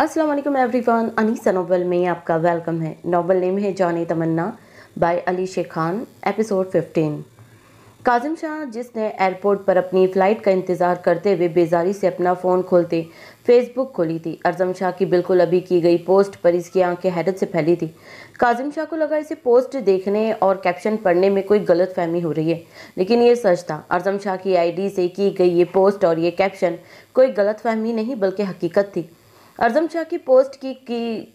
Aslam everyone Anisa novel में आपका welcome है नावल नेम है जान तमन्ना बाय अली शेख खान एपिसोड 15 काजिम शाह जिसने एयरपोर्ट पर अपनी फ़्लाइट का इंतज़ार करते हुए बेजारी से अपना फ़ोन खोलते फेसबुक खोली थी अरजम शाह की बिल्कुल अभी की गई पोस्ट पर इसकी आंखें हैरत से फैली थी काजिम शाह को लगा इसे पोस्ट देखने और कैप्शन पढ़ने में कोई गलत फहमी हो रही है लेकिन ये सच था अरजम शाह की आईडी से की गई ये पोस्ट और ये कैप्शन कोई गलत फहमी नहीं बल्कि हकीकत थी अरजम शाह की पोस्ट की, की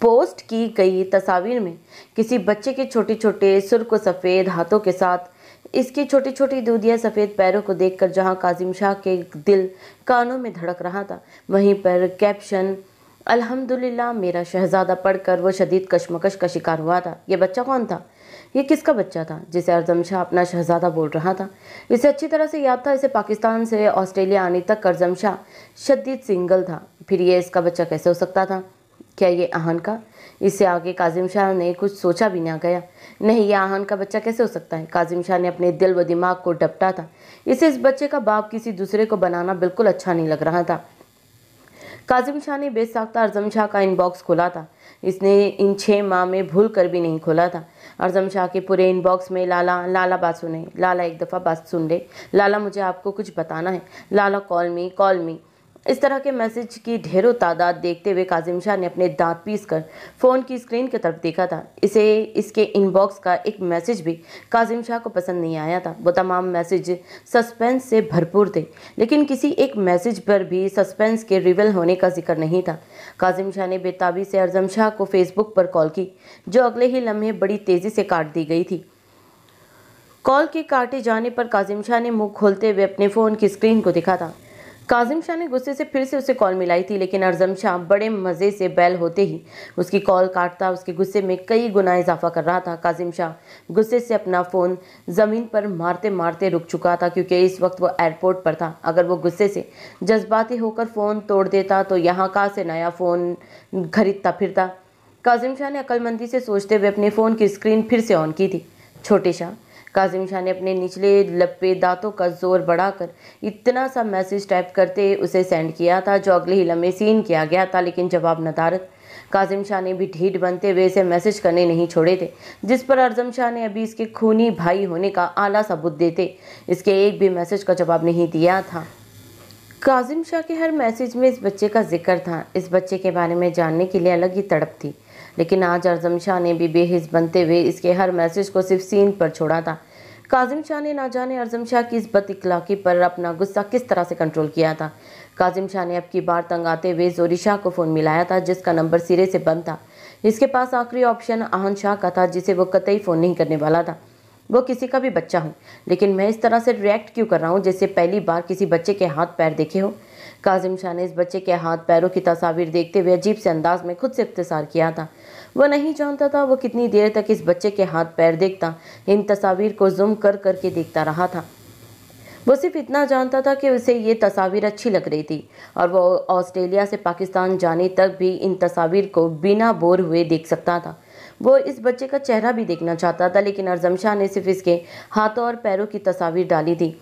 पोस्ट की गई तस्वीर में किसी बच्चे के छोटे छोटे सुर्ख सफ़ेद हाथों के साथ इसकी छोटी छोटी दूधिया सफ़ेद पैरों को देखकर जहां काजिम शाह के दिल कानों में धड़क रहा था वहीं पर कैप्शन अल्हम्दुलिल्लाह मेरा शहजादा पढ़कर वो शदीद कशमकश का शिकार हुआ था ये बच्चा कौन था ये किसका बच्चा था जिसे अरजम शाह अपना शहजादा बोल रहा था इसे अच्छी तरह से याद था इसे पाकिस्तान से ऑस्ट्रेलिया आने तक अर्जम शाह शदीद सिंगल था फिर ये इसका बच्चा कैसे हो सकता था क्या ये आहन का इससे आगे काजिम शाह ने कुछ सोचा भी ना गया नहीं यह आहन का बच्चा कैसे हो सकता है काजिम शाह ने अपने दिल व दिमाग को डपटा था इसे इस बच्चे का बाप किसी दूसरे को बनाना बिल्कुल अच्छा नहीं लग रहा था काजिम शाह ने बेसाख्ता अरजम शाह का इनबॉक्स खोला था इसने इन छः माह में भूल कर भी नहीं खोला था अरजम शाह के पूरे इनबॉक्स में लाला लाला बात सुने लाला एक दफ़ा बात सुन ले लाला मुझे आपको कुछ बताना है लाला कॉल मी कॉल मी इस तरह के मैसेज की ढेरों तादाद देखते हुए काजिम शाह ने अपने दांत पीस कर फ़ोन की स्क्रीन की तरफ देखा था इसे इसके इनबॉक्स का एक मैसेज भी काजिम शाह को पसंद नहीं आया था वो तमाम मैसेज सस्पेंस से भरपूर थे लेकिन किसी एक मैसेज पर भी सस्पेंस के रिवल होने का जिक्र नहीं था काजिम शाह ने बेताबी से अरजम शाह को फेसबुक पर कॉल की जो अगले ही लम्हे बड़ी तेज़ी से काट दी गई थी कॉल के काटे जाने पर काजिम शाह ने मुंह खोलते हुए अपने फ़ोन की स्क्रीन को दिखा था काजिम शाह ने गुस्से से फिर से उसे कॉल मिलाई थी लेकिन अरजम शाह बड़े मज़े से बैल होते ही उसकी कॉल काटता उसके गुस्से में कई गुना इजाफा कर रहा था काजिम शाह गुस्से से अपना फ़ोन ज़मीन पर मारते मारते रुक चुका था क्योंकि इस वक्त वो एयरपोर्ट पर था अगर वो गुस्से से जज्बाती होकर फ़ोन तोड़ देता तो यहाँ कहाँ से नया फ़ोन खरीदता फिरता काजिम शाह ने अक्लमंदी से सोचते हुए अपने फ़ोन की स्क्रीन फिर से ऑन की थी छोटे शाह काजिम शाह ने अपने निचले लपे दांतों का जोर बढ़ाकर इतना सा मैसेज टाइप करते उसे सेंड किया था जो अगले ही लम्बे सीन किया गया था लेकिन जवाब नदारत काजिम शाह ने भी ढीठ बनते हुए इसे मैसेज करने नहीं छोड़े थे जिस पर अर्जम शाह ने अभी इसके खूनी भाई होने का आला सबूत देते इसके एक भी मैसेज का जवाब नहीं दिया था काजिम शाह के हर मैसेज में इस बच्चे का जिक्र था इस बच्चे के बारे में जानने के लिए अलग ही तड़प थी लेकिन आज आजम शाह ने भी बेहिस बनते हुए इसके हर मैसेज को सिर्फ सीन पर छोड़ा था काजिम शाह ने ना जाने आजम शाह की इस बद इखलाक़ी पर अपना गुस्सा किस तरह से कंट्रोल किया था काजिम शाह ने अब की बार तंग आते हुए जोरी शाह को फ़ोन मिलाया था जिसका नंबर सिरे से बंद था इसके पास आखिरी ऑप्शन आहन शाह का था जिसे वो कतई फ़ोन नहीं करने वाला था वो किसी का भी बच्चा हूँ लेकिन मैं इस तरह से रिएक्ट क्यों कर रहा हूँ जैसे पहली बार किसी बच्चे के हाथ पैर देखे हो काजिम शाह ने इस बच्चे के हाथ पैरों की तस्वीर देखते हुए अजीब से अंदाज में खुद से इतार किया था वह नहीं जानता था वह कितनी देर तक इस बच्चे के हाथ पैर देखता इन तस्वीर को जूम कर करके देखता रहा था वो सिर्फ इतना जानता था कि उसे ये तस्वीर अच्छी लग रही थी और वो ऑस्ट्रेलिया से पाकिस्तान जाने तक भी इन तस्वीर को बिना बोर हुए देख सकता था वो इस बच्चे का चेहरा भी देखना चाहता था लेकिन अरजम शाह ने सिर्फ इसके हाथों और पैरों की तस्वीर डाली थी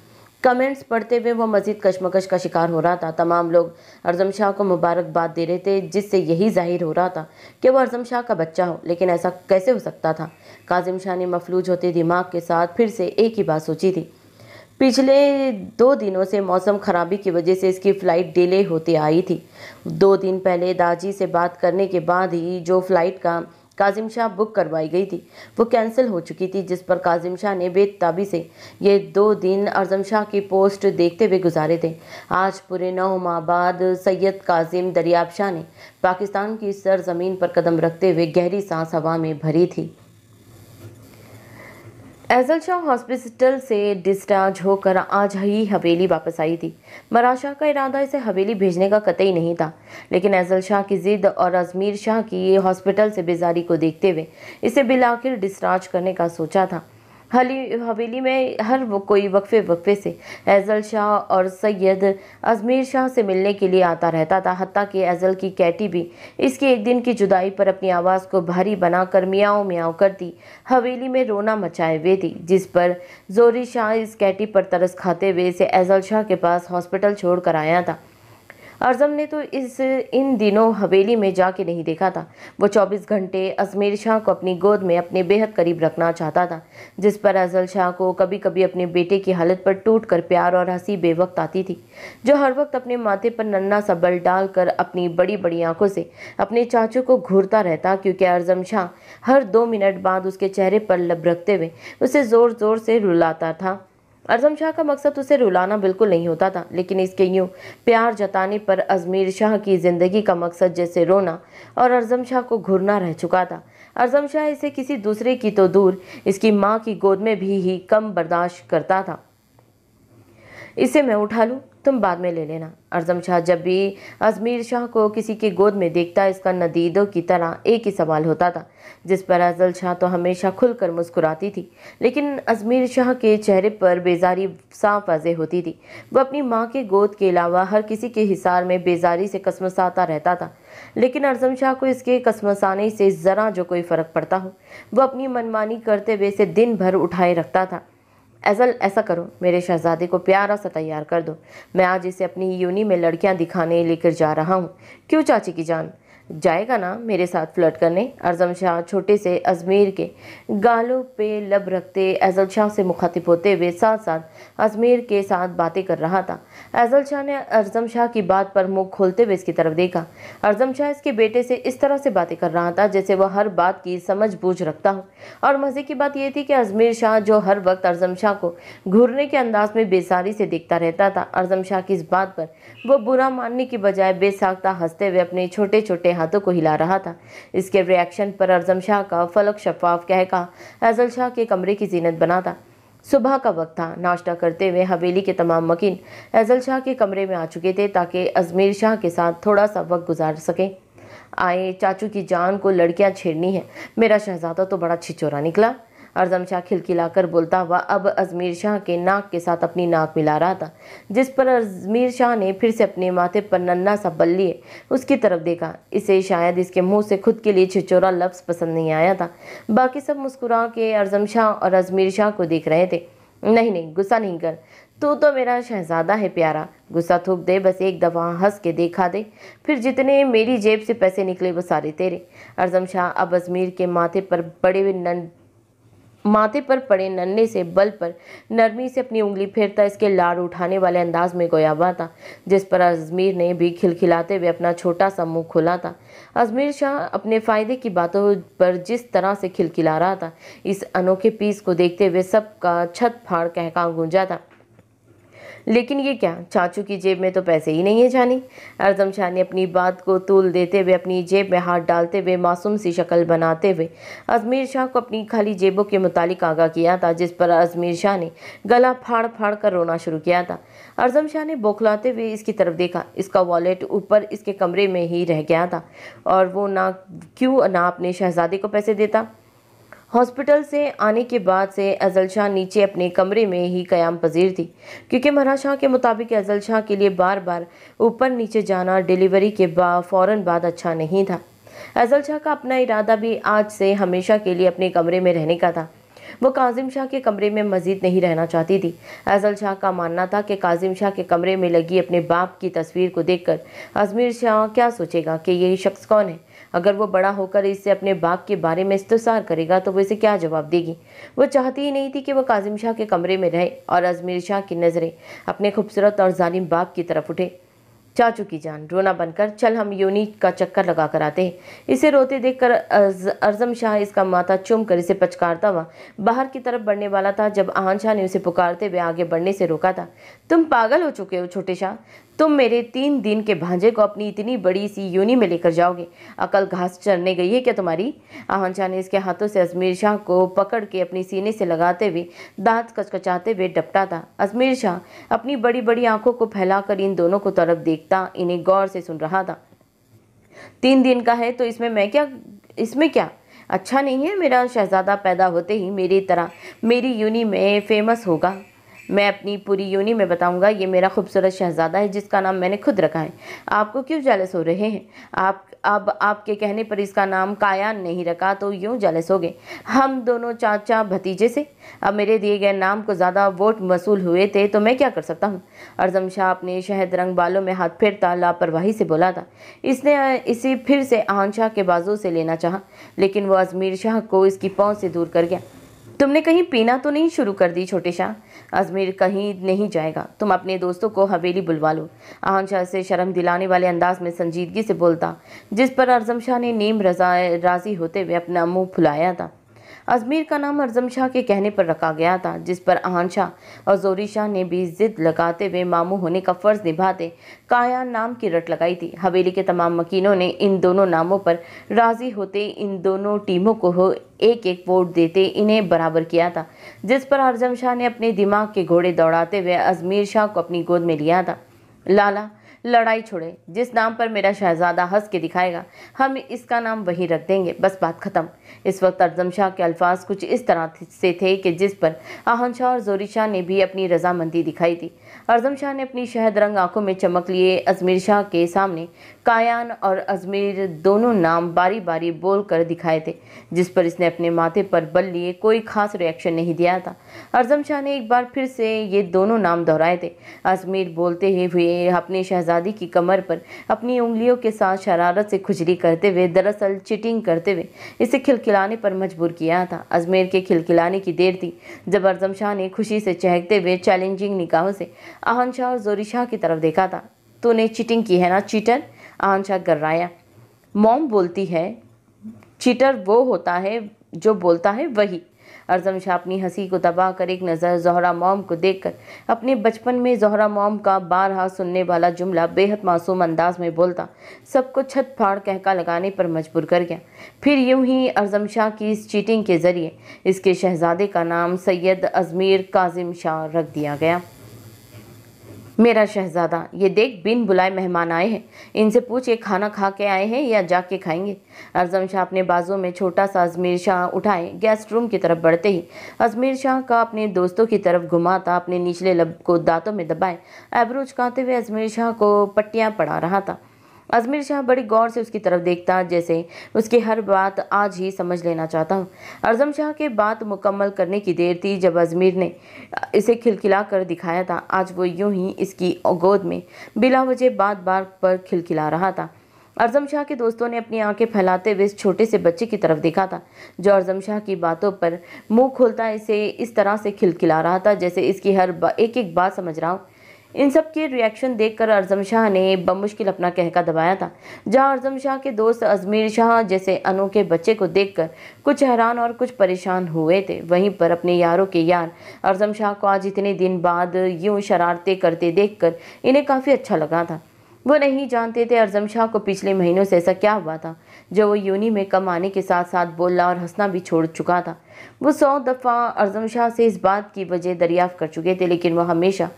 कमेंट्स पढ़ते हुए वो मज़ीद कशमकश का शिकार हो रहा था तमाम लोग अरजम शाह को मुबारकबाद दे रहे थे जिससे यही जाहिर हो रहा था कि वो अरजम शाह का बच्चा हो लेकिन ऐसा कैसे हो सकता था काजिम शाह ने मफलूज होते दिमाग के साथ फिर से एक ही बात सोची थी पिछले दो दिनों से मौसम ख़राबी की वजह से इसकी फ़्लाइट डिले होती आई थी दो दिन पहले दाजी से बात करने के बाद ही जो फ़्लाइट का काजिम शाह बुक करवाई गई थी वो कैंसिल हो चुकी थी जिस पर काजिम शाह ने बेताबी से ये दो दिन अर्जम शाह की पोस्ट देखते हुए गुजारे थे आज पूरे नौ माह बाद सैयद काजिम दरियाब शाह ने पाकिस्तान की सरजमीन पर कदम रखते हुए गहरी सांस हवा में भरी थी एजल शाह हॉस्पिटल से डिस्चार्ज होकर आज ही हवेली वापस आई थी मरा शाह का इरादा इसे हवेली भेजने का कतई नहीं था लेकिन एजल शाह की जिद और अजमीर शाह की हॉस्पिटल से बेजारी को देखते हुए इसे बिलाखिर डिस्चार्ज करने का सोचा था हली हवेली में हर कोई वक्फे वक्फे से एजल शाह और सैयद अजमेर शाह से मिलने के लिए आता रहता था हती कि एजल की कैटी भी इसके एक दिन की जुदाई पर अपनी आवाज़ को भारी बनाकर मियाओ मियाओ करती हवेली में रोना मचाए हुए थी जिस पर जोरी शाह इस कैटी पर तरस खाते हुए इसे एजल शाह के पास हॉस्पिटल छोड़ कर आया था अरजम ने तो इस इन दिनों हवेली में जाके नहीं देखा था वो 24 घंटे अजमेर शाह को अपनी गोद में अपने बेहद करीब रखना चाहता था जिस पर अजल शाह को कभी कभी अपने बेटे की हालत पर टूट कर प्यार और हंसी बेवक्त आती थी जो हर वक्त अपने माथे पर नन्ना सा बल डालकर अपनी बड़ी बड़ी आंखों से अपने चाचों को घूरता रहता क्योंकि अरजम शाह हर दो मिनट बाद उसके चेहरे पर लब रखते हुए उसे ज़ोर ज़ोर से रुलाता था अजम शाह का मकसद उसे रुलाना बिल्कुल नहीं होता था लेकिन इसके यूं प्यार जताने पर अजमेर शाह की ज़िंदगी का मकसद जैसे रोना और अजम शाह को घुरना रह चुका था अजम शाह इसे किसी दूसरे की तो दूर इसकी माँ की गोद में भी ही कम बर्दाश्त करता था इसे मैं उठा लूँ तुम बाद में ले लेना अर्जम शाह जब भी अजमीर शाह को किसी के गोद में देखता इसका नदीदों की तरह एक ही सवाल होता था जिस पर अजल शाह तो हमेशा खुलकर मुस्कुराती थी लेकिन अजमीर शाह के चेहरे पर बेजारी साफ वजह होती थी वह अपनी माँ के गोद के अलावा हर किसी के हिसार में बेजारी से कसमसाता रहता था लेकिन अर्जम शाह को इसके कसमसाने से ज़रा जो कोई फ़र्क पड़ता हो वह अपनी मनमानी करते हुए इसे दिन भर उठाए रखता था ऐसा ऐसा करो मेरे शहजादे को प्यारा सा तैयार कर दो मैं आज इसे अपनी यूनी में लड़कियां दिखाने लेकर जा रहा हूँ क्यों चाची की जान जाएगा ना मेरे साथ फ्लर्ट करने अरजम शाह छोटे से अजमेर के गालों पे लब रखते अजल शाह से मुखातिब होते हुए साथ साथ अजमेर के साथ बातें कर रहा था एजल शाह ने अरजम शाह की बात पर मुंह खोलते हुए इसकी तरफ देखा अरजम शाह इसके बेटे से इस तरह से बातें कर रहा था जैसे वह हर बात की समझ बूझ रखता हो और मज़े की बात यह थी कि अजमेर शाह जो हर वक्त अरजम शाह को घूरने के अंदाज में बेसारी से देखता रहता था अरजम शाह की इस बात पर वो बुरा मानने की बजाय बेसाखता हंसते हुए अपने छोटे छोटे हाथों को हिला रहा था इसके रिएक्शन पर अर्जम शाह का फलक शफाफ कह का अजल शाह के कमरे की जीनत बना था सुबह का वक्त था नाश्ता करते हुए हवेली के तमाम मकिन अजल शाह के कमरे में आ चुके थे ताकि अजमेर शाह के साथ थोड़ा सा वक्त गुजार सकें आए चाचू की जान को लड़कियां छेड़नी है मेरा शहजादा तो बड़ा छिचोरा निकला अरजम शाह खिलखिलाकर बोलता हुआ अब अजमेर शाह के नाक के साथ अपनी नाक मिला रहा था जिस पर अजमेर शाह ने फिर से अपने माथे पर नन्ना सा बल लिए उसकी तरफ देखा इसे शायद इसके मुंह से खुद के लिए छिचोरा लफ्ज़ पसंद नहीं आया था बाकी सब मुस्कुरा के अरजम शाह और अजमेर शाह को देख रहे थे नहीं नहीं गुस्सा नहीं कर तू तो मेरा शहजादा है प्यारा गुस्सा थूक दे बस एक दफ़ा हंस के देखा दे फिर जितने मेरी जेब से पैसे निकले वो सारे तेरे अरजम शाह अब अजमेर के माथे पर बड़े हुए नन माथे पर पड़े नन्हे से बल पर नरमी से अपनी उंगली फेरता इसके लार उठाने वाले अंदाज में गोया हुआ था जिस पर अजमेर ने भी खिलखिलाते हुए अपना छोटा सा मुंह खोला था अजमेर शाह अपने फ़ायदे की बातों पर जिस तरह से खिलखिला रहा था इस अनोखे पीस को देखते हुए सबका छत फाड़ कहका गूंजा था लेकिन ये क्या चाचू की जेब में तो पैसे ही नहीं है जानी अरजम शाह ने अपनी बात को तूल देते हुए अपनी जेब में हाथ डालते हुए मासूम सी शक्ल बनाते हुए अजमेर शाह को अपनी खाली जेबों के मुतालिक आगाह किया था जिस पर अजमेर शाह ने गला फाड़ फाड़ कर रोना शुरू किया था अरजम शाह ने बौखलाते हुए इसकी तरफ देखा इसका वॉलेट ऊपर इसके कमरे में ही रह गया था और वो ना क्यों ना अपने शहजादे को पैसे देता हॉस्पिटल से आने के बाद से अजल शाह नीचे अपने कमरे में ही क्याम पजीर थी क्योंकि महाराज शाह के मुताबिक अजल शाह के लिए बार बार ऊपर नीचे जाना डिलीवरी के बाद फ़ौर बाद अच्छा नहीं था अजल शाह का अपना इरादा भी आज से हमेशा के लिए अपने कमरे में रहने का था वो काजिम शाह के कमरे में मजीद नहीं रहना चाहती थी अजल शाह का मानना था कि काजिम शाह के कमरे में लगी अपने बाप की तस्वीर को देखकर अजमेर शाह क्या सोचेगा कि यही शख्स कौन है अगर वो बड़ा होकर इससे अपने बाप के बारे में इस्तसार करेगा तो वो इसे क्या जवाब देगी वो चाहती ही नहीं थी कि वह काजिम शाह के कमरे में रहे और अजमेर शाह की नज़रें अपने खूबसूरत और जालिम बाप की तरफ उठे चाचू की जान रोना बनकर चल हम योनी का चक्कर लगा कर आते हैं इसे रोते देखकर अर्ज, अर्जम शाह इसका माथा चूम कर इसे पचकारता हुआ बाहर की तरफ बढ़ने वाला था जब आहान शाह ने उसे पुकारते हुए आगे बढ़ने से रोका था तुम पागल हो चुके हो छोटे शाह तुम मेरे तीन दिन के भांजे को अपनी इतनी बड़ी सी यूनी में लेकर जाओगे अकल घास चरने गई है क्या तुम्हारी आहन शाह ने इसके हाथों से अजमेर शाह को पकड़ के अपने सीने से लगाते हुए दांत कचकचाते हुए डपटा था अजमेर शाह अपनी बड़ी बड़ी आंखों को फैलाकर इन दोनों को तरफ देखता इन्हें गौर से सुन रहा था तीन दिन का है तो इसमें मैं क्या इसमें क्या अच्छा नहीं है मेरा शहजादा पैदा होते ही मेरी तरह मेरी यूनी में फेमस होगा मैं अपनी पूरी यूनी में बताऊंगा ये मेरा खूबसूरत शहज़ादा है जिसका नाम मैंने खुद रखा है आपको क्यों जालस हो रहे हैं आप अब आपके कहने पर इसका नाम कायान नहीं रखा तो यूँ जालस हो गए हम दोनों चाचा भतीजे से अब मेरे दिए गए नाम को ज़्यादा वोट मसूल हुए थे तो मैं क्या कर सकता हूँ अरजम शाह अपने शहद रंग बालों में हाथ फेरता लापरवाही से बोला था इसने इसे फिर से आहन शाह के बाजू से लेना चाहा लेकिन वो अजमीर शाह को इसकी पाँव से दूर कर गया तुमने कहीं पीना तो नहीं शुरू कर दी छोटे शाह अजमेर कहीं नहीं जाएगा तुम अपने दोस्तों को हवेली बुलवा लो आहन शाह से शर्म दिलाने वाले अंदाज में संजीदगी से बोलता जिस पर आजम शाह ने नीम रजा राजी होते हुए अपना मुंह फुलाया था अजमेर का नाम अरजम शाह के कहने पर रखा गया था जिस पर आहान शाह और जोरी शाह ने भी जिद लगाते हुए मामू होने का फर्ज निभाते काया नाम की रट लगाई थी हवेली के तमाम मकीनों ने इन दोनों नामों पर राजी होते इन दोनों टीमों को एक एक वोट देते इन्हें बराबर किया था जिस पर अरजम शाह ने अपने दिमाग के घोड़े दौड़ाते हुए अजमेर शाह को अपनी गोद में लिया था लाला लड़ाई छोड़े जिस नाम पर मेरा शहजादा हंस के दिखाएगा हम इसका नाम वही रख देंगे बस बात ख़त्म इस वक्त अरजम शाह के अल्फाज कुछ इस तरह से थे कि जिस पर आहन शाह और जोरी शाह ने भी अपनी रजामंदी दिखाई थी अर्जम शाह ने अपनी शहद रंग आंखों में चमक लिए अजमेर शाह के सामने कायान और अजमेर दोनों नाम बारी बारी बोल कर दिखाए थे जिस पर इसने अपने माथे पर बल लिए कोई खास रिएक्शन नहीं दिया था अर्जम शाह ने एक बार फिर से ये दोनों नाम दोहराए थे अजमेर बोलते हुए अपने शहजादी की कमर पर अपनी उंगलियों के साथ शरारत से खुजली करते हुए दरअसल चिटिंग करते हुए इसे खिलखिलाने पर मजबूर किया था अजमेर के खिलखिलाने की देर थी जब अर्जम शाह ने खुशी से चहकते हुए चैलेंजिंग निकाहों से आहन शाह और जोरी शाह की तरफ देखा था तूने चीटिंग की है ना चीटर आहन शाह गर्राया मोम बोलती है चीटर वो होता है जो बोलता है वही अरजम शाह अपनी हंसी को दबा कर एक नज़र जहरा मोम को देखकर अपने बचपन में जहरा मोम का बारहा सुनने वाला जुमला बेहद मासूम अंदाज में बोलता सबको छत फाड़ कहका लगाने पर मजबूर कर गया फिर यूं ही अरजम शाह की इस चीटिंग के ज़रिए इसके शहजादे का नाम सैयद अजमेर काजिम शाह रख दिया गया मेरा शहजादा ये देख बिन बुलाए मेहमान आए हैं इनसे पूछ ये खाना खा के आए हैं या जाके खाएंगे अजम शाह अपने बाजों में छोटा सा अजमेर शाह उठाए गेस्ट रूम की तरफ बढ़ते ही अजमेर शाह का अपने दोस्तों की तरफ घुमाता अपने निचले लब को दांतों में दबाए एब्रो कहते हुए अजमेर शाह को पट्टियाँ पड़ा रहा था अजमेर शाह बड़ी गौर से उसकी तरफ देखता जैसे उसकी हर बात आज ही समझ लेना चाहता हूँ अजम शाह के बात मुकम्मल करने की देर थी जब अजमेर ने इसे खिलखिला कर दिखाया था आज वो यूं ही इसकी गोद में बिला वजह बात बार पर खिलखिला रहा था अरजम शाह के दोस्तों ने अपनी आंखें फैलाते हुए इस छोटे से बच्चे की तरफ देखा था जो अरजम शाह की बातों पर मुंह खोलता इसे इस तरह से खिलखिला रहा था जैसे इसकी हर एक एक बात समझ रहा हूँ इन सब के रिएक्शन देखकर अरजम शाह ने बमुश्किल अपना कहका दबाया था जहां अरजम शाह के दोस्त अजमीर शाह जैसे अनु के बच्चे को देखकर कुछ हैरान और कुछ परेशान हुए थे वहीं पर अपने यारों के यार अरजम शाह को आज इतने दिन बाद यूं शरारते करते देखकर इन्हें काफ़ी अच्छा लगा था वो नहीं जानते थे अरजम शाह को पिछले महीनों से ऐसा क्या हुआ था जो वो यूनी में कम आने के साथ साथ बोलना और हंसना भी छोड़ चुका था वो सौ दफ़ा अरजम शाह से इस बात की वजह दरियाफ कर चुके थे लेकिन वह हमेशा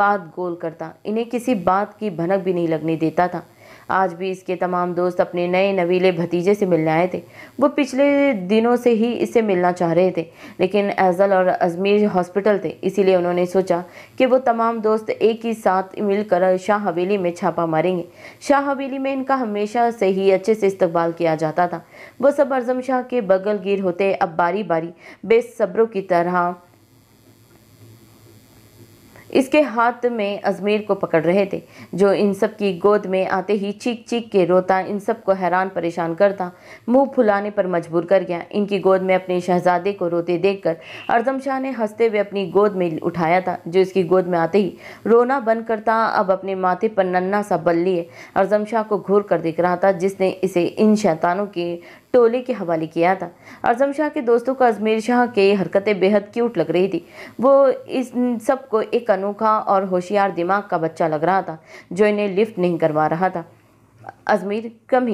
बात गोल करता इन्हें किसी बात की भनक भी नहीं लगने देता था आज भी इसके तमाम दोस्त अपने नए नवीले भतीजे से मिलने आए थे वो पिछले दिनों से ही इससे मिलना चाह रहे थे लेकिन एजल और अजमेर हॉस्पिटल थे इसीलिए उन्होंने सोचा कि वो तमाम दोस्त एक ही साथ मिलकर शाह हवेली में छापा मारेंगे शाह हवेली में इनका हमेशा से ही अच्छे से इस्तेबाल किया जाता था वो सब अरजम शाह के बगल गिर होते अब बारी बारी बेसब्रों की तरह इसके हाथ में अजमेर को पकड़ रहे थे जो इन सब की गोद में आते ही चीख चीख के रोता इन सब को हैरान परेशान करता मुंह फुलाने पर मजबूर कर गया इनकी गोद में अपने शहजादे को रोते देखकर अर्जम शाह ने हंसते हुए अपनी गोद में उठाया था जो इसकी गोद में आते ही रोना बंद करता अब अपने माथे पर नन्ना सा बल लिए अर्जम शाह को घूर कर देख रहा था जिसने इसे इन शैतानों के टोले के हवाले किया था अजम शाह के दोस्तों को अजमेर शाह के हरकतें बेहद क्यूट लग रही थी वो इस सबको एक अनोखा और होशियार दिमाग का बच्चा लग रहा था जो इन्हें लिफ्ट नहीं करवा रहा था अजमेर कम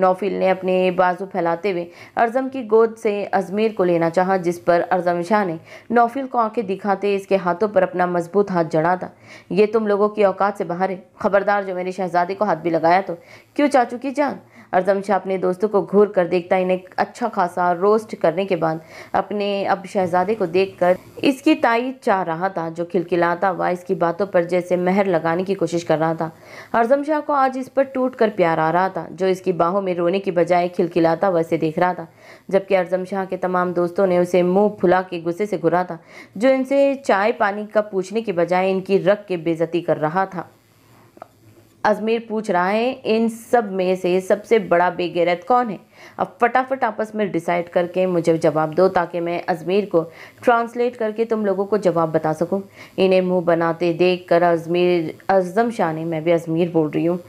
नौफिल ने अपने बाजू फैलाते हुए अर्जम की गोद से अजमीर को लेना चाहा जिस पर अर्जम शाह ने नौफिल को आंखें दिखाते इसके हाथों पर अपना मजबूत हाथ जड़ा था ये तुम लोगों की औकात से बाहर है खबरदार जो मेरे शहजादे को हाथ भी लगाया तो क्यों चाचू की जान अरजम शाह अपने दोस्तों को घूर कर देखता इन्हें अच्छा खासा रोस्ट करने के बाद अपने अब शहजादे को देखकर इसकी ताई चाह रहा था जो खिलखिलाता हुआ इसकी बातों पर जैसे मेहर लगाने की कोशिश कर रहा था अरजम शाह को आज इस पर टूट कर प्यार आ रहा था जो इसकी बाहों में रोने की बजाय खिलखिलाता हुआ इसे देख रहा था जबकि अरजम शाह के तमाम दोस्तों ने उसे मुंह फुला के गुस्से से घुरा था जो इनसे चाय पानी का पूछने के बजाय इनकी रख के बेजती कर रहा था अजमेर पूछ रहा है इन सब में से सबसे बड़ा बेगैरत कौन है अब फटाफट आपस में डिसाइड करके मुझे जवाब दो ताकि मैं अजमेर को ट्रांसलेट करके तुम लोगों को जवाब बता सकूं इन्हें मुंह बनाते देख कर अजमेर अजम शाह ने मैं भी अजमेर बोल रही हूँ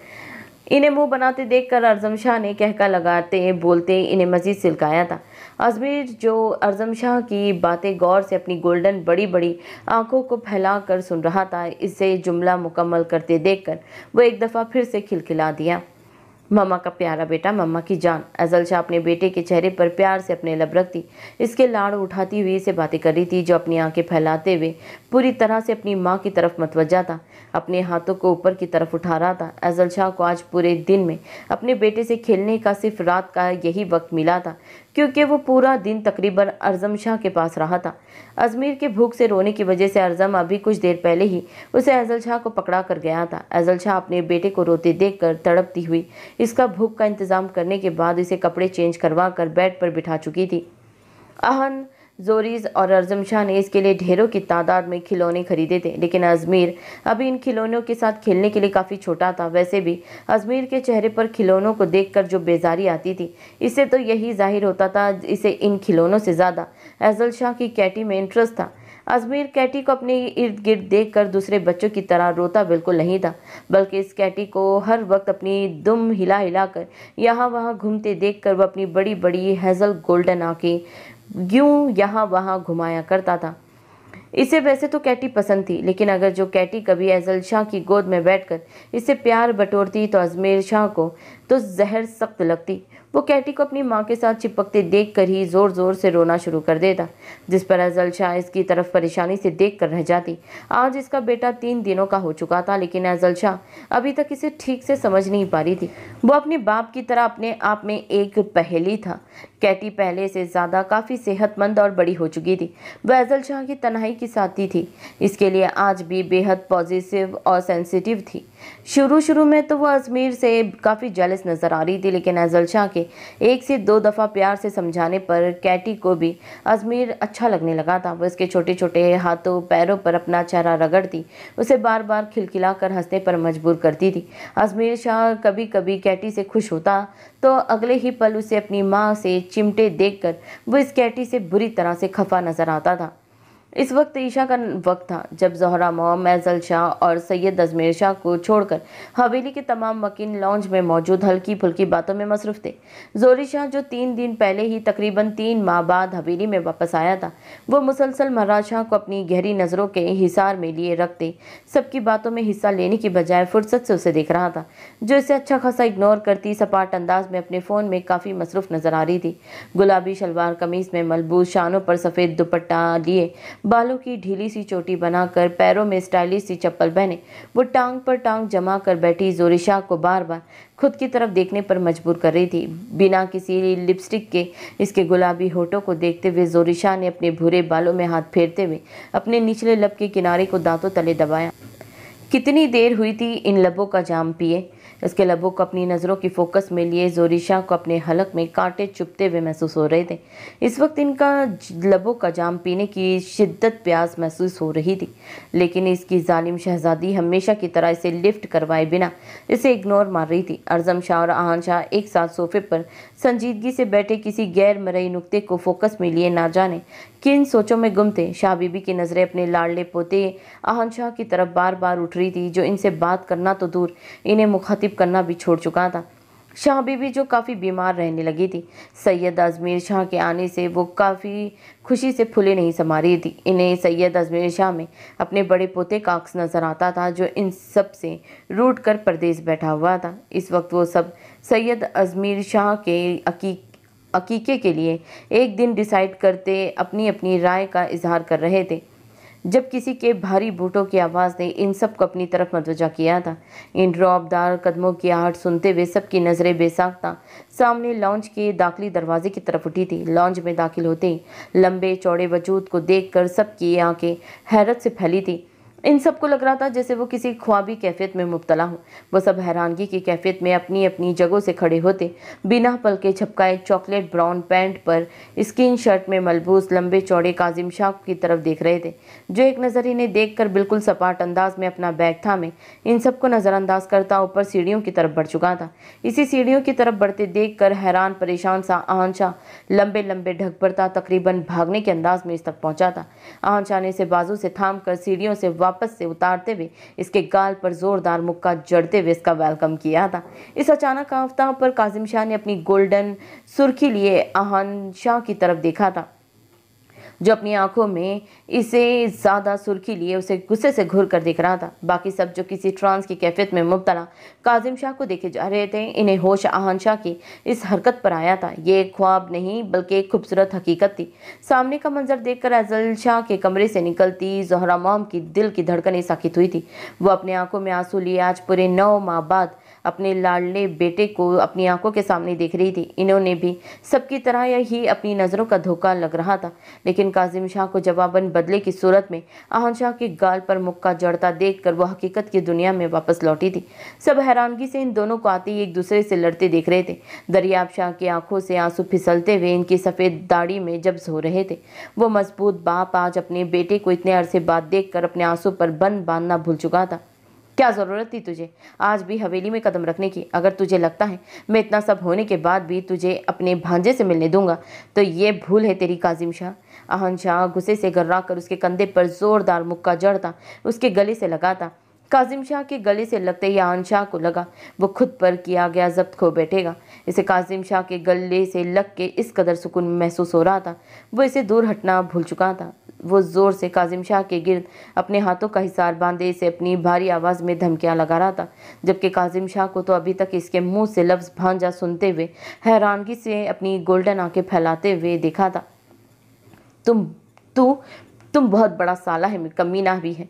इन्हें मुंह बनाते देखकर अज़म शाह ने कहका लगाते बोलते इन्हें मज़ीद सिलकाया था अजमेर जो अरजम शाह की बातें गौर से अपनी गोल्डन बड़ी बड़ी आंखों को फैला कर सुन रहा था इसे जुमला मुकम्मल करते देखकर वो एक दफ़ा फिर से खिलखिला दिया मम्मा का प्यारा बेटा मम्मा की जान अजल शाह अपने बेटे के चेहरे पर प्यार से अपने लब रखती इसके लाड़ उठाती हुई इसे बातें कर रही थी जो अपनी आंखें फैलाते हुए पूरी तरह से अपनी माँ की तरफ मतवजा था अपने हाथों को ऊपर की तरफ उठा रहा था अजल शाह को आज पूरे दिन में अपने बेटे से खेलने का सिर्फ रात का यही वक्त मिला था क्योंकि वो पूरा दिन तकरीबन अरजम शाह के पास रहा था अजमेर के भूख से रोने की वजह से अरजम अभी कुछ देर पहले ही उसे अजल शाह को पकड़ा कर गया था अजल शाह अपने बेटे को रोते देख कर तड़पती हुई इसका भूख का इंतज़ाम करने के बाद इसे कपड़े चेंज करवा कर बेड पर बिठा चुकी थी अहन जोरीज और अर्जम शाह ने इसके लिए ढेरों की तादाद में खिलौने खरीदे थे लेकिन अजमेर अभी इन खिलौनों के साथ खेलने के लिए काफ़ी छोटा था वैसे भी अजमेर के चेहरे पर खिलौनों को देखकर जो बेजारी आती थी इससे तो यही जाहिर होता था इसे इन खिलौनों से ज़्यादा अजल शाह की कैटी में इंटरेस्ट था अजमेर कैटी को अपने इर्द गिर्द देख कर दूसरे बच्चों की तरह रोता बिल्कुल नहीं था बल्कि इस कैटी को हर वक्त अपनी दुम हिला हिला कर यहाँ वहाँ घूमते देख कर वह अपनी बड़ी बड़ी हेजल गोल्डन आँखें यूँ यहाँ वहाँ घुमाया करता था इसे वैसे तो कैटी पसंद थी लेकिन अगर जो कैटी कभी एज़ल शाह की गोद में बैठकर इसे प्यार बटोरती तो अजमेर शाह को तो जहर सख्त लगती वो कैटी को अपनी माँ के साथ चिपकते देख कर ही ज़ोर ज़ोर से रोना शुरू कर देता जिस पर अजल शाह इसकी तरफ परेशानी से देख कर रह जाती आज इसका बेटा तीन दिनों का हो चुका था लेकिन अजल शाह अभी तक इसे ठीक से समझ नहीं पा रही थी वो अपने बाप की तरह अपने आप में एक पहेली था कैटी पहले से ज़्यादा काफ़ी सेहतमंद और बड़ी हो चुकी थी वह अजल शाह की तनाई की साथी थी इसके लिए आज भी बेहद पॉजिटिव और सेंसिटिव थी शुरू शुरू में तो वह अजमेर से काफ़ी जालस नज़र आ रही थी लेकिन अजल शाह के एक से दो दफ़ा प्यार से समझाने पर कैटी को भी अजमेर अच्छा लगने लगा था वह इसके छोटे छोटे हाथों पैरों पर अपना चेहरा रगड़ती उसे बार बार खिलखिला कर हंसने पर मजबूर करती थी अजमेर शाह कभी कभी कैटी से खुश होता तो अगले ही पल उसे अपनी माँ से चिमटे देख वो इस कैटी से बुरी तरह से खफा नज़र आता था इस वक्त ईशा का वक्त था जब जहरा मोम मैजल शाह और सैयद अजमेर शाह को छोड़कर हवेली के तमाम मकिन लॉन्ज में मौजूद हल्की फुल्की बातों में मसरूफ थे जोरी शाह जो तीन दिन पहले ही तकरीबन तीन माह बाद हवेली में वापस आया था वो मुसलसल महाराज शाह को अपनी गहरी नज़रों के हिसार में लिए रखते सबकी बातों में हिस्सा लेने की बजाय फुर्सत से उसे देख रहा था जो इसे अच्छा खासा इग्नोर करती सपाट अंदाज में अपने फ़ोन में काफ़ी मसरूफ नज़र आ रही थी गुलाबी शलवार कमीज़ में मलबूज शानों पर सफ़ेद दुपट्टा लिए बालों की ढीली सी चोटी बनाकर पैरों में स्टाइलिश सी चप्पल पहने वो टांग पर टांग जमा कर बैठी जोरिशा को बार बार खुद की तरफ देखने पर मजबूर कर रही थी बिना किसी लिपस्टिक के इसके गुलाबी होठों को देखते हुए जोरिशा ने अपने भूरे बालों में हाथ फेरते हुए अपने निचले लब के किनारे को दांतों तले दबाया कितनी देर हुई थी इन लबों का जाम पिए इसके लबों को अपनी नज़रों की फोकस में लिए जोरिशा को अपने हलक में कांटे चुपते हुए महसूस हो रहे थे इस वक्त इनका लबों का जाम पीने की शिद्दत प्यास महसूस हो रही थी लेकिन इसकी जालिम शहजादी हमेशा की तरह इसे लिफ्ट करवाए बिना इसे इग्नोर मार रही थी अरजम शाह और आहान शाह एक साथ सोफे पर संजीदगी से बैठे किसी गैर मरई नुकते को फोकस में लिए ना जाने किन सोचों में गुम थे शाह बीबी की नज़रें अपने लाडले पोते शाह की तरफ बार बार उठ रही थी जो इनसे बात करना तो दूर इन्हें मुखातिब करना भी छोड़ चुका था शाह बीबी जो काफ़ी बीमार रहने लगी थी सैयद अजमेर शाह के आने से वो काफ़ी खुशी से फूले नहीं समा रही थी इन्हें सैयद अजमेर शाह में अपने बड़े पोते का अक्स नज़र आता था जो इन सब से रूट कर परदेश बैठा हुआ था इस वक्त वो सब सैयद अजमेर शाह के अकीक अकीके के लिए एक दिन डिसाइड करते अपनी अपनी राय का इजहार कर रहे थे जब किसी के भारी बूटों की आवाज़ ने इन सब को अपनी तरफ मतवजा किया था इन रौबदार कदमों की आहट सुनते हुए सबकी नज़रें बेसाख्ता सामने लॉन्च के दाखिली दरवाजे की तरफ उठी थी लॉन्च में दाखिल होते ही लंबे चौड़े वजूद को देखकर सबकी आंखें हैरत से फैली थी इन सबको लग रहा था जैसे वो किसी ख्वाबी कैफियत में मुबतला हूँ वो सब हैरानगी की कैफियत में अपनी अपनी जगहों से खड़े होते बिना पल के छपकाए चॉकलेट ब्राउन पैंट पर स्किन शर्ट में मलबूस लंबे चौड़े काजिम शाह की तरफ देख रहे थे जो एक नज़र इन्हें देख कर बिल्कुल सपाट अंदाज में अपना बैग था थामे इन सबको नज़रअंदाज करता ऊपर सीढ़ियों की तरफ बढ़ चुका था इसी सीढ़ियों की तरफ बढ़ते देख कर हैरान परेशान सा आहन शाह लंबे लंबे ढक पड़ता तकरीबन भागने के अंदाज में इस तक पहुँचा था आहन शाह ने इसे बाजू से थाम कर सीढ़ियों से वापस वापस से उतारते हुए इसके गाल पर जोरदार मुक्का जड़ते हुए इसका वेलकम किया था इस अचानक आफ्ताब पर काजिम शाह ने अपनी गोल्डन सुर्खी लिए आहन शाह की तरफ देखा था जो अपनी आंखों में इसे ज़्यादा सुर्खी लिए उसे गुस्से से घूर कर देख रहा था बाकी सब जो किसी ट्रांस की कैफियत में मुबतला काजिम शाह को देखे जा रहे थे इन्हें होश आहान शाह की इस हरकत पर आया था ये ख्वाब नहीं बल्कि एक खूबसूरत हकीकत थी सामने का मंजर देख कर अजल शाह के कमरे से निकलती जहरा मोम की दिल की धड़कनें साखित हुई थी वह अपनी आंखों में आंसू लिए आज पूरे नौ माह बाद अपने लाडले बेटे को अपनी आंखों के सामने देख रही थी इन्होंने भी सबकी तरह यही अपनी नज़रों का धोखा लग रहा था लेकिन काजिम शाह को जवाबन बदले की सूरत में आहन शाह के गाल पर मुक्का जड़ता देख कर वह हकीकत की दुनिया में वापस लौटी थी सब हैरानगी से इन दोनों को आते ही एक दूसरे से लड़ते देख रहे थे दरियाब शाह की आंखों से आंसू फिसलते हुए इनकी सफ़ेद दाढ़ी में जब्स हो रहे थे वो मजबूत बाप आज अपने बेटे को इतने अरसे बाद देख अपने आंसू पर बन बांधना भूल चुका था क्या ज़रूरत थी तुझे आज भी हवेली में कदम रखने की अगर तुझे लगता है मैं इतना सब होने के बाद भी तुझे अपने भांजे से मिलने दूंगा तो ये भूल है तेरी काजिम शाह आहन शाह गुस्से से गर्रा कर उसके कंधे पर ज़ोरदार मुक्का जड़ता उसके गले से लगाता काजिम शाह के गले से लगते ही आहन शाह को लगा वो खुद पर किया गया जब्त खो बैठेगा इसे काजिम शाह के गले से लग के इस कदर सुकून महसूस हो रहा था वो इसे दूर हटना भूल चुका था वो ज़ोर से काजिम शाह के गिर्द अपने हाथों का हिसार बांधे इसे अपनी भारी आवाज़ में धमकियां लगा रहा था जबकि काजिम शाह को तो अभी तक इसके मुंह से लफ्ज़ भांजा सुनते हुए हैरानगी से अपनी गोल्डन आंखें फैलाते हुए देखा था तुम तू तुम बहुत बड़ा साला है कमीना भी है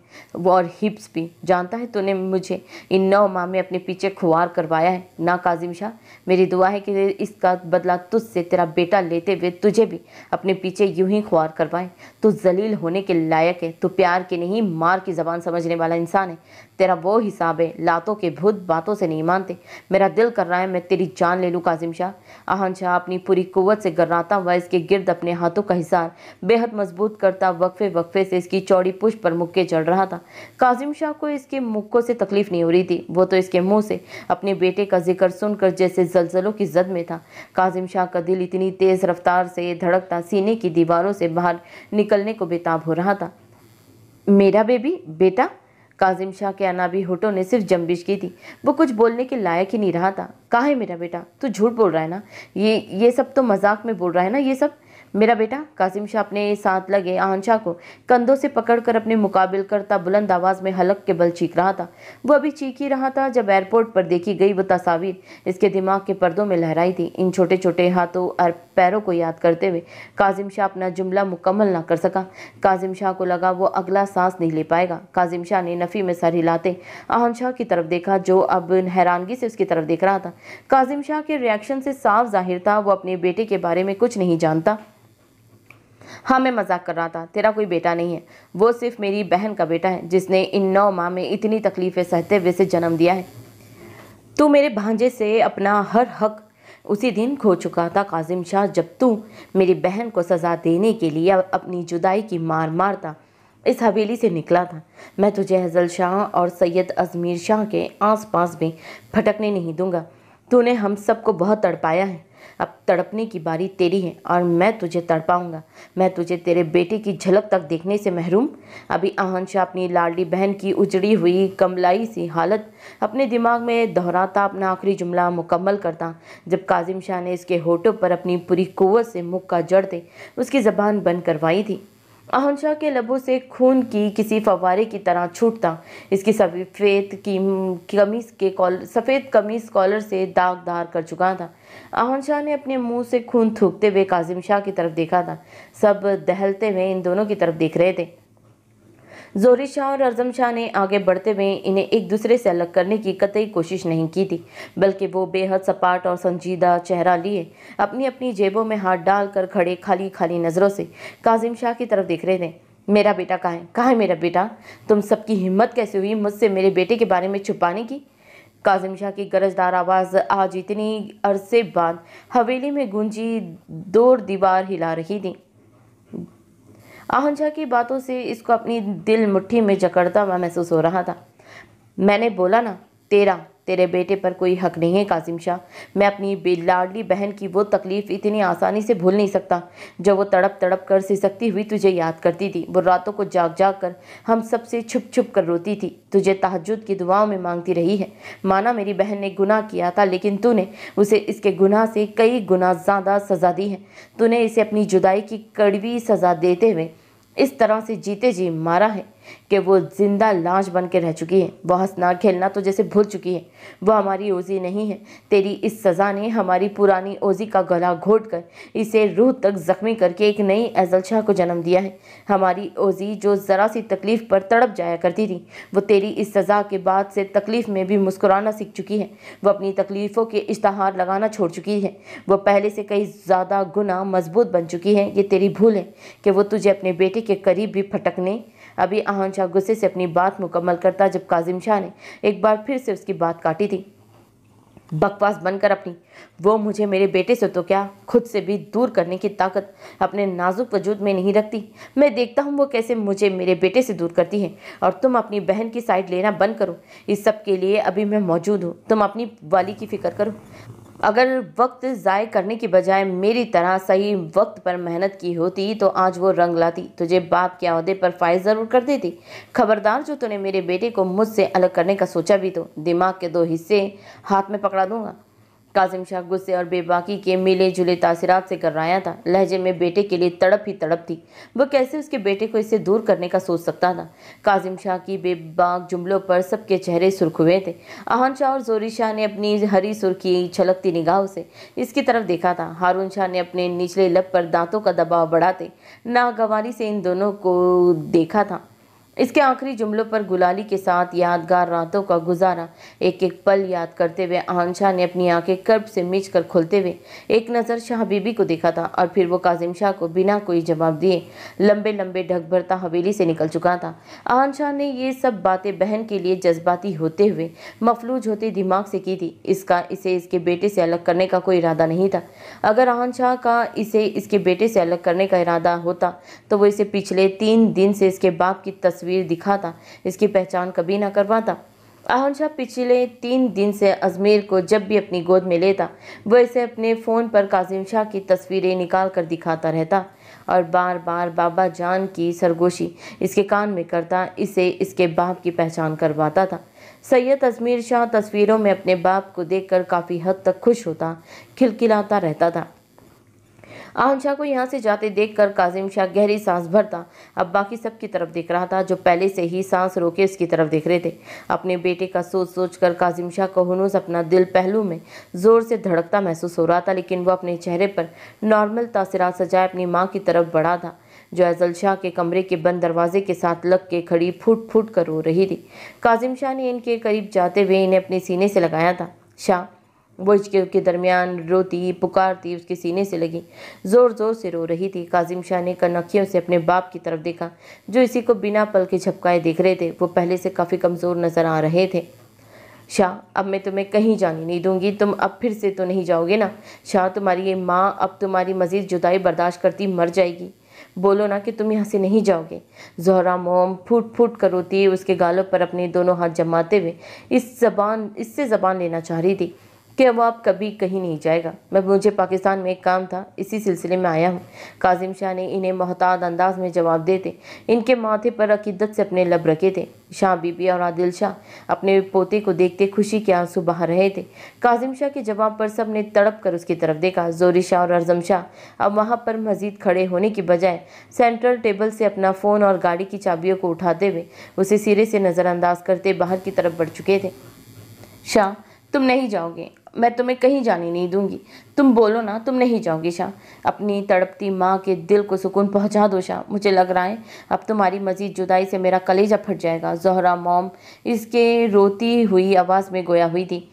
और हिप्स भी जानता है तूने मुझे इन नौ माह में अपने पीछे खुआर करवाया है ना काजिम शाह मेरी दुआ है कि इसका बदला तुझसे तेरा बेटा लेते हुए तुझे भी अपने पीछे यूं ही खुआर करवाए तो जलील होने के लायक है तो प्यार के नहीं मार की ज़बान समझने वाला इंसान है तेरा वो हिसाब है लातों के भूत बातों से नहीं मानते मेरा दिल कर रहा है मैं तेरी जान ले लूँ काजिम शाह आहन शाह अपनी पूरी कुत से गर्राता हुआ इसके गिरद अपने हाथों का हिसार बेहद मजबूत करता वक्फे वक्फे से इसकी चौड़ी पुष पर मुक्के चढ़ रहा था काजिम शाह को इसके मुक्कों से तकलीफ नहीं हो रही थी वो तो इसके मुँह से अपने बेटे का जिक्र सुनकर जैसे जलजलों की जद में था काजिम शाह का दिल इतनी तेज़ रफ्तार से धड़कता सीने की दीवारों से बाहर निकलने को बेताब हो रहा था मेरा बेबी बेटा काजिम शाह के अनाबी होटो ने सिर्फ जम्बिश की थी वो कुछ बोलने के लायक ही नहीं रहा था कहा है मेरा बेटा तू झूठ बोल रहा है ना ये ये सब तो मजाक में बोल रहा है ना ये सब मेरा बेटा कासिम शाह अपने साथ लगे आहन शाह को कंधों से पकड़कर अपने मुकाबिल करता बुलंद आवाज़ में हलक के बल चीख रहा था वो अभी चीख ही रहा था जब एयरपोर्ट पर देखी गई वो तस्वीर इसके दिमाग के पर्दों में लहराई थी इन छोटे छोटे हाथों और पैरों को याद करते हुए काजिम शाह अपना जुमला मुकम्मल ना कर सका काजिम शाह को लगा वो अगला सांस नहीं ले पाएगा काजिम शाह ने नफ़ी में सर हिलाते आहन शाह की तरफ देखा जो अब हैरानगी से उसकी तरफ देख रहा था काजिम शाह के रिएक्शन से साफ जाहिर था वो अपने बेटे के बारे में कुछ नहीं जानता हाँ मैं मजाक कर रहा था तेरा कोई बेटा नहीं है वो सिर्फ मेरी बहन का बेटा है जिसने इन नौ माह में इतनी तकलीफ़ें सहते हुए से जन्म दिया है तू मेरे भांजे से अपना हर हक उसी दिन खो चुका था काजिम शाह जब तू मेरी बहन को सज़ा देने के लिए अपनी जुदाई की मार मारता इस हवेली से निकला था मैं तुझे हजल शाह और सैयद अजमीर शाह के आसपास भी फटकने नहीं दूंगा तूने हम सबको बहुत तड़पाया है अब तड़पने की बारी तेरी है और मैं तुझे तड़पाऊंगा मैं तुझे तेरे बेटे की झलक तक देखने से महरूम अभी शाह अपनी लाडली बहन की उजड़ी हुई कमलाई सी हालत अपने दिमाग में दोहराता अपना आखिरी जुमला मुकम्मल करता जब काजिम शाह ने इसके होठों पर अपनी पूरी कुवत से मुख का जड़ दे उसकी ज़बान बंद करवाई थी शाह के लबों से खून की किसी फवारे की तरह छूटता इसकी सफ़ेद की कमीज़ के कॉल सफ़ेद कमीज़ कॉलर से दागदार कर चुका था शाह ने अपने मुंह से खून थूकते हुए काजिम शाह की तरफ देखा था सब दहलते हुए इन दोनों की तरफ देख रहे थे जोरी शाह और अजम शाह ने आगे बढ़ते हुए इन्हें एक दूसरे से अलग करने की कतई कोशिश नहीं की थी बल्कि वो बेहद सपाट और संजीदा चेहरा लिए अपनी अपनी जेबों में हाथ डालकर खड़े खाली खाली नज़रों से काजिम शाह की तरफ देख रहे थे मेरा बेटा कहाँ है कहाँ है मेरा बेटा तुम सबकी हिम्मत कैसे हुई मुझसे मेरे बेटे के बारे में छुपाने की काजिम शाह की गरजदार आवाज़ आज इतनी अरसे बाद हवेली में गूंजी दौर दीवार हिला रही थी आहन की बातों से इसको अपनी दिल मुट्ठी में जकड़ता हुआ महसूस हो रहा था मैंने बोला ना तेरा तेरे बेटे पर कोई हक नहीं है कासिम शाह मैं अपनी लाडली बहन की वो तकलीफ़ इतनी आसानी से भूल नहीं सकता जब वो तड़प तड़प कर सिसकती हुई तुझे याद करती थी वो रातों को जाग जाग कर हम सब से छुप छुप कर रोती थी तुझे तहजद की दुआओं में मांगती रही है माना मेरी बहन ने गुनाह किया था लेकिन तूने उसे इसके गुनाह से कई गुना ज़्यादा सज़ा दी है तूने इसे अपनी जुदाई की कड़वी सज़ा देते हुए इस तरह से जीते जी मारा है कि वो जिंदा लाश बन के रह चुकी है वह हंसना खेलना तो जैसे भूल चुकी है वह हमारी ओजी नहीं है तेरी इस सज़ा ने हमारी पुरानी ओजी का गला घोट कर इसे रूह तक जख्मी करके एक नई शाह को जन्म दिया है हमारी ओजी जो ज़रा सी तकलीफ़ पर तड़प जाया करती थी वो तेरी इस सज़ा के बाद से तकलीफ़ में भी मुस्कुराना सीख चुकी है वह अपनी तकलीफ़ों के इश्तहार लगाना छोड़ चुकी है वह पहले से कई ज़्यादा गुना मजबूत बन चुकी है ये तेरी भूल है कि वो तुझे अपने बेटे के करीब भी फटकने अभी आहान शाह गुस्से से अपनी बात मुकम्मल करता जब काजिम शाह ने एक बार फिर से उसकी बात काटी थी बकवास बनकर अपनी वो मुझे मेरे बेटे से तो क्या खुद से भी दूर करने की ताकत अपने नाजुक वजूद में नहीं रखती मैं देखता हूँ वो कैसे मुझे मेरे बेटे से दूर करती है और तुम अपनी बहन की साइड लेना बंद करो इस सब के लिए अभी मैं मौजूद हूँ तुम अपनी वाली की फ़िक्र करो अगर वक्त ज़ाय करने की बजाय मेरी तरह सही वक्त पर मेहनत की होती तो आज वो रंग लाती तुझे बाप के अहदे पर फाइज ज़रूर कर देती खबरदार जो तूने मेरे बेटे को मुझसे अलग करने का सोचा भी तो दिमाग के दो हिस्से हाथ में पकड़ा दूंगा कासिम शाह गुस्से और बेबाकी के मिले जुले तासीरात से गर्राया था लहजे में बेटे के लिए तड़प ही तड़प थी वह कैसे उसके बेटे को इससे दूर करने का सोच सकता था कासिम शाह की बेबाक जुमलों पर सबके चेहरे सुर्ख हुए थे आहन शाह और जोरी शाह ने अपनी हरी सुर्खी छलकती निगाहों से इसकी तरफ देखा था हारून शाह ने अपने निचले लब पर दांतों का दबाव बढ़ाते नागवारी से इन दोनों को देखा था इसके आखिरी जुमलों पर गुलाली के साथ यादगार रातों का गुजारा एक एक पल याद करते हुए आहन शाह ने अपनी आंखें कर्ब से मिच कर खुलते हुए एक नज़र शाह बीबी को देखा था और फिर वो काजिम शाह को बिना कोई जवाब दिए लंबे लंबे ढक भरता हवेली से निकल चुका था आहन शाह ने ये सब बातें बहन के लिए जज्बाती होते हुए मफलूज होते दिमाग से की थी इसका इसे इसके बेटे से अलग करने का कोई इरादा नहीं था अगर आहन शाह का इसे इसके बेटे से अलग करने का इरादा होता तो वो इसे पिछले तीन दिन से इसके बाप की तस्वीर तस्वीर दिखाता इसकी पहचान कभी ना करवाता आहन शाह पिछले तीन दिन से अजमेर को जब भी अपनी गोद में लेता वह इसे अपने फ़ोन पर काजिम शाह की तस्वीरें निकाल कर दिखाता रहता और बार बार बाबा जान की सरगोशी इसके कान में करता इसे इसके बाप की पहचान करवाता था सैयद अजमेर शाह तस्वीरों में अपने बाप को देखकर काफ़ी हद तक खुश होता खिलखिलाता रहता था आहन शाह को यहाँ से जाते देखकर काजिम शाह गहरी सांस भरता अब बाकी सब की तरफ देख रहा था जो पहले से ही सांस रोके उसकी तरफ देख रहे थे अपने बेटे का सोच सोच कर काजिम शाह को हनूस अपना दिल पहलू में ज़ोर से धड़कता महसूस हो रहा था लेकिन वो अपने चेहरे पर नॉर्मल तासरात सजाए अपनी माँ की तरफ बढ़ा था जो अजल शाह के कमरे के बंद दरवाजे के साथ लग के खड़ी फूट फूट कर रो रही थी काजिम शाह ने इनके करीब जाते हुए इन्हें अपने सीने से लगाया था शाह वो हिचके के दरमियान रोती पुकारती उसके सीने से लगी ज़ोर ज़ोर से रो रही थी काजिम शाह ने कनखियों से अपने बाप की तरफ देखा जो इसी को बिना पल के झपकाए देख रहे थे वो पहले से काफ़ी कमज़ोर नज़र आ रहे थे शाह अब मैं तुम्हें कहीं जाने नहीं दूंगी तुम अब फिर से तो नहीं जाओगे ना शाह तुम्हारी ये माँ अब तुम्हारी मज़ीद जुदाई बर्दाश्त करती मर जाएगी बोलो ना कि तुम यहाँ से नहीं जाओगे जहरा मोम फूट फूट कर रोती उसके गालों पर अपने दोनों हाथ जमाते हुए इस जबान इससे जबान लेना चाह रही थी कि अब आप कभी कहीं नहीं जाएगा मैं मुझे पाकिस्तान में एक काम था इसी सिलसिले में आया हूँ काजिम शाह ने इन्हें मोहताद अंदाज में जवाब देते इनके माथे पर अकीदत से अपने लब रखे थे शाह बीबी और आदिल शाह अपने पोते को देखते खुशी के आंसू बहा रहे थे काजिम शाह के जवाब पर सब ने तड़प कर उसकी तरफ देखा जोरी शाह और अरजम शाह अब वहाँ पर मजीद खड़े होने की बजाय सेंट्रल टेबल से अपना फ़ोन और गाड़ी की चाबियों को उठाते हुए उसे सिरे से नज़रअंदाज करते बाहर की तरफ बढ़ चुके थे शाह तुम नहीं जाओगे मैं तुम्हें कहीं जाने नहीं दूंगी तुम बोलो ना तुम नहीं जाओगी शाह अपनी तड़पती माँ के दिल को सुकून पहुँचा दो शाह मुझे लग रहा है अब तुम्हारी मजीद जुदाई से मेरा कलेजा फट जाएगा जहरा मोम इसके रोती हुई आवाज़ में गोया हुई थी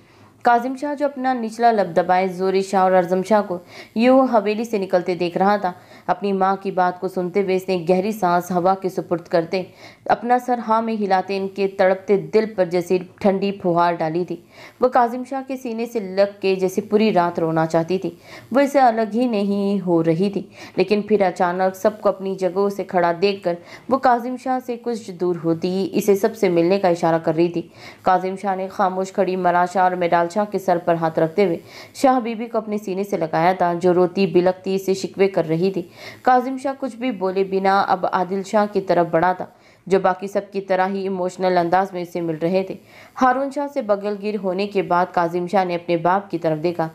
काजिम शाह जो अपना निचला लब दबाए जोरी शाह और अरजम शाह को यूं हवेली से निकलते देख रहा था अपनी माँ की बात को सुनते हुए इसने गहरी सांस हवा के सुपुर्द करते अपना सर हाँ में हिलाते इनके तड़पते दिल पर जैसे ठंडी फुहार डाली थी वह काजिम शाह के सीने से लग के जैसे पूरी रात रोना चाहती थी वो इसे अलग ही नहीं हो रही थी लेकिन फिर अचानक सबको अपनी जगहों से खड़ा देख कर वो काजिम शाह से कुछ दूर होती ही इसे सबसे मिलने का इशारा कर रही थी काजिम शाह ने खामोश खड़ी मराशा और मेराज बादशाह के सर पर हाथ रखते हुए शाह बीबी को अपने सीने से लगाया था जो रोती बिलकती से शिकवे कर रही थी काजिम शाह कुछ भी बोले बिना अब आदिल शाह की तरफ बढ़ा था जो बाकी सब की तरह ही इमोशनल अंदाज में इसे मिल रहे थे हारून शाह से बगलगिर होने के बाद काजिम शाह ने अपने बाप की तरफ देखा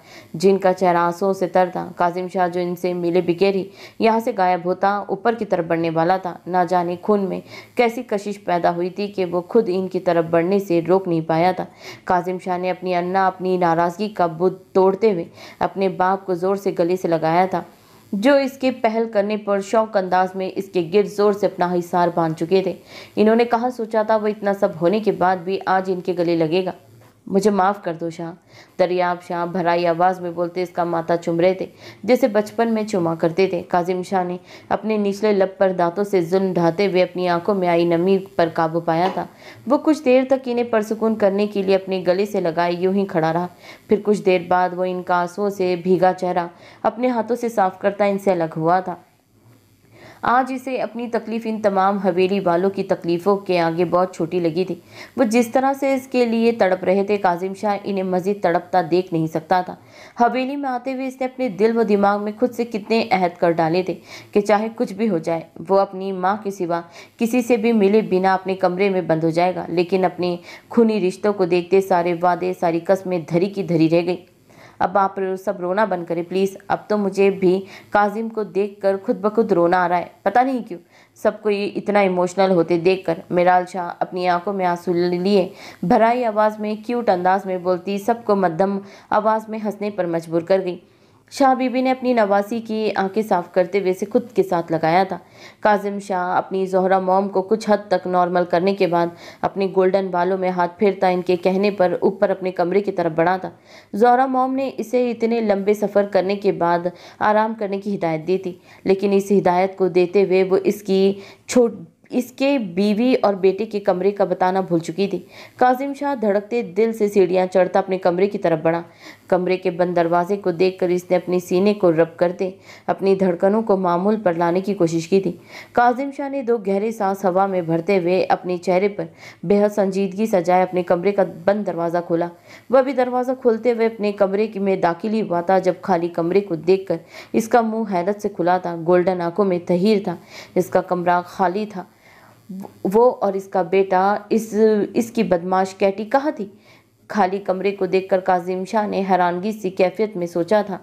जिनका चेहरा आंसुओं से तर था काजिम शाह जो इनसे मिले बिकेर ही यहाँ से गायब होता ऊपर की तरफ बढ़ने वाला था ना जाने खून में कैसी कशिश पैदा हुई थी कि वो खुद इनकी तरफ बढ़ने से रोक नहीं पाया था काजिम शाह ने अपनी अन्ना अपनी नाराज़गी का बुध तोड़ते हुए अपने बाप को ज़ोर से गले से लगाया था जो इसके पहल करने पर शौक अंदाज में इसके गिर जोर से अपना हिसार बांध चुके थे इन्होंने कहा सोचा था वो इतना सब होने के बाद भी आज इनके गले लगेगा मुझे माफ़ कर दो शाह दरियाब शाह भराई आवाज़ में बोलते इसका माता चुम रहे थे जिसे बचपन में चुमा करते थे काजिम शाह ने अपने निचले लब पर दांतों से जुल्म ढाते हुए अपनी आंखों में आई नमी पर काबू पाया था वो कुछ देर तक इन्हें परसकून करने के लिए अपने गले से लगाए यूं ही खड़ा रहा फिर कुछ देर बाद वो इनका आंसुओं से भीगा चेहरा अपने हाथों से साफ करता इनसे अलग हुआ था आज इसे अपनी तकलीफ़ इन तमाम हवेली वालों की तकलीफ़ों के आगे बहुत छोटी लगी थी वो जिस तरह से इसके लिए तड़प रहे थे काजिम शाह इन्हें मज़ीद तड़पता देख नहीं सकता था हवेली में आते हुए इसने अपने दिल व दिमाग में खुद से कितने अहद कर डाले थे कि चाहे कुछ भी हो जाए वो अपनी माँ के सिवा किसी से भी मिले बिना अपने कमरे में बंद हो जाएगा लेकिन अपने खूनी रिश्तों को देखते सारे वादे सारी कस्में धरी की धरी रह गई अब आप सब रोना बंद करें प्लीज़ अब तो मुझे भी काजिम को देख कर खुद ब खुद रोना आ रहा है पता नहीं क्यों सबको ये इतना इमोशनल होते देख कर मेराल शाह अपनी आंखों में आंसू लिए भराई आवाज़ में क्यूट अंदाज में बोलती सबको मध्यम आवाज़ में हंसने पर मजबूर कर गई शाह बीबी ने अपनी नवासी की आंखें साफ करते हुए इसे खुद के साथ लगाया था काजिम शाह अपनी जहरा मोम को कुछ हद तक नॉर्मल करने के बाद अपने गोल्डन बालों में हाथ फेरता इनके कहने पर ऊपर अपने कमरे की तरफ बढ़ा था जहरा मोम ने इसे इतने लंबे सफ़र करने के बाद आराम करने की हिदायत दी थी लेकिन इस हिदायत को देते हुए वो इसकी छोट इसके बीवी और बेटे के कमरे का बताना भूल चुकी थी काजिम शाह धड़कते दिल से सीढ़ियाँ चढ़ता अपने कमरे की तरफ बढ़ा कमरे के बंद दरवाजे को देखकर इसने अपने सीने को रब करते अपनी धड़कनों को मामूल पर लाने की कोशिश की थी काजिम शाह ने दो गहरे सांस हवा में भरते हुए अपने चेहरे पर बेहद संजीदगी सजाए अपने कमरे का बंद दरवाज़ा खोला वह भी दरवाज़ा खोलते हुए अपने कमरे में दाखिल ही हुआ था जब खाली कमरे को कर इसका मुँह हैरत से खुला था गोल्डन आँखों में तहीर था इसका कमरा खाली था वो और इसका बेटा इस इसकी बदमाश कैटी कहाँ थी खाली कमरे को देखकर काजिम शाह ने हैरानगी सी कैफियत में सोचा था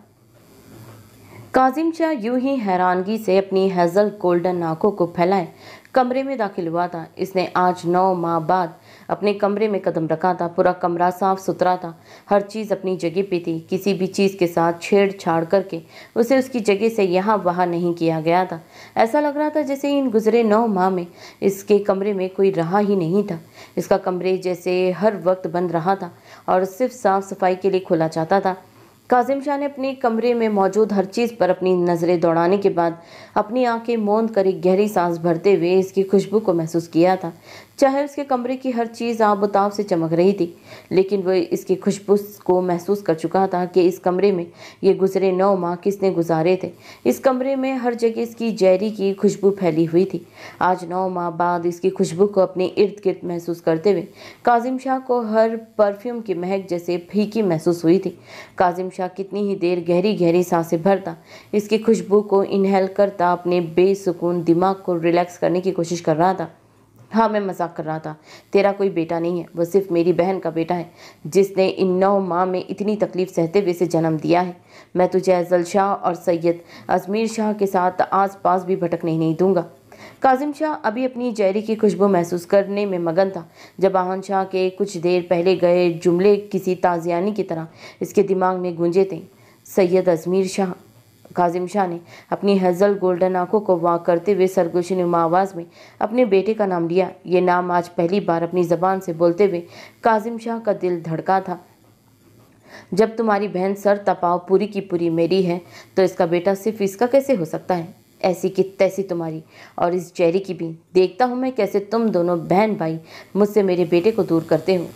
काजिम शाह यूं ही हैरानगी से अपनी हैज़ल गोल्डन नाकों को फैलाए कमरे में दाखिल हुआ था इसने आज नौ माह बाद अपने कमरे में कदम रखा था पूरा कमरा साफ सुथरा था हर चीज़ अपनी जगह पे थी किसी भी चीज़ के साथ छेड़छाड़ करके उसे उसकी जगह से यहाँ वहाँ नहीं किया गया था ऐसा लग रहा था जैसे इन गुजरे नौ माह में इसके कमरे में कोई रहा ही नहीं था इसका कमरे जैसे हर वक्त बंद रहा था और सिर्फ साफ सफाई के लिए खोला जाता था काजिम शाह ने अपने कमरे में मौजूद हर चीज़ पर अपनी नज़रें दौड़ाने के बाद अपनी आंखें मोंद कर एक गहरी सांस भरते हुए इसकी खुशबू को महसूस किया था चाहे उसके कमरे की हर चीज़ आब बताव से चमक रही थी लेकिन वह इसकी खुशबू को महसूस कर चुका था कि इस कमरे में ये गुजरे नौ माह किसने गुजारे थे इस कमरे में हर जगह इसकी जैरी की खुशबू फैली हुई थी आज नौ माह बाद इसकी खुशबू को अपने इर्द गिर्द महसूस करते हुए काजिम शाह को हर परफ्यूम की महक जैसे फीकी महसूस हुई थी काजिम शाह कितनी ही देर गहरी गहरी सांसें भरता इसकी खुशबू को इनहेल करता अपने बेसकून दिमाग को रिलैक्स करने की कोशिश कर रहा था हाँ मैं मजाक कर रहा था तेरा कोई बेटा नहीं है वो सिर्फ मेरी बहन का बेटा है जिसने इन नौ माह में इतनी तकलीफ सहते हुए से जन्म दिया है मैं तुझे अजल शाह और सैयद अजमीर शाह के साथ आस पास भी भटकने नहीं दूंगा काजिम शाह अभी अपनी जहरी की खुशबू महसूस करने में मगन था जब आहन शाह के कुछ देर पहले गए जुमले किसी ताजियानी की तरह इसके दिमाग में गूंजे थे सैयद अजमीर शाह काजिम शाह ने अपनी हजल गोल्डन आंखों को वाक करते हुए सरगोशी नुमा आवाज़ में अपने बेटे का नाम लिया ये नाम आज पहली बार अपनी ज़बान से बोलते हुए काजिम शाह का दिल धड़का था जब तुम्हारी बहन सर तपाव पूरी की पूरी मेरी है तो इसका बेटा सिर्फ इसका कैसे हो सकता है ऐसी की तैसी तुम्हारी और इस चेहरे की भी देखता हूँ मैं कैसे तुम दोनों बहन भाई मुझसे मेरे बेटे को दूर करते हो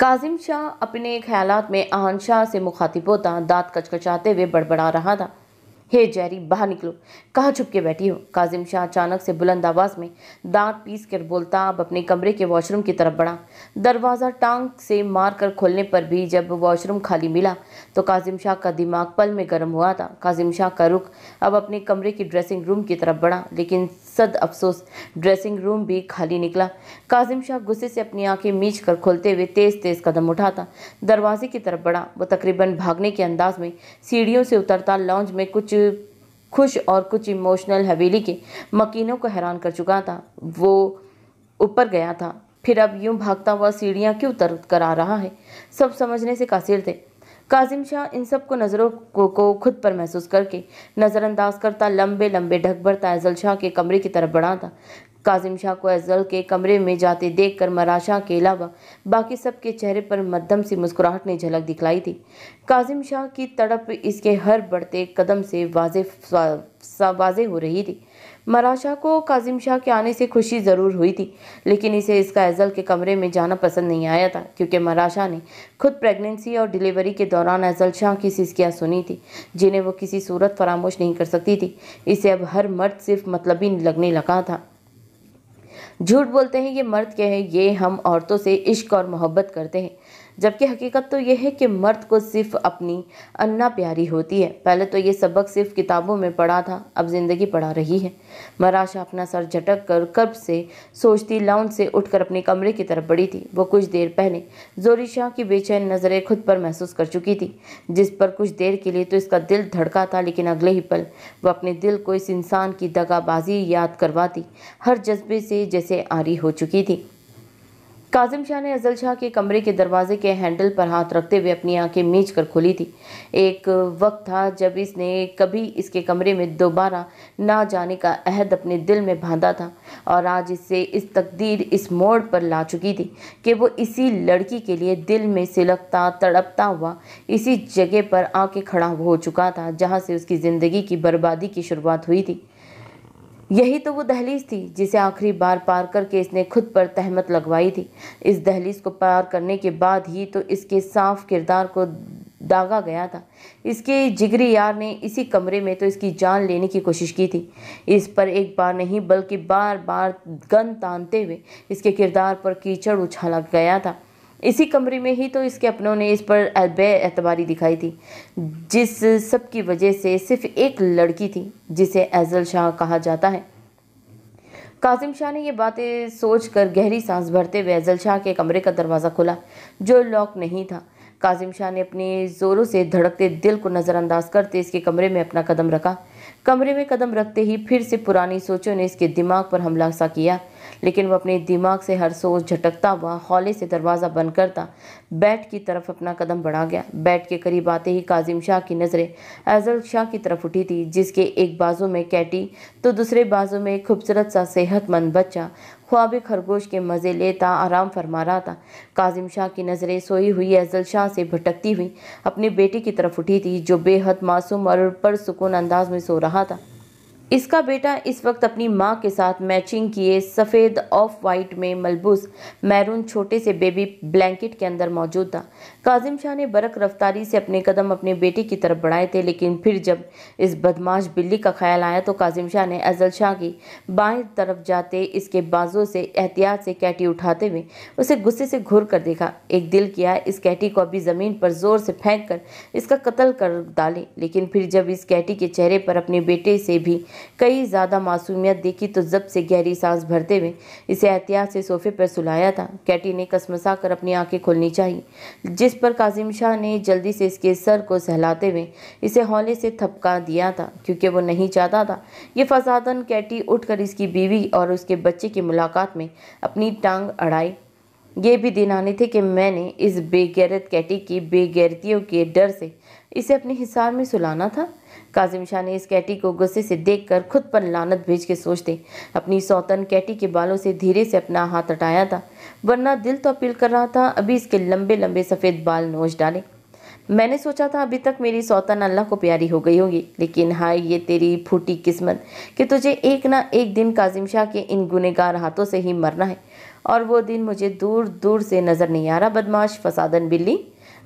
काजिम शाह अपने ख्यालात में आहन शाह से मुखातिब होता दांत कचकचाते हुए बड़बड़ा रहा था हे जैरी बाहर निकलो कहाँ छुप के बैठी हो काजिम शाह अचानक से बुलंद आवाज़ में दांत पीस कर बोलता अब अपने कमरे के वॉशरूम की तरफ बढ़ा दरवाज़ा टांग से मार कर खोलने पर भी जब वॉशरूम खाली मिला तो काजिम शाह का दिमाग पल में गर्म हुआ था काजिम शाह का रुख अब अपने कमरे की ड्रेसिंग रूम की तरफ बढ़ा लेकिन सद अफसोस ड्रेसिंग रूम भी खाली निकला काजिम शाह गुस्से से अपनी आंखें मीच कर खोलते हुए तेज तेज कदम उठाता दरवाजे की तरफ बढ़ा वो तकरीबन भागने के अंदाज में सीढ़ियों से उतरता लॉन्च में कुछ खुश और कुछ इमोशनल हवेली के मकीनों को हैरान कर चुका था वो ऊपर गया था फिर अब यूं भागता हुआ सीढ़ियाँ क्यों उतर कर आ रहा है सब समझने से कासिर थे काजिम शाह इन सब को नज़रों को, को खुद पर महसूस करके नज़रअंदाज करता लंबे लंबे ढक भरता एजल शाह के कमरे की तरफ बढ़ाता काजिम शाह को एजल के कमरे में जाते देख कर मराशा के अलावा बाकी सब के चेहरे पर मध्यम सी मुस्कुराहट ने झलक दिखलाई थी काजिम शाह की तड़प इसके हर बढ़ते कदम से वाजे वाजे हो रही थी मराशा को काजिम शाह के आने से खुशी ज़रूर हुई थी लेकिन इसे इसका एजल के कमरे में जाना पसंद नहीं आया था क्योंकि मराशा ने खुद प्रेगनेंसी और डिलीवरी के दौरान एजल शाह की सिस्कियाँ सुनी थी जिन्हें वो किसी सूरत फरामोश नहीं कर सकती थी इसे अब हर मर्द सिर्फ मतलब ही लगने लगा था झूठ बोलते हैं ये मर्द कहें ये हम औरतों से इश्क और मोहब्बत करते हैं जबकि हकीकत तो यह है कि मर्द को सिर्फ अपनी अन्ना प्यारी होती है पहले तो ये सबक सिर्फ किताबों में पढ़ा था अब ज़िंदगी पढ़ा रही है मराशा अपना सर झटक कर कर्ब से सोचती लाउन से उठकर अपने कमरे की तरफ बढ़ी थी वो कुछ देर पहले जोरी शाह की बेचैन नज़रें खुद पर महसूस कर चुकी थी जिस पर कुछ देर के लिए तो इसका दिल धड़का था लेकिन अगले ही पल वह अपने दिल को इस इंसान की दगाबाजी याद करवाती हर जज्बे से जैसे आरी हो चुकी थी काजिम शाह ने अजल शाह के कमरे के दरवाजे के हैंडल पर हाथ रखते हुए अपनी आंखें मीच कर खोली थी एक वक्त था जब इसने कभी इसके कमरे में दोबारा ना जाने का अहद अपने दिल में बांधा था और आज इससे इस तकदीर इस मोड़ पर ला चुकी थी कि वो इसी लड़की के लिए दिल में सिलकता तड़पता हुआ इसी जगह पर आके खड़ा हो चुका था जहाँ से उसकी ज़िंदगी की बर्बादी की शुरुआत हुई थी यही तो वो दहलीज थी जिसे आखिरी बार पार करके इसने खुद पर तहमत लगवाई थी इस दहलीज को पार करने के बाद ही तो इसके साफ किरदार को दागा गया था इसके जिगरी यार ने इसी कमरे में तो इसकी जान लेने की कोशिश की थी इस पर एक बार नहीं बल्कि बार बार गन तानते हुए इसके किरदार पर कीचड़ उछाला गया था इसी कमरे में ही तो इसके अपनों ने इस पर एतबारी दिखाई थी जिस सब की वजह से सिर्फ एक लड़की थी जिसे एजल शाह कहा जाता है काजिम शाह ने ये बातें सोच कर गहरी सांस भरते हुए एजल शाह के कमरे का दरवाज़ा खोला जो लॉक नहीं था काजिम शाह ने अपने ज़ोरों से धड़कते दिल को नज़रअंदाज करते इसके कमरे में अपना कदम रखा कमरे में कदम रखते ही फिर से पुरानी सोचों ने इसके दिमाग पर हमला सा किया लेकिन वह अपने दिमाग से हर सोच झटकता हुआ हौले से दरवाज़ा बंद करता बैट की तरफ अपना कदम बढ़ा गया बैट के करीब आते ही काजिम शाह की नज़रें अजल शाह की तरफ उठी थी जिसके एक बाजू में कैटी तो दूसरे बाजू में खूबसूरत सा सेहतमंद बच्चा ख्वाब खरगोश के मज़े लेता आराम फरमा रहा था काजिम शाह की नज़रें सोई हुई अजल शाह से भटकती हुई अपने बेटे की तरफ उठी थी जो बेहद मासूम और परसकून अंदाज में सो रहा था इसका बेटा इस वक्त अपनी मां के साथ मैचिंग किए सफ़ेद ऑफ वाइट में मलबूस मैरून छोटे से बेबी ब्लैंकेट के अंदर मौजूद था काजिम शाह ने बरक रफ्तारी से अपने कदम अपने बेटे की तरफ बढ़ाए थे लेकिन फिर जब इस बदमाश बिल्ली का ख्याल आया तो काजिम शाह ने अजल शाह की बाएं तरफ जाते इसके बाजों से एहतियात से कैटी उठाते हुए उसे गुस्से से घूर कर देखा एक दिल किया इस कैटी को अभी ज़मीन पर जोर से फेंक कर इसका कत्ल कर डाले लेकिन फिर जब इस कैटी के चेहरे पर अपने बेटे से भी कई ज़्यादा मासूमियत देखी तो जब से गहरी सांस भरते हुए इसे एहतियात से सोफे पर सुलाया था कैटी ने कसमसा कर अपनी आंखें खोलनी चाहिए जिस जिस पर काजिम शाह ने जल्दी से इसके सर को सहलाते हुए इसे हौले से थपका दिया था क्योंकि वो नहीं चाहता था ये फसादन कैटी उठकर इसकी बीवी और उसके बच्चे की मुलाकात में अपनी टांग अड़ाई ये भी दिन आने थे कि मैंने इस बेगैरत कैटी की बेगैरतियों के डर से इसे अपने हिसार में सुलाना था काजिम शाह ने इस कैटी को गुस्से से देखकर खुद पर लानत भेज के सोचते अपनी सौतन कैटी के बालों से धीरे से अपना हाथ हटाया था वरना दिल तो अपील कर रहा था अभी इसके लंबे लंबे सफ़ेद बाल नोच डाले मैंने सोचा था अभी तक मेरी सौतन अल्लाह को प्यारी हो गई होगी लेकिन हाय ये तेरी फूटी किस्मत कि तुझे एक ना एक दिन काजिम शाह के इन गुनेगार हाथों से ही मरना है और वो दिन मुझे दूर दूर से नज़र नहीं आ रहा बदमाश फसादन बिल्ली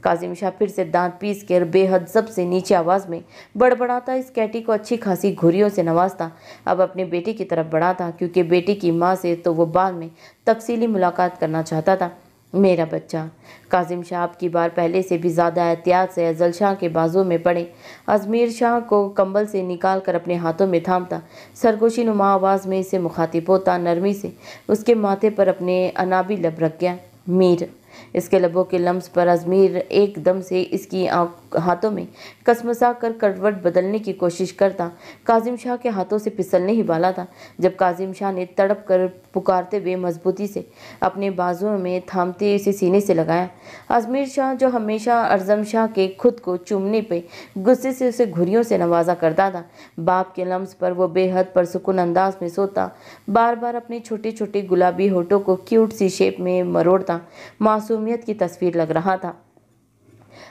काजिम शाह फिर से दांत पीस कर बेहद जब से नीचे आवाज़ में बड़बड़ाता इस कैटी को अच्छी खासी घुरियों से नवाजता अब अपने बेटे की तरफ बढ़ाता क्योंकि बेटे की माँ से तो वो बाद में तफसीली मुलाकात करना चाहता था मेरा बच्चा काजिम शाह आपकी बार पहले से भी ज़्यादा एहतियात से अजल शाह के बाजू में पड़े अजमेर शाह को कंबल से निकाल कर अपने हाथों में थामता सरगोशी नुमा आवाज़ में इसे मुखातिब होता नरमी से उसके माथे पर अपने अनाबी लब रख गया मीर इसके लबों के लम्स पर अज़मीर एकदम से इसकी आँख हाथों में कसमसा कर करवट बदलने की कोशिश करता काजिम शाह के हाथों से फिसलने ही वाला था जब काजिम शाह ने तड़प कर पुकारते हुए मजबूती से अपने बाजुओं में थामते इसे सीने से लगाया अजमेर शाह जो हमेशा अरजम शाह के खुद को चूमने पर गुस्से से उसे घुरियों से नवाजा करता था बाप के लम्स पर वो बेहद परसकुन अंदाज में सोता बार बार अपने छोटे छोटे गुलाबी होठों को क्यूट सी शेप में मरोड़ता मासूमियत की तस्वीर लग रहा था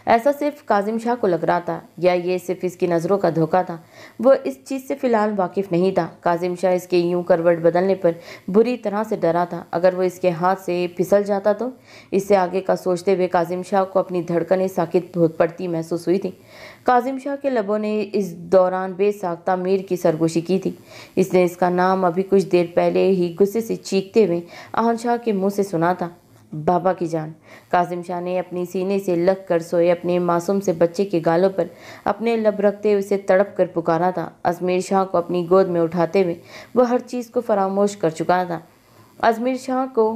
ऐसा सिर्फ काजिम शाह को लग रहा था या ये सिर्फ इसकी नज़रों का धोखा था वो इस चीज़ से फ़िलहाल वाकिफ़ नहीं था काजिम शाह इसके यूं करवट बदलने पर बुरी तरह से डरा था अगर वो इसके हाथ से फिसल जाता तो इससे आगे का सोचते हुए काजिम शाह को अपनी धड़कनें साकित पड़ती महसूस हुई थी काजिम शाह के लबों ने इस दौरान बेसाख्ता मीर की सरगोशी की थी इसने इसका नाम अभी कुछ देर पहले ही गुस्से से चीखते हुए आहन शाह के मुंह से सुना था बाबा की जान कासिम शाह ने अपनी सीने से लग कर सोए अपने मासूम से बच्चे के गालों पर अपने लब रखते उसे तड़प कर पुकारा था अजमेर शाह को अपनी गोद में उठाते हुए वह हर चीज़ को फरामोश कर चुका था अजमेर शाह को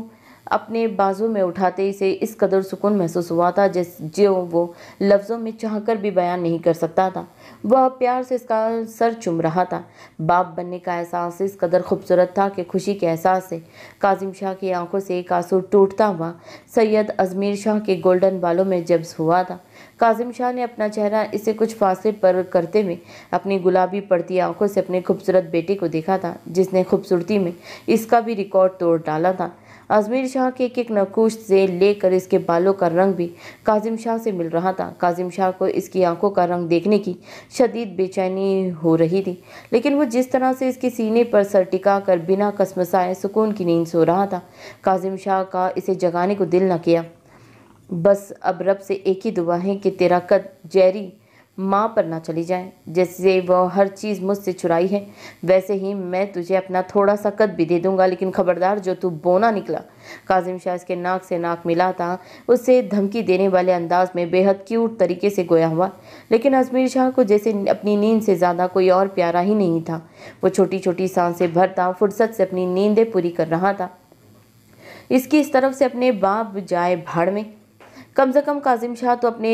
अपने बाजू में उठाते इसे इस कदर सुकून महसूस हुआ था जिस जो वो लफ्ज़ों में चाहकर भी बयान नहीं कर सकता था वह प्यार से इसका सर चुम रहा था बाप बनने का एहसास इस कदर खूबसूरत था कि खुशी के एहसास से काजिम शाह की आंखों से एक आंसू टूटता हुआ सैयद अजमेर शाह के गोल्डन बालों में जब्स हुआ था काजिम शाह ने अपना चेहरा इसे कुछ फासले पर करते हुए अपनी गुलाबी पड़ती आंखों से अपने खूबसूरत बेटे को देखा था जिसने खूबसूरती में इसका भी रिकॉर्ड तोड़ डाला था आजमीर शाह के एक एक नकोश से लेकर इसके बालों का रंग भी काजिम शाह से मिल रहा था काजिम शाह को इसकी आंखों का रंग देखने की शदीद बेचैनी हो रही थी लेकिन वो जिस तरह से इसके सीने पर सर टिका कर बिना कसमसाए सुकून की नींद सो रहा था काजिम शाह का इसे जगाने को दिल न किया बस अब रब से एक ही दुआ है कि तेरा कद जैरी माँ पर ना चली जाए जैसे वह हर चीज़ मुझसे चुराई है वैसे ही मैं तुझे अपना थोड़ा सा कद भी दे दूंगा लेकिन खबरदार जो तू बोना निकला काजिम शाह इसके नाक से नाक मिला था उससे धमकी देने वाले अंदाज में बेहद क्यूट तरीके से गोया हुआ लेकिन अजमेर शाह को जैसे अपनी नींद से ज़्यादा कोई और प्यारा ही नहीं था वो छोटी छोटी सांसें भरता फुर्सत से अपनी नींदें पूरी कर रहा था इसकी इस तरफ से अपने बाप जाए भाड़ में कम से कम काजिम शाह तो अपने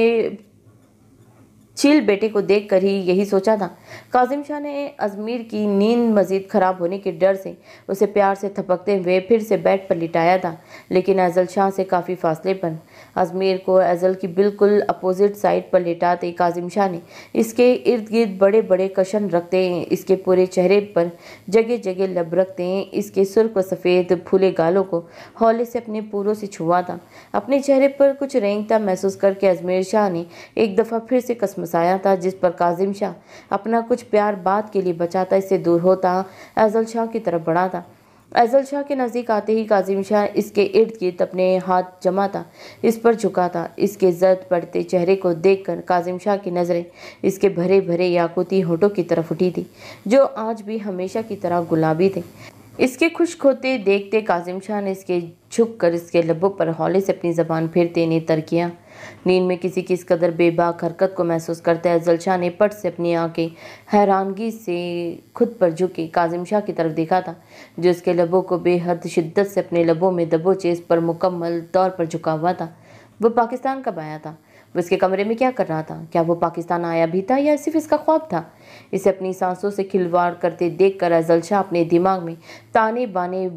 चील बेटे को देखकर ही यही सोचा था काजिम शाह ने अजमीर की नींद मजीद खराब होने के डर से उसे प्यार से थपकते हुए फिर से बेड पर लिटाया था लेकिन अजल शाह से काफ़ी फासले पर अजमेर को अजल की बिल्कुल अपोजिट साइड पर लेटाते काजिम शाह ने इसके इर्द गिर्द बड़े बड़े कशन रखते हैं इसके पूरे चेहरे पर जगह जगह लब रखते हैं इसके सुर्ख व सफ़ेद फूले गालों को हौले से अपने पूरों से छुआ था अपने चेहरे पर कुछ रेंगता महसूस करके अजमेर शाह ने एक दफ़ा फिर से कसमसाया था जिस पर काजिम शाह अपना कुछ प्यार बात के लिए बचाता इससे दूर होता अजल शाह की तरफ बढ़ा था फैजल शाह के नज़दीक आते ही काजिम शाह इसके इर्द गिर्द अपने हाथ जमा था इस पर झुका था इसके जर्द पड़ते चेहरे को देखकर काजिम शाह की नज़रें इसके भरे भरे याकूती होठों की तरफ उठी थी जो आज भी हमेशा की तरह गुलाबी थे इसके खुश्क होते देखते काजिम शाह ने इसके झुक कर इसके लबों पर हौले से अपनी ज़बान फिरते ने तर किया नींद में किसी की इस कदर बेबाक हरकत को महसूस करते अजल शाह ने पट से अपनी आंखें हैरानगी से खुद पर झुके काजिम शाह की तरफ देखा था जो उसके लबों को बेहद शिद्दत से अपने लबों में दबोचे इस पर मुकम्मल तौर पर झुका हुआ था वो पाकिस्तान कब आया था वो इसके कमरे में क्या कर रहा था क्या वो पाकिस्तान आया भी था या सिर्फ इसका ख्वाब था इसे अपनी सांसों से खिलवाड़ करते देख कर अजल शाह अपने दिमाग में ताने बाने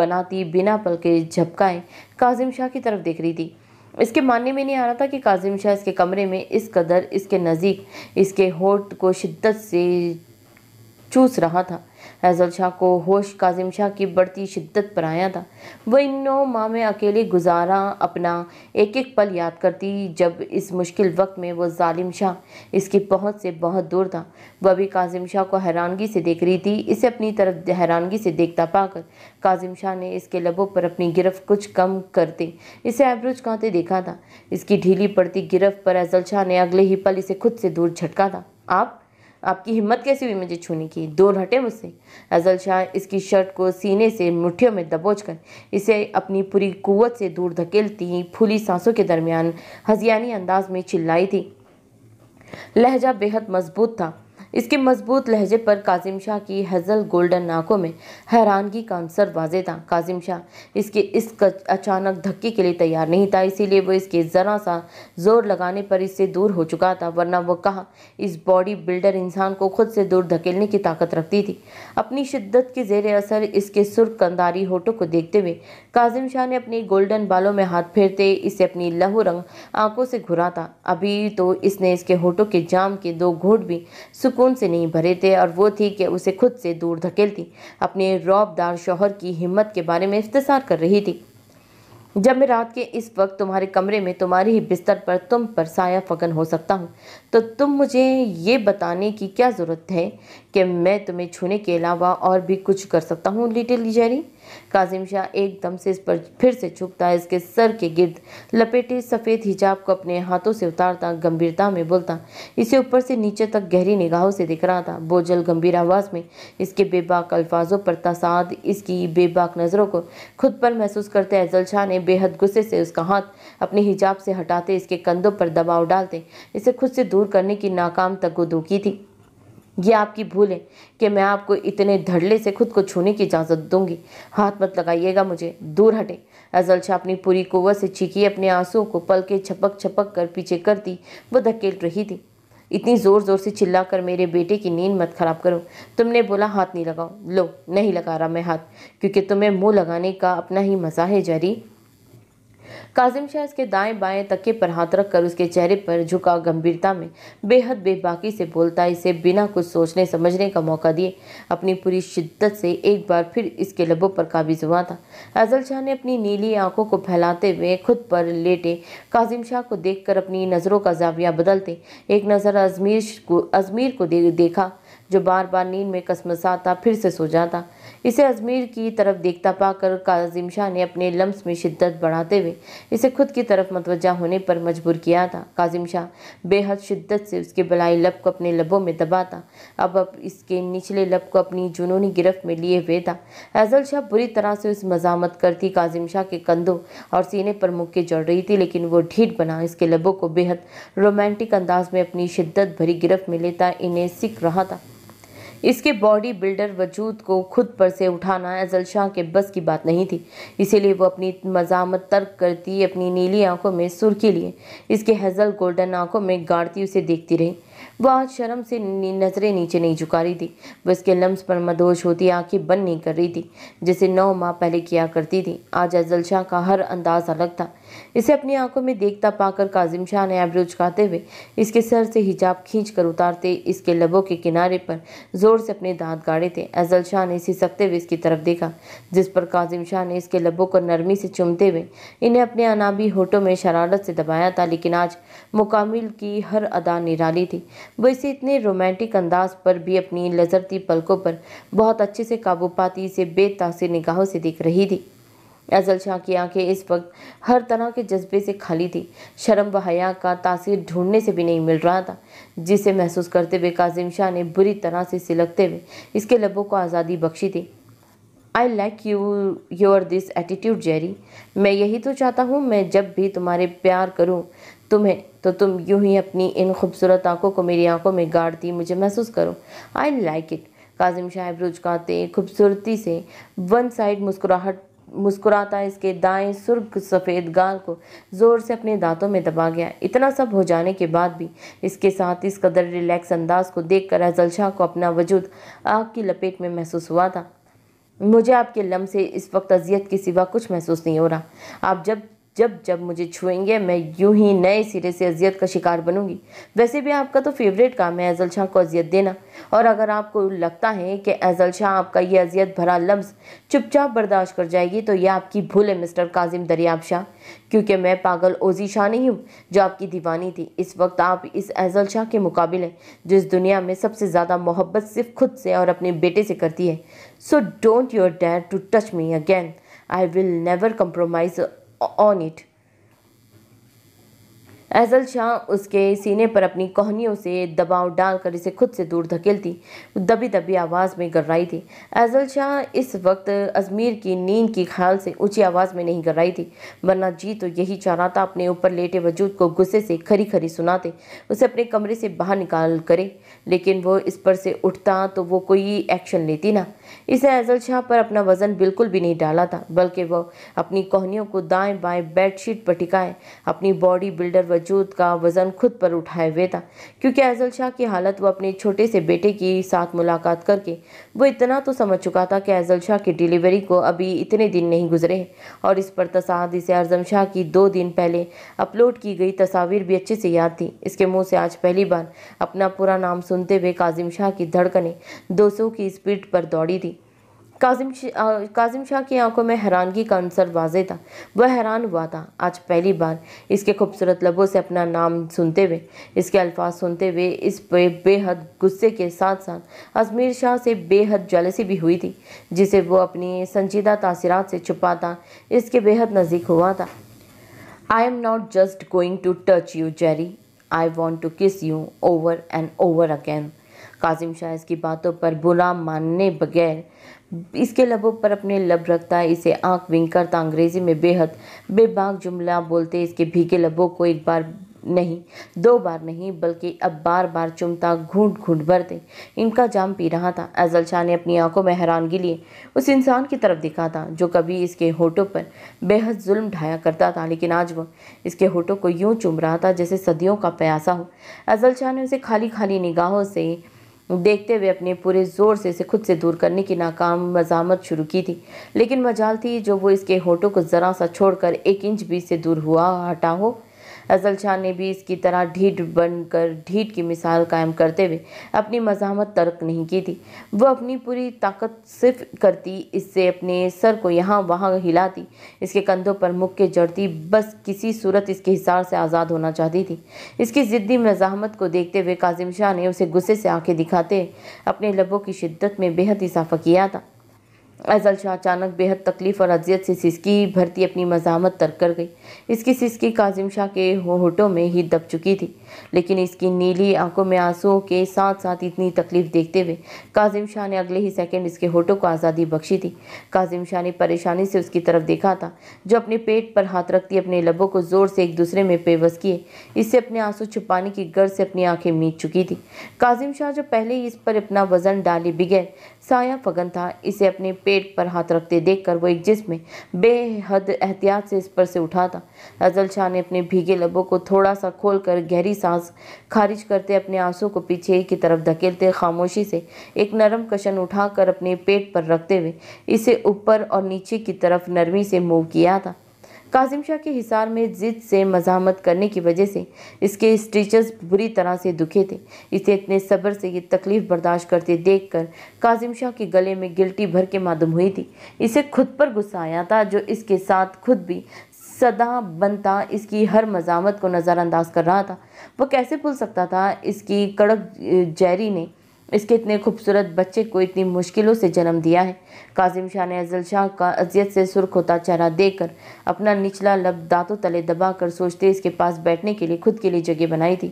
बनाती बिना पल के झपकाए काजिम शाह की तरफ देख रही थी इसके मानने में नहीं आ रहा था कि काजिम शाह इसके कमरे में इस कदर इसके नज़दीक इसके होठ को शिद्दत से चूस रहा था फैज़ल शाह को होश काजिम शाह की बढ़ती शिद्दत पर आया था वह इन नौ माह में अकेले गुजारा अपना एक एक पल याद करती जब इस मुश्किल वक्त में वह ालिम शाह इसकी पहुँच से बहुत दूर था वह भी काजिम शाह को हैरानगी से देख रही थी इसे अपनी तरफ हैरानगी से देखता पाकर काजिम शाह ने इसके लबों पर अपनी गिरफ्त कुछ कम करते इसे एब्रुज कहते देखा था इसकी ढीली पड़ती गिरफ्त पर अजल शाह ने अगले ही पल इसे खुद से दूर झटका था आप आपकी हिम्मत कैसी हुई मुझे छूने की दूर हटे मुझसे अजल शाह इसकी शर्ट को सीने से मुठ्ठियों में दबोच कर इसे अपनी पूरी कुवत से दूर धकेलती फूली सांसों के दरमियान हजियानी अंदाज में चिल्लाई थी लहजा बेहद मजबूत था इसके मजबूत लहजे पर काजिम शाह की हजल गोल्डन नाकों में हैरानगी का अंसर वाजे था काजिम शाह इसके इस अचानक धक्के के लिए तैयार नहीं था इसीलिए वो इसके ज़रा सा जोर लगाने पर इससे दूर हो चुका था वरना वो कहा इस बॉडी बिल्डर इंसान को खुद से दूर धकेलने की ताकत रखती थी अपनी शिद्दत के जेर असर इसके सुर्ख कंदारी होठों को देखते हुए काजिम शाह ने अपने गोल्डन बालों में हाथ फेरते इसे अपनी लहू रंग आंखों से घुरा था अभी तो इसने इसके होठों के जाम के दो घोट भी सुकून सुकून से नहीं भरे थे और वो थी कि उसे खुद से दूर धकेलती अपने रौबदार शोहर की हिम्मत के बारे में इफ्तार कर रही थी जब मैं रात के इस वक्त तुम्हारे कमरे में तुम्हारे ही बिस्तर पर तुम पर साया फगन हो सकता हूँ तो तुम मुझे ये बताने की क्या ज़रूरत है कि मैं तुम्हें छूने के अलावा और भी कुछ कर सकता हूँ लिटिल जेरी काजिम शाह एकदम से इस पर फिर से छुपता इसके सर के गिर्द लपेटे सफ़ेद हिजाब को अपने हाथों से उतारता गंभीरता में बोलता इसे ऊपर से नीचे तक गहरी निगाहों से दिख रहा था बोझल गंभीर आवाज़ में इसके बेबाक अल्फाजों पर तसाद इसकी बेबाक नज़रों को खुद पर महसूस करते अजल शाह ने बेहद गुस्से से उसका हाथ अपने हिजाब से हटाते इसके कंधों पर दबाव डालते इसे खुद से दूर करने की नाकाम तगोदो की थी ये आपकी भूल है कि मैं आपको इतने धड़ले से खुद को छूने की इजाज़त दूंगी हाथ मत लगाइएगा मुझे दूर हटे अजल शाह अपनी पूरी कुवत से चीखी अपने आंसुओं को पल के छपक छपक कर पीछे करती वो धकेल रही थी इतनी ज़ोर ज़ोर से चिल्ला कर मेरे बेटे की नींद मत ख़राब करो तुमने बोला हाथ नहीं लगाओ लो नहीं लगा रहा मैं हाथ क्योंकि तुम्हें मुंह लगाने का अपना ही मज़ा है जारी काजिम शाह इसके दाएं बाएं तके पर हाथ रखकर उसके चेहरे पर झुका गंभीरता में बेहद बेबाकी से बोलता इसे बिना कुछ सोचने समझने का मौका दिए अपनी पूरी शिद्दत से एक बार फिर इसके लबों पर काबिज हुआ था अजल शाह ने अपनी नीली आंखों को फैलाते हुए खुद पर लेटे काजिम शाह को देख अपनी नज़रों का जाविया बदलते एक नज़र अजमीर को अजमीर को दे, देखा जो बार बार नींद में कसमसाता फिर से सो जाता इसे अजमेर की तरफ देखता पाकर काजिम शाह ने अपने लम्स में शिद्दत बढ़ाते हुए इसे खुद की तरफ मतवजा होने पर मजबूर किया था काजिम शाह बेहद शिद्दत से उसके बलाई लब को अपने लबों में दबाता अब अब इसके निचले लब को अपनी जुनूनी गिरफ्त में लिए हुए था एजल शाह बुरी तरह से उस मजामत करती काजिम शाह के कंधों और सीने पर मुक्के जड़ रही थी लेकिन वो ढीठ बना इसके लबों को बेहद रोमांटिक अंदाज में अपनी शिद्दत भरी गिरफ्त में लेता इन्हें सीख रहा था इसके बॉडी बिल्डर वजूद को खुद पर से उठाना अजल शाह के बस की बात नहीं थी इसीलिए वो अपनी मजामत तर्क करती अपनी नीली आंखों में सुर्खी लिए इसके हजल गोल्डन आंखों में गाड़ती उसे देखती रही वह शर्म से नज़रें नीचे नहीं झुका रही थी वह उसके लम्स पर मदोश होती आंखें बंद नहीं कर रही थी जैसे नौ माह पहले किया करती थी आज अजल शाह का हर अंदाज अलग था इसे अपनी आंखों में देखता पाकर काजिम शाह ने आइब्रो उचकाते हुए इसके सर से हिजाब खींच कर उतारते इसके लबों के किनारे पर जोर से अपने दांत गाड़े थे अजल शाह ने सकते हुए इसकी तरफ देखा जिस पर काजिम शाह ने इसके लबों को नरमी से चुमते हुए इन्हें अपने अनाबी होठों में शरारत से दबाया था लेकिन आज मुकामिल की हर अदा निराली थी वो इसे इतने रोमांटिक अंदाज पर भी अपनी लजरती पलकों पर बहुत अच्छे से काबू पाती इसे बेतासी निगाहों से देख रही थी अजल शाह की आंखें इस वक्त हर तरह के जज्बे से खाली थी शर्म व हया का तासीर ढूंढने से भी नहीं मिल रहा था जिसे महसूस करते हुए काजिम शाह ने बुरी तरह से सिलकते हुए इसके लबों को आज़ादी बख्शी थी I like you your this attitude Jerry मैं यही तो चाहता हूँ मैं जब भी तुम्हारे प्यार करूँ तुम्हें तो तुम यूं ही अपनी इन खूबसूरत आंखों को मेरी आंखों में गाड़ती मुझे महसूस करो आई लाइक इट काजिम शाहब रुझकाते खूबसूरती से वन साइड मुस्कुराहट मुस्कुराता इसके दाएं सुर्ख सफ़ेद गाल को ज़ोर से अपने दांतों में दबा गया इतना सब हो जाने के बाद भी इसके साथ इस कदर रिलैक्स अंदाज को देखकर कर शाह को अपना वजूद आग की लपेट में महसूस हुआ था मुझे आपके लम से इस वक्त अजियत के सिवा कुछ महसूस नहीं हो रहा आप जब जब जब मुझे छुएंगे मैं यूं ही नए सिरे से अजियत का शिकार बनूंगी वैसे भी आपका तो फेवरेट काम है अजल शाह को अजियत देना और अगर आपको लगता है कि अजल शाह आपका ये अजियत भरा लफ्ज़ चुपचाप बर्दाश्त कर जाएगी तो यह आपकी भूल है मिस्टर काजिम दरियाब शाह क्योंकि मैं पागल ओजी शाह नहीं हूँ जो आपकी दीवानी थी इस वक्त आप इस अजल शाह के मुकाबले हैं जो इस दुनिया में सबसे ज़्यादा मोहब्बत सिर्फ खुद से और अपने बेटे से करती है so don't your dare to touch me again I will never compromise on it एजल शाह उसके सीने पर अपनी कोहनियों से दबाव डालकर इसे खुद से दूर धकेलती दबी दबी आवाज़ में गर्राई थी एज़ल शाह इस वक्त अजमीर की नींद की ख्याल से ऊंची आवाज़ में नहीं गर्राई थी वरना जी तो यही चाह रहा था अपने ऊपर लेटे वजूद को गुस्से से खरी खरी सुनाते उसे अपने कमरे से बाहर निकाल करे लेकिन वो इस पर से उठता तो वो कोई एक्शन लेती ना इसे एज़ल शाह पर अपना वजन बिल्कुल भी नहीं डाला था बल्कि वह अपनी कोहनियों को दाएं बाएं बेडशीट पर टिकाए अपनी बॉडी बिल्डर वजूद का वजन खुद पर उठाए हुए था क्योंकि एजल शाह की हालत वह अपने छोटे से बेटे की साथ मुलाकात करके वो इतना तो समझ चुका था कि एजल शाह की डिलीवरी को अभी इतने दिन नहीं गुजरे हैं और इस पर तसाद इसे अरजम शाह की दो दिन पहले अपलोड की गई तस्वीर भी अच्छे से याद थी इसके मुंह से आज पहली बार अपना पूरा नाम सुनते हुए काजिम शाह की धड़कने 200 की स्पीड पर दौड़ी थी काजिम शाह काजिम शाह की आंखों में हैरानगी का अंसर वाजे था वह हैरान हुआ था आज पहली बार इसके खूबसूरत लबों से अपना नाम सुनते हुए इसके अल्फाज सुनते हुए इस पे बेहद गुस्से के साथ साथ अजमेर शाह से बेहद जलसी भी हुई थी जिसे वो अपनी संजीदा तासीरात से छुपाता इसके बेहद नज़दीक हुआ था I am not just going to touch you Jerry I want to kiss you over and over again Kazim Shah इसकी बातों पर बुरा मानने बगैर इसके लबों पर अपने लब रखता है इसे आंख विंग करता अंग्रेजी में बेहद बेबाक जुमला बोलते इसके भीगे लबों को एक बार नहीं दो बार नहीं बल्कि अब बार बार चुमता घूंट घूंट भरते इनका जाम पी रहा था अजल शाह ने अपनी आंखों में हैरानगी लिए उस इंसान की तरफ दिखा था जो कभी इसके होठों पर बेहद जुल्म ढाया करता था लेकिन आज वह इसके होठों को यूं चुम रहा था जैसे सदियों का प्यासा हो अजल शाह ने उसे खाली खाली निगाहों से देखते हुए अपने पूरे ज़ोर से इसे खुद से दूर करने की नाकाम मजामत शुरू की थी लेकिन मजाल थी जो वो इसके होठों को ज़रा सा छोड़कर एक इंच भी से दूर हुआ हटा हो अजल शाह ने भी इसकी तरह ढीठ बनकर ढीठ की मिसाल कायम करते हुए अपनी मजामत तर्क नहीं की थी वह अपनी पूरी ताकत सिर्फ करती इससे अपने सर को यहाँ वहाँ हिलाती इसके कंधों पर मुक्के जड़ती बस किसी सूरत इसके हिसार से आज़ाद होना चाहती थी इसकी ज़िद्दी मजामत को देखते हुए काजिम शाह ने उसे गुस्से से आँखें दिखाते अपने लबों की शिद्दत में बेहद इजाफा किया था अजल शाह अचानक बेहद तकलीफ़ और अजियत से सिसकी भरती अपनी मजामत तर कर गई इसकी सिसकी काजिम शाह के होठों में ही दब चुकी थी लेकिन इसकी नीली आंखों में आंसुओं के साथ साथ इतनी तकलीफ़ देखते हुए काजिम शाह ने अगले ही सेकंड इसके होठों को आज़ादी बख्शी थी काजिम शाह ने परेशानी से उसकी तरफ देखा था जो अपने पेट पर हाथ रखती अपने लबों को ज़ोर से एक दूसरे में पेवस किए इससे अपने आंसू छुपाने की गर्ज से अपनी आंखें मीच चुकी थी काजिम शाह जो पहले ही इस पर अपना वजन डाले बिगैर साया फगन था इसे अपने पेट पर हाथ रखते देखकर वो एक जिसमें बेहद एहतियात से इस पर से उठा था अजल शाह ने अपने भीगे लबों को थोड़ा सा खोलकर गहरी सांस खारिज करते अपने आंसू को पीछे की तरफ धकेलते खामोशी से एक नरम कशन उठाकर अपने पेट पर रखते हुए इसे ऊपर और नीचे की तरफ नरमी से मूव किया था काजिम शाह के हिसार में जिद से मजामत करने की वजह से इसके स्टिचर्स बुरी तरह से दुखे थे इसे इतने सब्र से ये तकलीफ बर्दाश्त करते देख कर कासिम शाह के गले में गिल्टी भर के मादम हुई थी इसे खुद पर गुस्सा आया था जो इसके साथ खुद भी सदा बनता इसकी हर मजामत को नज़रअंदाज कर रहा था वो कैसे भूल सकता था इसकी कड़क जैरी ने इसके इतने खूबसूरत बच्चे को इतनी मुश्किलों से जन्म दिया है काजिम शाह ने अजल शाह का अजियत से सुर्ख होता चेहरा कर अपना निचला लब दांतों तले दबाकर सोचते इसके पास बैठने के लिए खुद के लिए जगह बनाई थी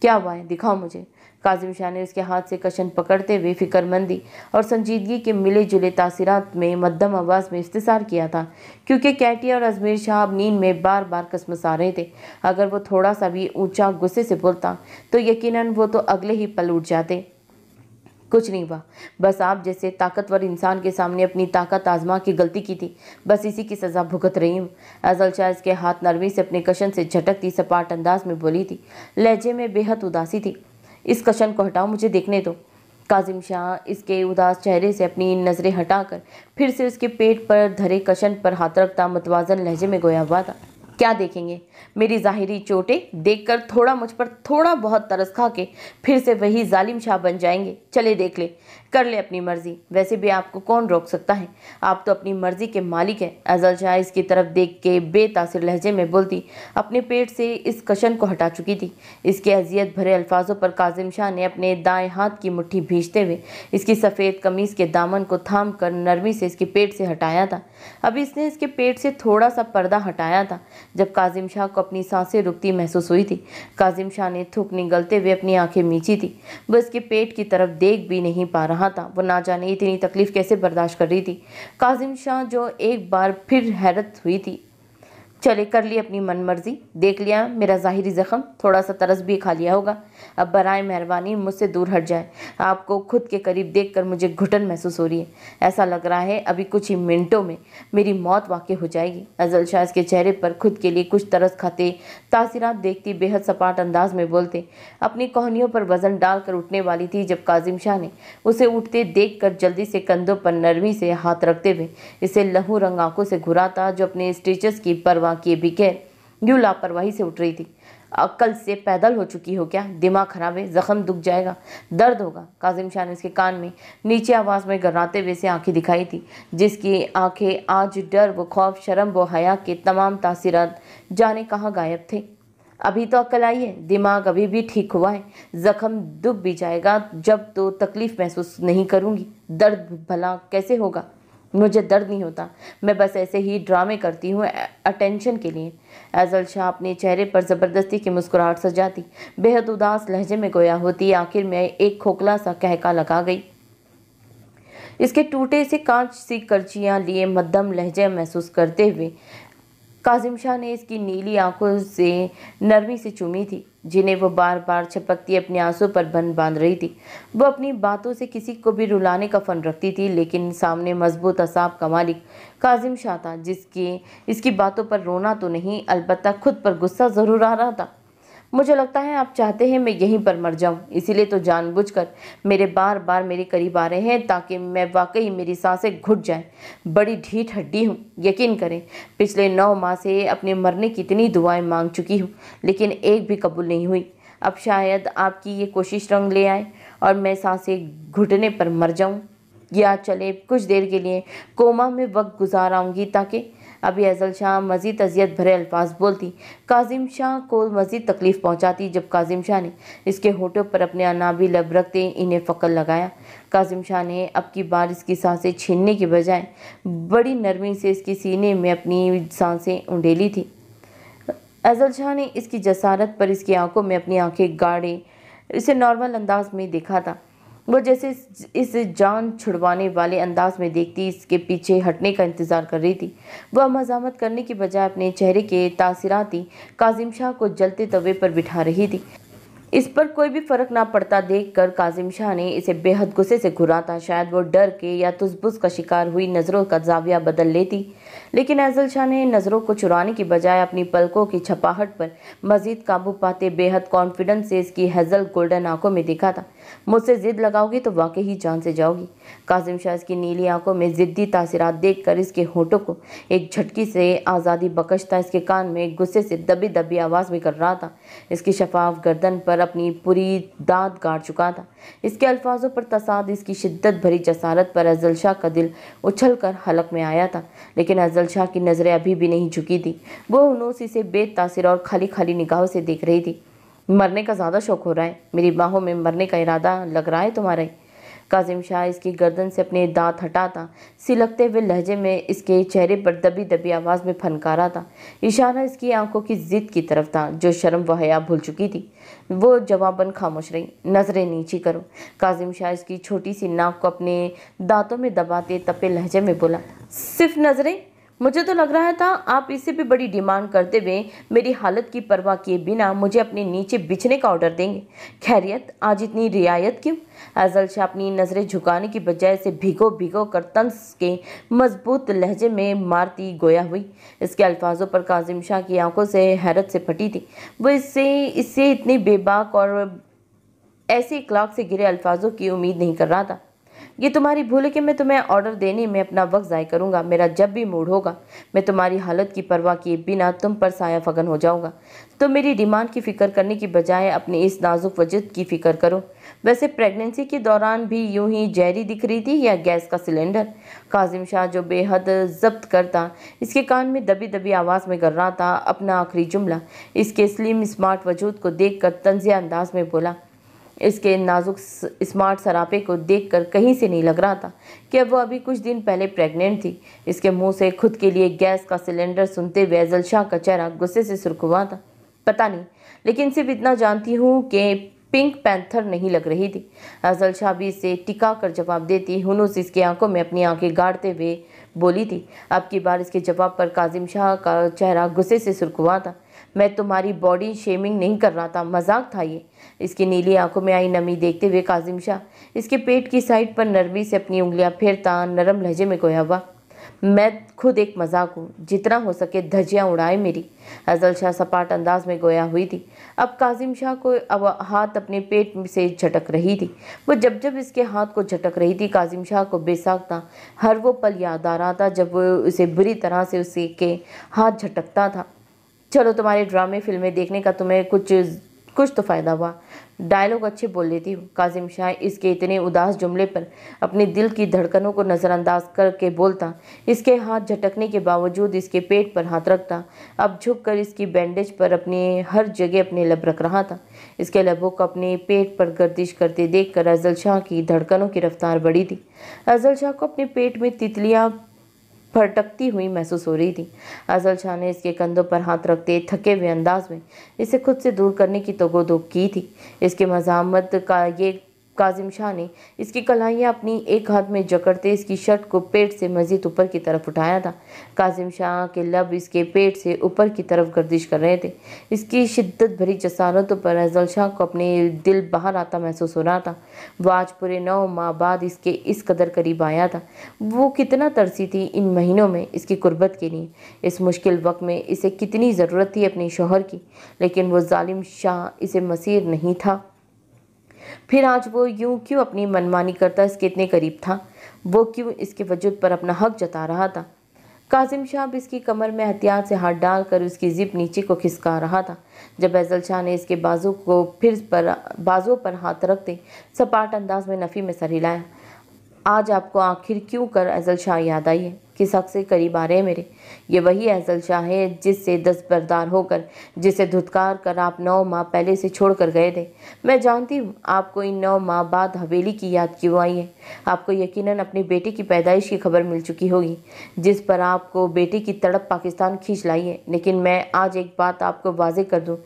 क्या हुआ है दिखाओ मुझे काजिम शाह ने उसके हाथ से कशन पकड़ते हुए फिक्रमंदी और संजीदगी के मिले जुले तासीरात में मध्यम आवाज़ में इस्तार किया था क्योंकि कैटिया और अजमेर शाह अब नींद में बार बार कसमसा रहे थे अगर वो थोड़ा सा भी ऊंचा गुस्से से बोलता तो यकीनन वो तो अगले ही पल उठ जाते कुछ नहीं हुआ बस आप जैसे ताकतवर इंसान के सामने अपनी ताकत आजमा की गलती की थी बस इसी की सज़ा भुगत रही हूँ अजल शाह इसके हाथ नरमी से अपने कशन से झटकती सपाट अंदाज में बोली थी लहजे में बेहद उदासी थी इस कशन को हटाओ मुझे देखने दो काजिम शाह इसके उदास चेहरे से अपनी नज़रें हटाकर फिर से उसके पेट पर धरे कशन पर हाथ रखता मतवाजन लहजे में गोया हुआ था क्या देखेंगे मेरी ज़ाहिरी चोटें देखकर थोड़ा मुझ पर थोड़ा बहुत तरस खा के फिर से वही जालिम शाह बन जाएंगे चले देख ले कर ले अपनी मर्जी वैसे भी आपको कौन रोक सकता है आप तो अपनी मर्जी के मालिक हैं अजल शाह इसकी तरफ देख के बेतासर लहजे में बोलती अपने पेट से इस कशन को हटा चुकी थी इसके अजियत भरे अल्फाजों पर काजिम शाह ने अपने दाएं हाथ की मुट्ठी भीजते हुए इसकी सफ़ेद कमीज़ के दामन को थाम कर नरमी से इसके पेट से हटाया था अब इसने इसके पेट से थोड़ा सा पर्दा हटाया था जब काजिम शाह को अपनी सांसें रुकती महसूस हुई थी काजिम शाह ने थूक निगलते हुए अपनी आँखें मीची थी वह इसके पेट की तरफ देख भी नहीं पा रहा रहा था वो ना जाने इतनी तकलीफ़ कैसे बर्दाश्त कर रही थी काजिम शाह जो एक बार फिर हैरत हुई थी चले कर ली अपनी मन मर्जी देख लिया मेरा ज़ाहरी ज़ख़म थोड़ा सा तरस भी खा लिया होगा अब बरए मेहरबानी मुझसे दूर हट जाए आपको खुद के करीब देख कर मुझे घुटन महसूस हो रही है ऐसा लग रहा है अभी कुछ ही मिनटों में मेरी मौत वाक़ हो जाएगी अजल शाह इसके चेहरे पर खुद के लिए कुछ तरस खाते तासीरत देखती बेहद सपाट अंदाज में बोलते अपनी कोहनियों पर वज़न डालकर उठने वाली थी जब काजिम शाह ने उसे उठते देख कर जल्दी से कंधों पर नरमी से हाथ रखते हुए इसे लहू रंग आंखों से था जो अपने स्टिचेस की परवाह माँ किए बगैर यूँ लापरवाही से उठ रही थी अक्ल से पैदल हो चुकी हो क्या दिमाग खराब है जख्म दुख जाएगा दर्द होगा काजिम शाह ने उसके कान में नीचे आवाज़ में गर्राते हुए से आंखें दिखाई थी जिसकी आंखें आज डर व खौफ शर्म व हया के तमाम तासीरात जाने कहाँ गायब थे अभी तो अक्ल आई है दिमाग अभी भी ठीक हुआ है ज़ख्म दुख भी जाएगा जब तो तकलीफ़ महसूस नहीं करूँगी दर्द भला कैसे होगा मुझे दर्द नहीं होता मैं बस ऐसे ही ड्रामे करती हूँ अटेंशन के लिए एजल शाह अपने चेहरे पर ज़बरदस्ती की मुस्कुराहट सजाती बेहद उदास लहजे में गोया होती आखिर में एक खोखला सा कहका लगा गई इसके टूटे से कांच सी करचियाँ लिए मध्यम लहजे महसूस करते हुए काजिम शाह ने इसकी नीली आंखों से नरमी से चूमी थी जिन्हें वो बार बार छपकती अपने आंसू पर बन बांध रही थी वो अपनी बातों से किसी को भी रुलाने का फन रखती थी लेकिन सामने मजबूत असाब का मालिक काजिम शाह था जिसके इसकी बातों पर रोना तो नहीं अलबत्ता खुद पर गुस्सा ज़रूर आ रहा था मुझे लगता है आप चाहते हैं मैं यहीं पर मर जाऊं इसीलिए तो जानबूझकर मेरे बार बार मेरे करीब आ रहे हैं ताकि मैं वाकई मेरी सांसें घुट जाएं बड़ी ढीठ हड्डी हूं यकीन करें पिछले नौ माह से अपने मरने की इतनी दुआएं मांग चुकी हूं लेकिन एक भी कबूल नहीं हुई अब शायद आपकी ये कोशिश रंग ले आए और मैं सांसें घुटने पर मर जाऊँ या चले कुछ देर के लिए कोमा में वक्त गुजार आऊँगी ताकि अभी अजल शाह मज़ीद अजियत भरे अल्फाज बोलती काजिम शाह को मज़ीद तकलीफ़ पहुँचाती जब काजिम शाह ने इसके होठों पर अपने अनाबी लब रखते इन्हें फ़कल लगाया काजिम शाह ने अब की बार इसकी सांसें छीनने के बजाय बड़ी नरमी से इसके सीने में अपनी सांसें उंडेली थी अजल शाह ने इसकी जसारत पर इसकी आंखों में अपनी आंखें गाड़े इसे नॉर्मल अंदाज में देखा था वो जैसे इस, जान छुड़वाने वाले अंदाज में देखती इसके पीछे हटने का इंतज़ार कर रही थी वह मजामत करने की बजाय अपने चेहरे के तासीराती काजिम शाह को जलते तवे पर बिठा रही थी इस पर कोई भी फर्क ना पड़ता देखकर काजिम शाह ने इसे बेहद गुस्से से घुरा था शायद वो डर के या तुजबुस का शिकार हुई नज़रों का जाविया बदल लेती लेकिन एजल शाह ने नज़रों को चुराने की बजाय अपनी पलकों की छपाहट पर मजीद काबू पाते बेहद कॉन्फिडेंस से इसकी हजल गोल्डन आंखों में देखा था मुझसे ज़िद लगाओगी तो वाकई ही जान से जाओगी काजिम शाह की नीली आंखों में ज़िद्दी तासरात देख कर इसके होठों को एक झटकी से आज़ादी बकशता इसके कान में गुस्से से दबी दबी आवाज़ में कर रहा था इसकी शफाफ गर्दन पर अपनी पूरी दाँत गाड़ चुका था इसके अल्फाजों पर तसाद इसकी शिद्दत भरी जसारत पर अजल शाह का दिल उछल कर हलक में आया था लेकिन अजल शाह की नज़रें अभी भी नहीं झुकी थी वो उन्होंने इसे बेतासर और खाली खाली निगाहों से देख रही थी मरने का ज़्यादा शौक हो रहा है मेरी बाहों में मरने का इरादा लग रहा है तुम्हारे काजिम शाह इसकी गर्दन से अपने दांत हटाता सिलकते हुए लहजे में इसके चेहरे पर दबी दबी आवाज़ में फनकारा था इशारा इसकी आंखों की जिद की तरफ था जो शर्म व हया भूल चुकी थी वो जवाबन खामोश रही नज़रें नीचे करो काजिम शाह इसकी छोटी सी नाक को अपने दांतों में दबाते तपे लहजे में बोला सिर्फ नज़रें मुझे तो लग रहा था आप इसे भी बड़ी डिमांड करते हुए मेरी हालत की परवाह किए बिना मुझे अपने नीचे बिछने का ऑर्डर देंगे खैरियत आज इतनी रियायत क्यों अजल शाह अपनी नज़रें झुकाने की बजाय से भिगो भिगो कर तंस के मजबूत लहजे में मारती गोया हुई इसके अल्फाजों पर काजिम शाह की आंखों से हैरत से फटी थी वो इससे इससे इतनी बेबाक और ऐसे इखलाक से गिरे अल्फाजों की उम्मीद नहीं कर रहा था ये तुम्हारी भूल के कि मैं तुम्हें ऑर्डर देने में अपना वक्त ज़ाय करूँगा मेरा जब भी मूड होगा मैं तुम्हारी हालत की परवाह किए बिना तुम पर साया फगन हो जाऊँगा तो मेरी डिमांड की फ़िक्र करने की बजाय अपनी इस नाजुक वजद की फ़िक्र करो वैसे प्रेगनेंसी के दौरान भी यूं ही जहरी दिख रही थी या गैस का सिलेंडर काजिम शाह जो बेहद जब्त करता इसके कान में दबी दबी आवाज़ में रहा था अपना आखिरी जुमला इसके स्लिम स्मार्ट वजूद को देख कर तंजिया अंदाज में बोला इसके नाजुक स्मार्ट सरापे को देखकर कहीं से नहीं लग रहा था कि अब वो अभी कुछ दिन पहले प्रेग्नेंट थी इसके मुंह से खुद के लिए गैस का सिलेंडर सुनते हुए शाह का चेहरा गुस्से से सुरख हुआ था पता नहीं लेकिन सिर्फ इतना जानती हूँ कि पिंक पैंथर नहीं लग रही थी अजल शाह भी इसे टिका कर जवाब देती हुनूस इसकी आंखों में अपनी आंखें गाड़ते हुए बोली थी अब की बार इसके जवाब पर काजिम शाह का चेहरा गुस्से से सुर्ख हुआ था मैं तुम्हारी बॉडी शेमिंग नहीं कर रहा था मजाक था ये इसकी नीली आंखों में आई नमी देखते हुए काजिम शाह इसके पेट की साइड पर नरमी से अपनी उंगलियां फेरता नरम लहजे में गोया हुआ मैं खुद एक मजाक हूँ जितना हो सके धजियाँ उड़ाए मेरी अजल शाह सपाट अंदाज में गोया हुई थी अब काजिम शाह को अब हाथ अपने पेट से झटक रही थी वो जब जब इसके हाथ को झटक रही थी काजिम शाह को बेसाखता हर वो पल याद आ रहा था जब वो उसे बुरी तरह से उसे के हाथ झटकता था चलो तुम्हारे ड्रामे फिल्में देखने का तुम्हें कुछ कुछ तो फ़ायदा हुआ डायलॉग अच्छे बोल लेती हूँ काजिम शाह इसके इतने उदास जुमले पर अपने दिल की धड़कनों को नज़रअंदाज करके बोलता इसके हाथ झटकने के बावजूद इसके पेट पर हाथ रखता अब झुक कर इसकी बैंडेज पर अपने हर जगह अपने लब रख रहा था इसके लबों को अपने पेट पर गर्दिश करते देखकर अजल शाह की धड़कनों की रफ्तार बढ़ी थी अजल शाह को अपने पेट में तितलियाँ भटकती हुई महसूस हो रही थी अजल शाह ने इसके कंधों पर हाथ रखते थके हुए अंदाज में इसे खुद से दूर करने की तो की थी इसके मजामत का ये काजिम शाह ने इसकी कलाइयाँ अपनी एक हाथ में जकड़ते इसकी शर्ट को पेट से मजीद ऊपर की तरफ उठाया था काजिम शाह के लब इसके पेट से ऊपर की तरफ गर्दिश कर रहे थे इसकी शिद्दत भरी जसारतों पर अजल शाह को अपने दिल बाहर आता महसूस हो रहा था वह आज पूरे नौ माह बाद इसके इस कदर करीब आया था वो कितना तरसी थी इन महीनों में इसकी कुर्बत के लिए इस मुश्किल वक्त में इसे कितनी ज़रूरत थी अपने शोहर की लेकिन वो ालिम शाह इसे मसीर नहीं था फिर आज वो यूं क्यों अपनी मनमानी करता इसके इतने करीब था वो क्यों इसके वजूद पर अपना हक जता रहा था काजिम शाह इसकी कमर में हथियार से हाथ डालकर उसकी जिप नीचे को खिसका रहा था जब एजल शाह ने इसके बाजू को फिर पर बाजों पर हाथ रखते सपाट अंदाज में नफ़ी में सर हिलाया आज आपको आखिर क्यों कर एजल शाह याद आई है किस हक से करीब आ रहे हैं मेरे ये वही अहजल शाह है जिससे दस्तबरदार होकर जिसे धुतकार कर आप नौ माह पहले से छोड़ कर गए थे मैं जानती हूँ आपको इन नौ माह बाद हवेली की याद क्यों आई है आपको यकीनन अपनी बेटी की पैदाइश की खबर मिल चुकी होगी जिस पर आपको बेटी की तड़प पाकिस्तान खींच लाई है लेकिन मैं आज एक बात आपको वाजे कर दूँ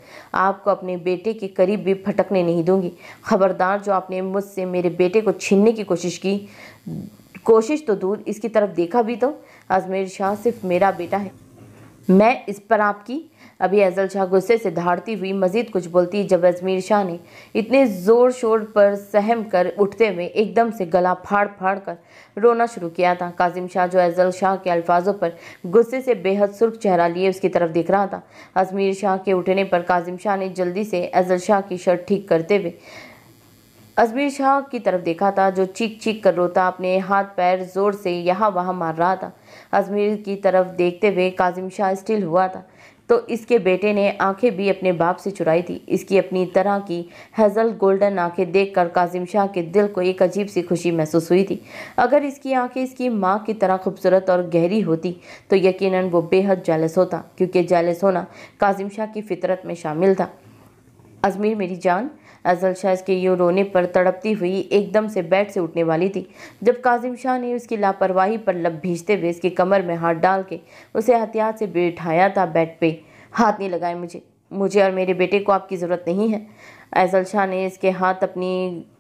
आपको अपने बेटे के करीब भी फटकने नहीं दूंगी खबरदार जो आपने मुझसे मेरे बेटे को छीनने की कोशिश की कोशिश तो दूर इसकी तरफ देखा भी तो अजमेर शाह सिर्फ मेरा बेटा है मैं इस पर आपकी अभी अजल शाह गुस्से से धाड़ती हुई मजीद कुछ बोलती जब अजमेर शाह ने इतने ज़ोर शोर पर सहम कर उठते हुए एकदम से गला फाड़ फाड़ कर रोना शुरू किया था काजिम शाह जो अजल शाह के अल्फाजों पर गुस्से से बेहद सुर्ख चेहरा लिए उसकी तरफ देख रहा था अजमेर शाह के उठने पर काजिम शाह ने जल्दी से अजल शाह की शर्ट ठीक करते हुए अजमेर शाह की तरफ देखा था जो चीख चीख कर रोता अपने हाथ पैर जोर से यहाँ वहाँ मार रहा था अजमेर की तरफ देखते हुए काजिम शाह स्टिल हुआ था तो इसके बेटे ने आंखें भी अपने बाप से चुराई थी इसकी अपनी तरह की हेज़ल गोल्डन आंखें देखकर काजिम शाह के दिल को एक अजीब सी खुशी महसूस हुई थी अगर इसकी आंखें इसकी माँ की तरह खूबसूरत और गहरी होती तो यकीनन वो बेहद जालस होता क्योंकि जालस होना काजिम शाह की फितरत में शामिल था अजमेर मेरी जान अजल शाह इसके यूँ रोने पर तड़पती हुई एकदम से बैट से उठने वाली थी जब काजिम शाह ने उसकी लापरवाही पर लब भीजते हुए इसकी कमर में हाथ डाल के उसे हथियार से बैठाया था बेड पे हाथ नहीं लगाए मुझे मुझे और मेरे बेटे को आपकी ज़रूरत नहीं है ऐजल शाह ने इसके हाथ अपनी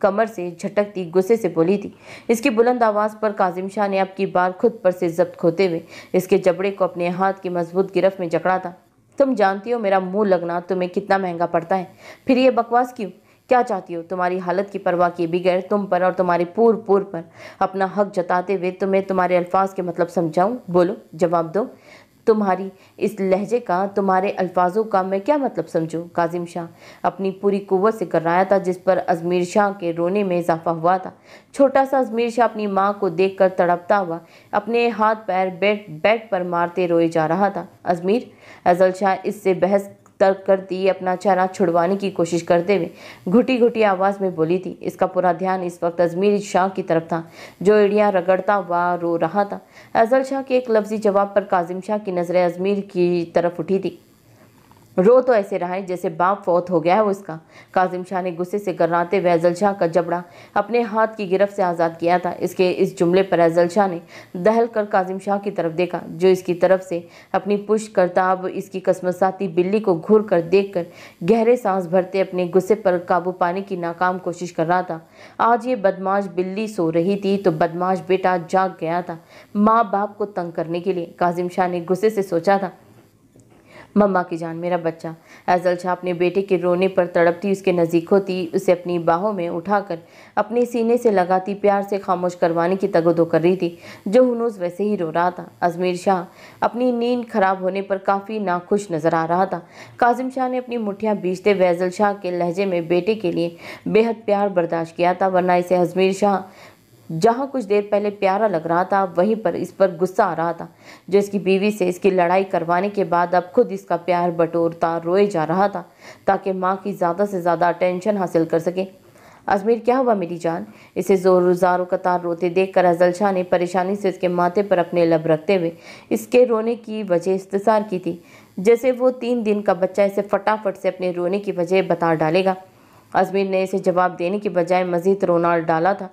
कमर से झटकती गुस्से से बोली थी इसकी बुलंद आवाज़ पर काजिम शाह ने आपकी बार खुद पर से जब्त होते हुए इसके जबड़े को अपने हाथ की मजबूत गिरफ्त में जकड़ा था तुम जानती हो मेरा मुंह लगना तुम्हें कितना महंगा पड़ता है फिर ये बकवास क्यों क्या चाहती हो तुम्हारी हालत की परवाह किए बगैर तुम पर और तुम्हारे पूर्व पूर्व पर अपना हक जताते हुए तुम्हें तो तुम्हारे अल्फाज के मतलब समझाऊँ बोलो जवाब दो तुम्हारी इस लहजे का तुम्हारे अल्फाजों का मैं क्या मतलब समझूं काजिम शाह अपनी पूरी कुवत से रहा था जिस पर अजमेर शाह के रोने में इजाफा हुआ था छोटा सा अजमेर शाह अपनी माँ को देख कर तड़पता हुआ अपने हाथ पैर बेड बेड पर मारते रोए जा रहा था अजमेर अजल शाह इससे बहस तर्क कर दिए अपना चेहरा छुड़वाने की कोशिश करते हुए घुटी घुटी आवाज़ में बोली थी इसका पूरा ध्यान इस वक्त अजमेर शाह की तरफ था जो एड़ियाँ रगड़ता हुआ रो रहा था अजल शाह के एक लफ्जी जवाब पर काजिम शाह की नज़रें अजमेर की तरफ उठी थी रो तो ऐसे रहा है जैसे बाप फौत हो गया है उसका काजिम शाह ने गुस्से से गर्राते हुए अजल शाह का जबड़ा अपने हाथ की गिरफ्त से आज़ाद किया था इसके इस जुमले पर अजल शाह ने दहल कर काजिम शाह की तरफ देखा जो इसकी तरफ से अपनी पुश करता अब इसकी कसमसाती बिल्ली को घूर कर देख कर गहरे सांस भरते अपने गुस्से पर काबू पाने की नाकाम कोशिश कर रहा था आज ये बदमाश बिल्ली सो रही थी तो बदमाश बेटा जाग गया था माँ बाप को तंग करने के लिए काजिम शाह ने गुस्से से सोचा था मम्मा की जान मेरा बच्चा अजल शाह अपने बेटे के रोने पर तड़पती उसके नज़दीक होती उसे अपनी बाहों में उठाकर अपने सीने से लगाती प्यार से खामोश करवाने की तगदो कर रही थी जो हनूज वैसे ही रो रहा था अजमेर शाह अपनी नींद खराब होने पर काफ़ी नाखुश नज़र आ रहा था काजिम शाह ने अपनी मुठियाँ बीजते हुए शाह के लहजे में बेटे के लिए बेहद प्यार बर्दाश्त किया था वरना इसे अजमेर शाह जहाँ कुछ देर पहले प्यारा लग रहा था वहीं पर इस पर गुस्सा आ रहा था जो इसकी बीवी से इसकी लड़ाई करवाने के बाद अब खुद इसका प्यार बटोरता रोए जा रहा था ताकि माँ की ज़्यादा से ज़्यादा अटेंशन हासिल कर सके अजमेर क्या हुआ मेरी जान इसे जोर जारो कतार रोते देख कर अजल शाह ने परेशानी से इसके माथे पर अपने लब रखते हुए इसके रोने की वजह इस्तार की थी जैसे वो तीन दिन का बच्चा इसे फटाफट से अपने रोने की वजह बता डालेगा अजमेर ने इसे जवाब देने के बजाय मज़ीद रोना डाला था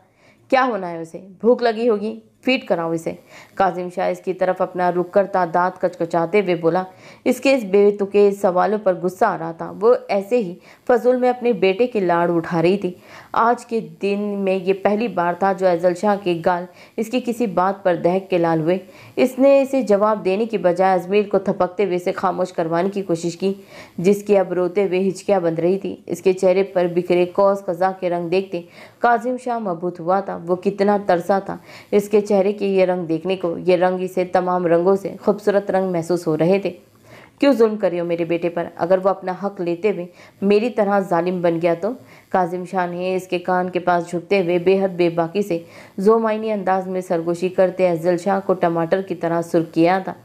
क्या होना है उसे भूख लगी होगी फीट कराऊँ इसे काजिम शाह इसकी तरफ अपना रुक कर दांत कचकचाते हुए बोला इसके इस बेतुके सवालों पर गुस्सा आ रहा था वो ऐसे ही फजूल में अपने बेटे के लाड़ उठा रही थी आज के दिन में ये पहली बार था जो अजल शाह के गाल इसकी किसी बात पर दहक के लाल हुए इसने इसे जवाब देने की बजाय अजमेर को थपकते हुए इसे खामोश करवाने की कोशिश की जिसकी अब रोते हुए हिचकियाँ बन रही थी इसके चेहरे पर बिखरे कौस कज़ा के रंग देखते काजिम शाह मबूत हुआ था वो कितना तरसा था इसके चेहरे के ये रंग देखने को ये रंग इसे तमाम रंगों से खूबसूरत रंग महसूस हो रहे थे क्यों जुल्म करियो मेरे बेटे पर अगर वो अपना हक लेते हुए मेरी तरह जालिम बन गया तो काजिम शाह ने इसके कान के पास झुकते हुए बेहद बेबाकी से जो जोमायनी अंदाज में सरगोशी करते अजल शाह को टमाटर की तरह सुर्ख किया था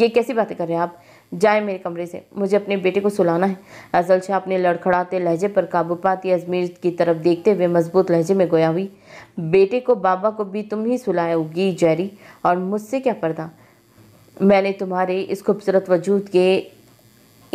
ये कैसी बातें कर रहे हैं आप जाए मेरे कमरे से मुझे अपने बेटे को सुलाना है अजल शाह अपने लड़खड़ाते लहजे पर काबू पाती अजमेर की तरफ देखते हुए मजबूत लहजे में गोया हुई बेटे को बाबा को भी तुम ही सुलाओगी जैरी और मुझसे क्या पर्दा मैंने तुम्हारे इस खूबसूरत वजूद के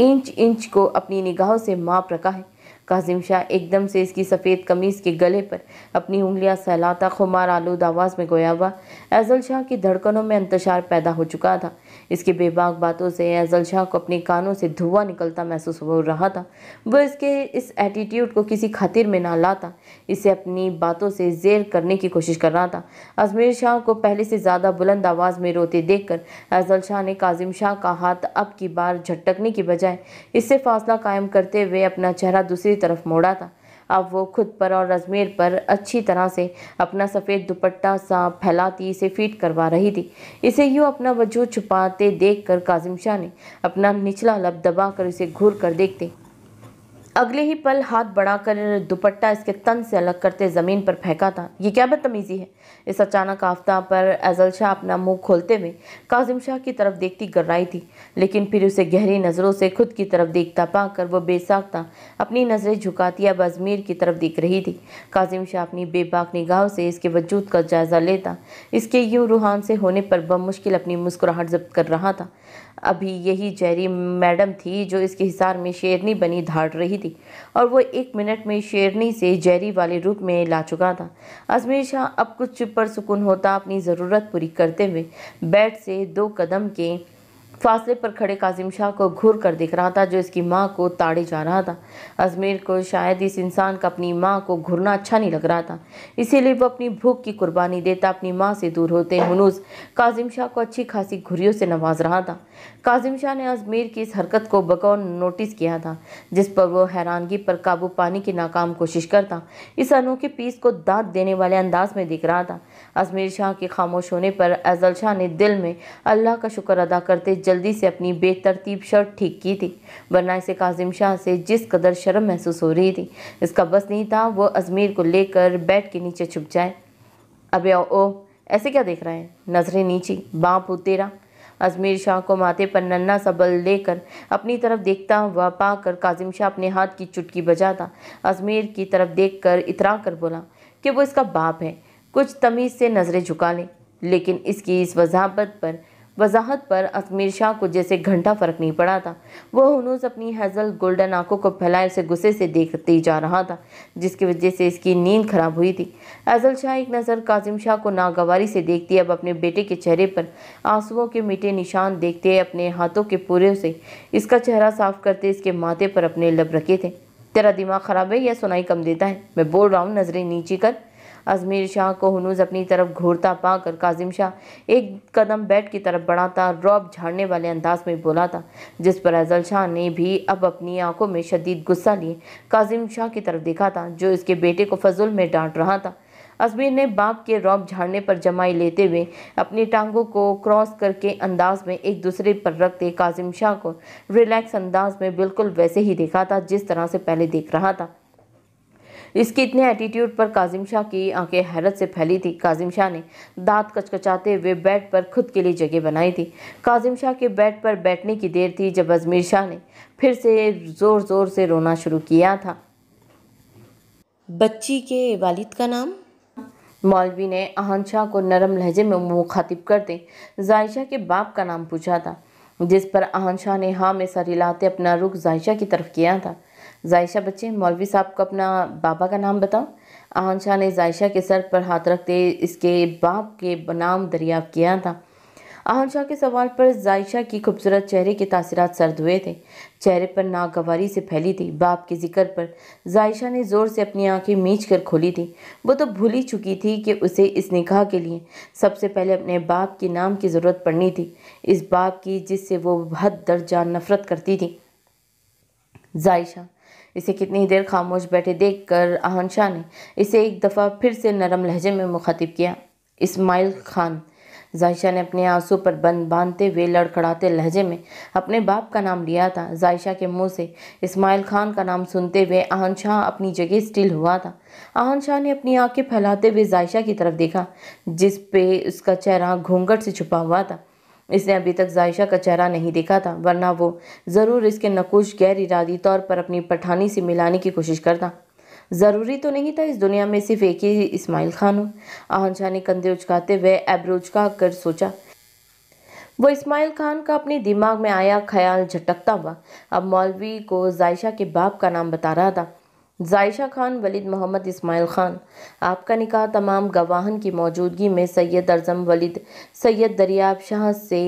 इंच इंच को अपनी निगाहों से माप रखा है काजिम शाह एकदम से इसकी सफ़ेद कमीज़ के गले पर अपनी उंगलियां सहलाता खुमार आलूद आवाज़ में गोया हुआ एजल शाह की धड़कनों में इंतशार पैदा हो चुका था इसकी बेबाक बातों से अजल शाह को अपने कानों से धुआं निकलता महसूस हो रहा था वह इसके इस एटीट्यूड को किसी खातिर में ना लाता इसे अपनी बातों से जेर करने की कोशिश कर रहा था अजमेर शाह को पहले से ज़्यादा बुलंद आवाज़ में रोते देखकर अजल शाह ने काजिम शाह का हाथ अब की बार झटकने की बजाय इससे फासला कायम करते हुए अपना चेहरा दूसरी तरफ मोड़ा था अब वो खुद पर और अजमेर पर अच्छी तरह से अपना सफ़ेद दुपट्टा सा फैलाती इसे फिट करवा रही थी इसे यूँ अपना वजूद छुपाते देख कर काजिम शाह ने अपना निचला लब दबा कर इसे घूर कर देखते अगले ही पल हाथ बढ़ाकर दुपट्टा इसके तन से अलग करते ज़मीन पर फेंका था ये क्या बदतमीज़ी है इस अचानक आफ्ताब पर अजल शाह अपना मुंह खोलते हुए काजिम शाह की तरफ देखती गर्राई थी लेकिन फिर उसे गहरी नज़रों से खुद की तरफ देखता पाकर वह बेसाख्ता अपनी नज़रें झुकाती अब अजमेर की तरफ देख रही थी काजिम शाह अपनी बेबाक निगाहों से इसके वजूद का जायज़ा लेता इसके यूं रूहान से होने पर बमुश्किल अपनी मुस्कुराहट जब्त कर रहा था अभी यही जैरी मैडम थी जो इसके हिसार में शेरनी बनी धाड़ रही थी और वो एक मिनट में शेरनी से जैरी वाले रूप में ला चुका था अजमेर शाह अब कुछ पर सुकून होता अपनी ज़रूरत पूरी करते हुए बेड से दो कदम के फासले पर खड़े काजिम शाह को घूर कर देख रहा था जो इसकी माँ को ताड़े जा रहा था अजमेर को शायद इस इंसान का अपनी माँ को घूरना अच्छा नहीं लग रहा था इसीलिए वो अपनी भूख की कुर्बानी देता अपनी माँ से दूर होते हनूज काजिम शाह को अच्छी खासी घुरियों से नवाज रहा था काजिम शाह ने अजमेर की इस हरकत को बकौन नोटिस किया था जिस पर वो हैरानगी पर काबू पाने की नाकाम कोशिश करता इस अनोखे पीस को दाँत देने वाले अंदाज में दिख रहा था अजमेर शाह के खामोश होने पर अजल शाह ने दिल में अल्लाह का शुक्र अदा करते जल्दी से अपनी बेतरतीब शर्ट ठीक की थी वरना इसे काजिम शाह से जिस कदर शर्म महसूस हो रही थी इसका बस नहीं था वो अजमेर को लेकर बैठ के नीचे छुप जाए अब ओ ऐसे क्या देख रहा है नजरें नीची बाप तेरा अजमेर शाह को माथे पर नन्ना सा बल लेकर अपनी तरफ देखता हुआ पाकर काजिम शाह अपने हाथ की चुटकी बजाता अजमेर की तरफ देखकर इतरा कर बोला कि वो इसका बाप है कुछ तमीज़ से नज़रें झुका लें लेकिन इसकी इस वजाहत पर वजाहत पर अजमेर शाह को जैसे घंटा फ़र्क नहीं पड़ा था वह हनूस अपनी हैजल गोल्डन आंखों को फैलाए उसे गुस्से से देखते जा रहा था जिसकी वजह से इसकी नींद खराब हुई थी हैजल शाह एक नज़र काजिम शाह को नागवारी से देखती अब अपने बेटे के चेहरे पर आंसुओं के मीठे निशान देखते अपने हाथों के पूरे से इसका चेहरा साफ करते इसके माथे पर अपने लब रखे थे तेरा दिमाग ख़राब है या सुनाई कम देता है मैं बोल रहा हूँ नज़रें नीचे कर अजमेर शाह को हनूज अपनी तरफ घूरता पाकर काजिम शाह एक कदम बेड की तरफ बढ़ाता रौब झाड़ने वाले अंदाज में बोला था जिस पर अजल शाह ने भी अब अपनी आंखों में शदीद गुस्सा लिए काजिम शाह की तरफ देखा था जो इसके बेटे को फजुल में डांट रहा था अजमेर ने बाप के रौब झाड़ने पर जमाई लेते हुए अपनी टांगों को क्रॉस करके अंदाज में एक दूसरे पर रखते काजिम शाह को रिलैक्स अंदाज में बिल्कुल वैसे ही देखा था जिस तरह से पहले देख रहा था इसके इतने एटीट्यूड पर काजिम शाह की आंखें हैरत से फैली थी काजिम शाह ने दांत कचकचाते हुए बेड पर खुद के लिए जगह बनाई थी काजिम शाह के बेड पर बैठने की देर थी जब अजमेर शाह ने फिर से ज़ोर ज़ोर से रोना शुरू किया था बच्ची के वालिद का नाम मौलवी ने आहन शाह को नरम लहजे में मुखातिब करते जायशा के बाप का नाम पूछा था जिस पर आहन शाह ने हाँ में सर हिलाते अपना रुख जायशा की तरफ किया था जायशा बच्चे मौलवी साहब को अपना बाबा का नाम बताओ आहन शाह ने जायशा के सर पर हाथ रखते इसके बाप के नाम दरिया किया था आहन शाह के सवाल पर जायशा की खूबसूरत चेहरे के तासरात सर्द हुए थे चेहरे पर नागवारी से फैली थी बाप के जिक्र पर जायशा ने ज़ोर से अपनी आंखें मींच कर खोली थी वो तो भूल ही चुकी थी कि उसे इस निकाह के लिए सबसे पहले अपने बाप के नाम की ज़रूरत पड़नी थी इस बाप की जिससे वो हद दर्जा नफरत करती थी जायशा इसे कितनी देर खामोश बैठे देख कर आहन शाह ने इसे एक दफ़ा फिर से नरम लहजे में मुखातिब किया इस्माइल खान जायशा ने अपने आंसू पर बंद बांधते हुए लड़खड़ाते लहजे में अपने बाप का नाम लिया था जायशा के मुंह से इस्माइल खान का नाम सुनते हुए आहन शाह अपनी जगह स्टिल हुआ था आहन शाह ने अपनी आंखें फैलाते हुए जायशा की तरफ देखा जिस पे उसका चेहरा घूंघट से छुपा हुआ था इसने अभी तक जायशा का चेहरा नहीं देखा था वरना वो ज़रूर इसके नकुश गैर इरादी तौर पर अपनी पठानी से मिलाने की कोशिश करता ज़रूरी तो नहीं था इस दुनिया में सिर्फ एक ही इस्माइल खान हो आहन ने कंधे उचकाते हुए एब्रो कर सोचा वो इस्माइल खान का अपने दिमाग में आया ख्याल झटकता हुआ अब मौलवी को जायशा के बाप का नाम बता रहा था जायशा खान वलीद मोहम्मद इस्माइल खान आपका निकाह तमाम गवाहन की मौजूदगी में सैयद अरजम वलीद सैयद दरियाब शाह से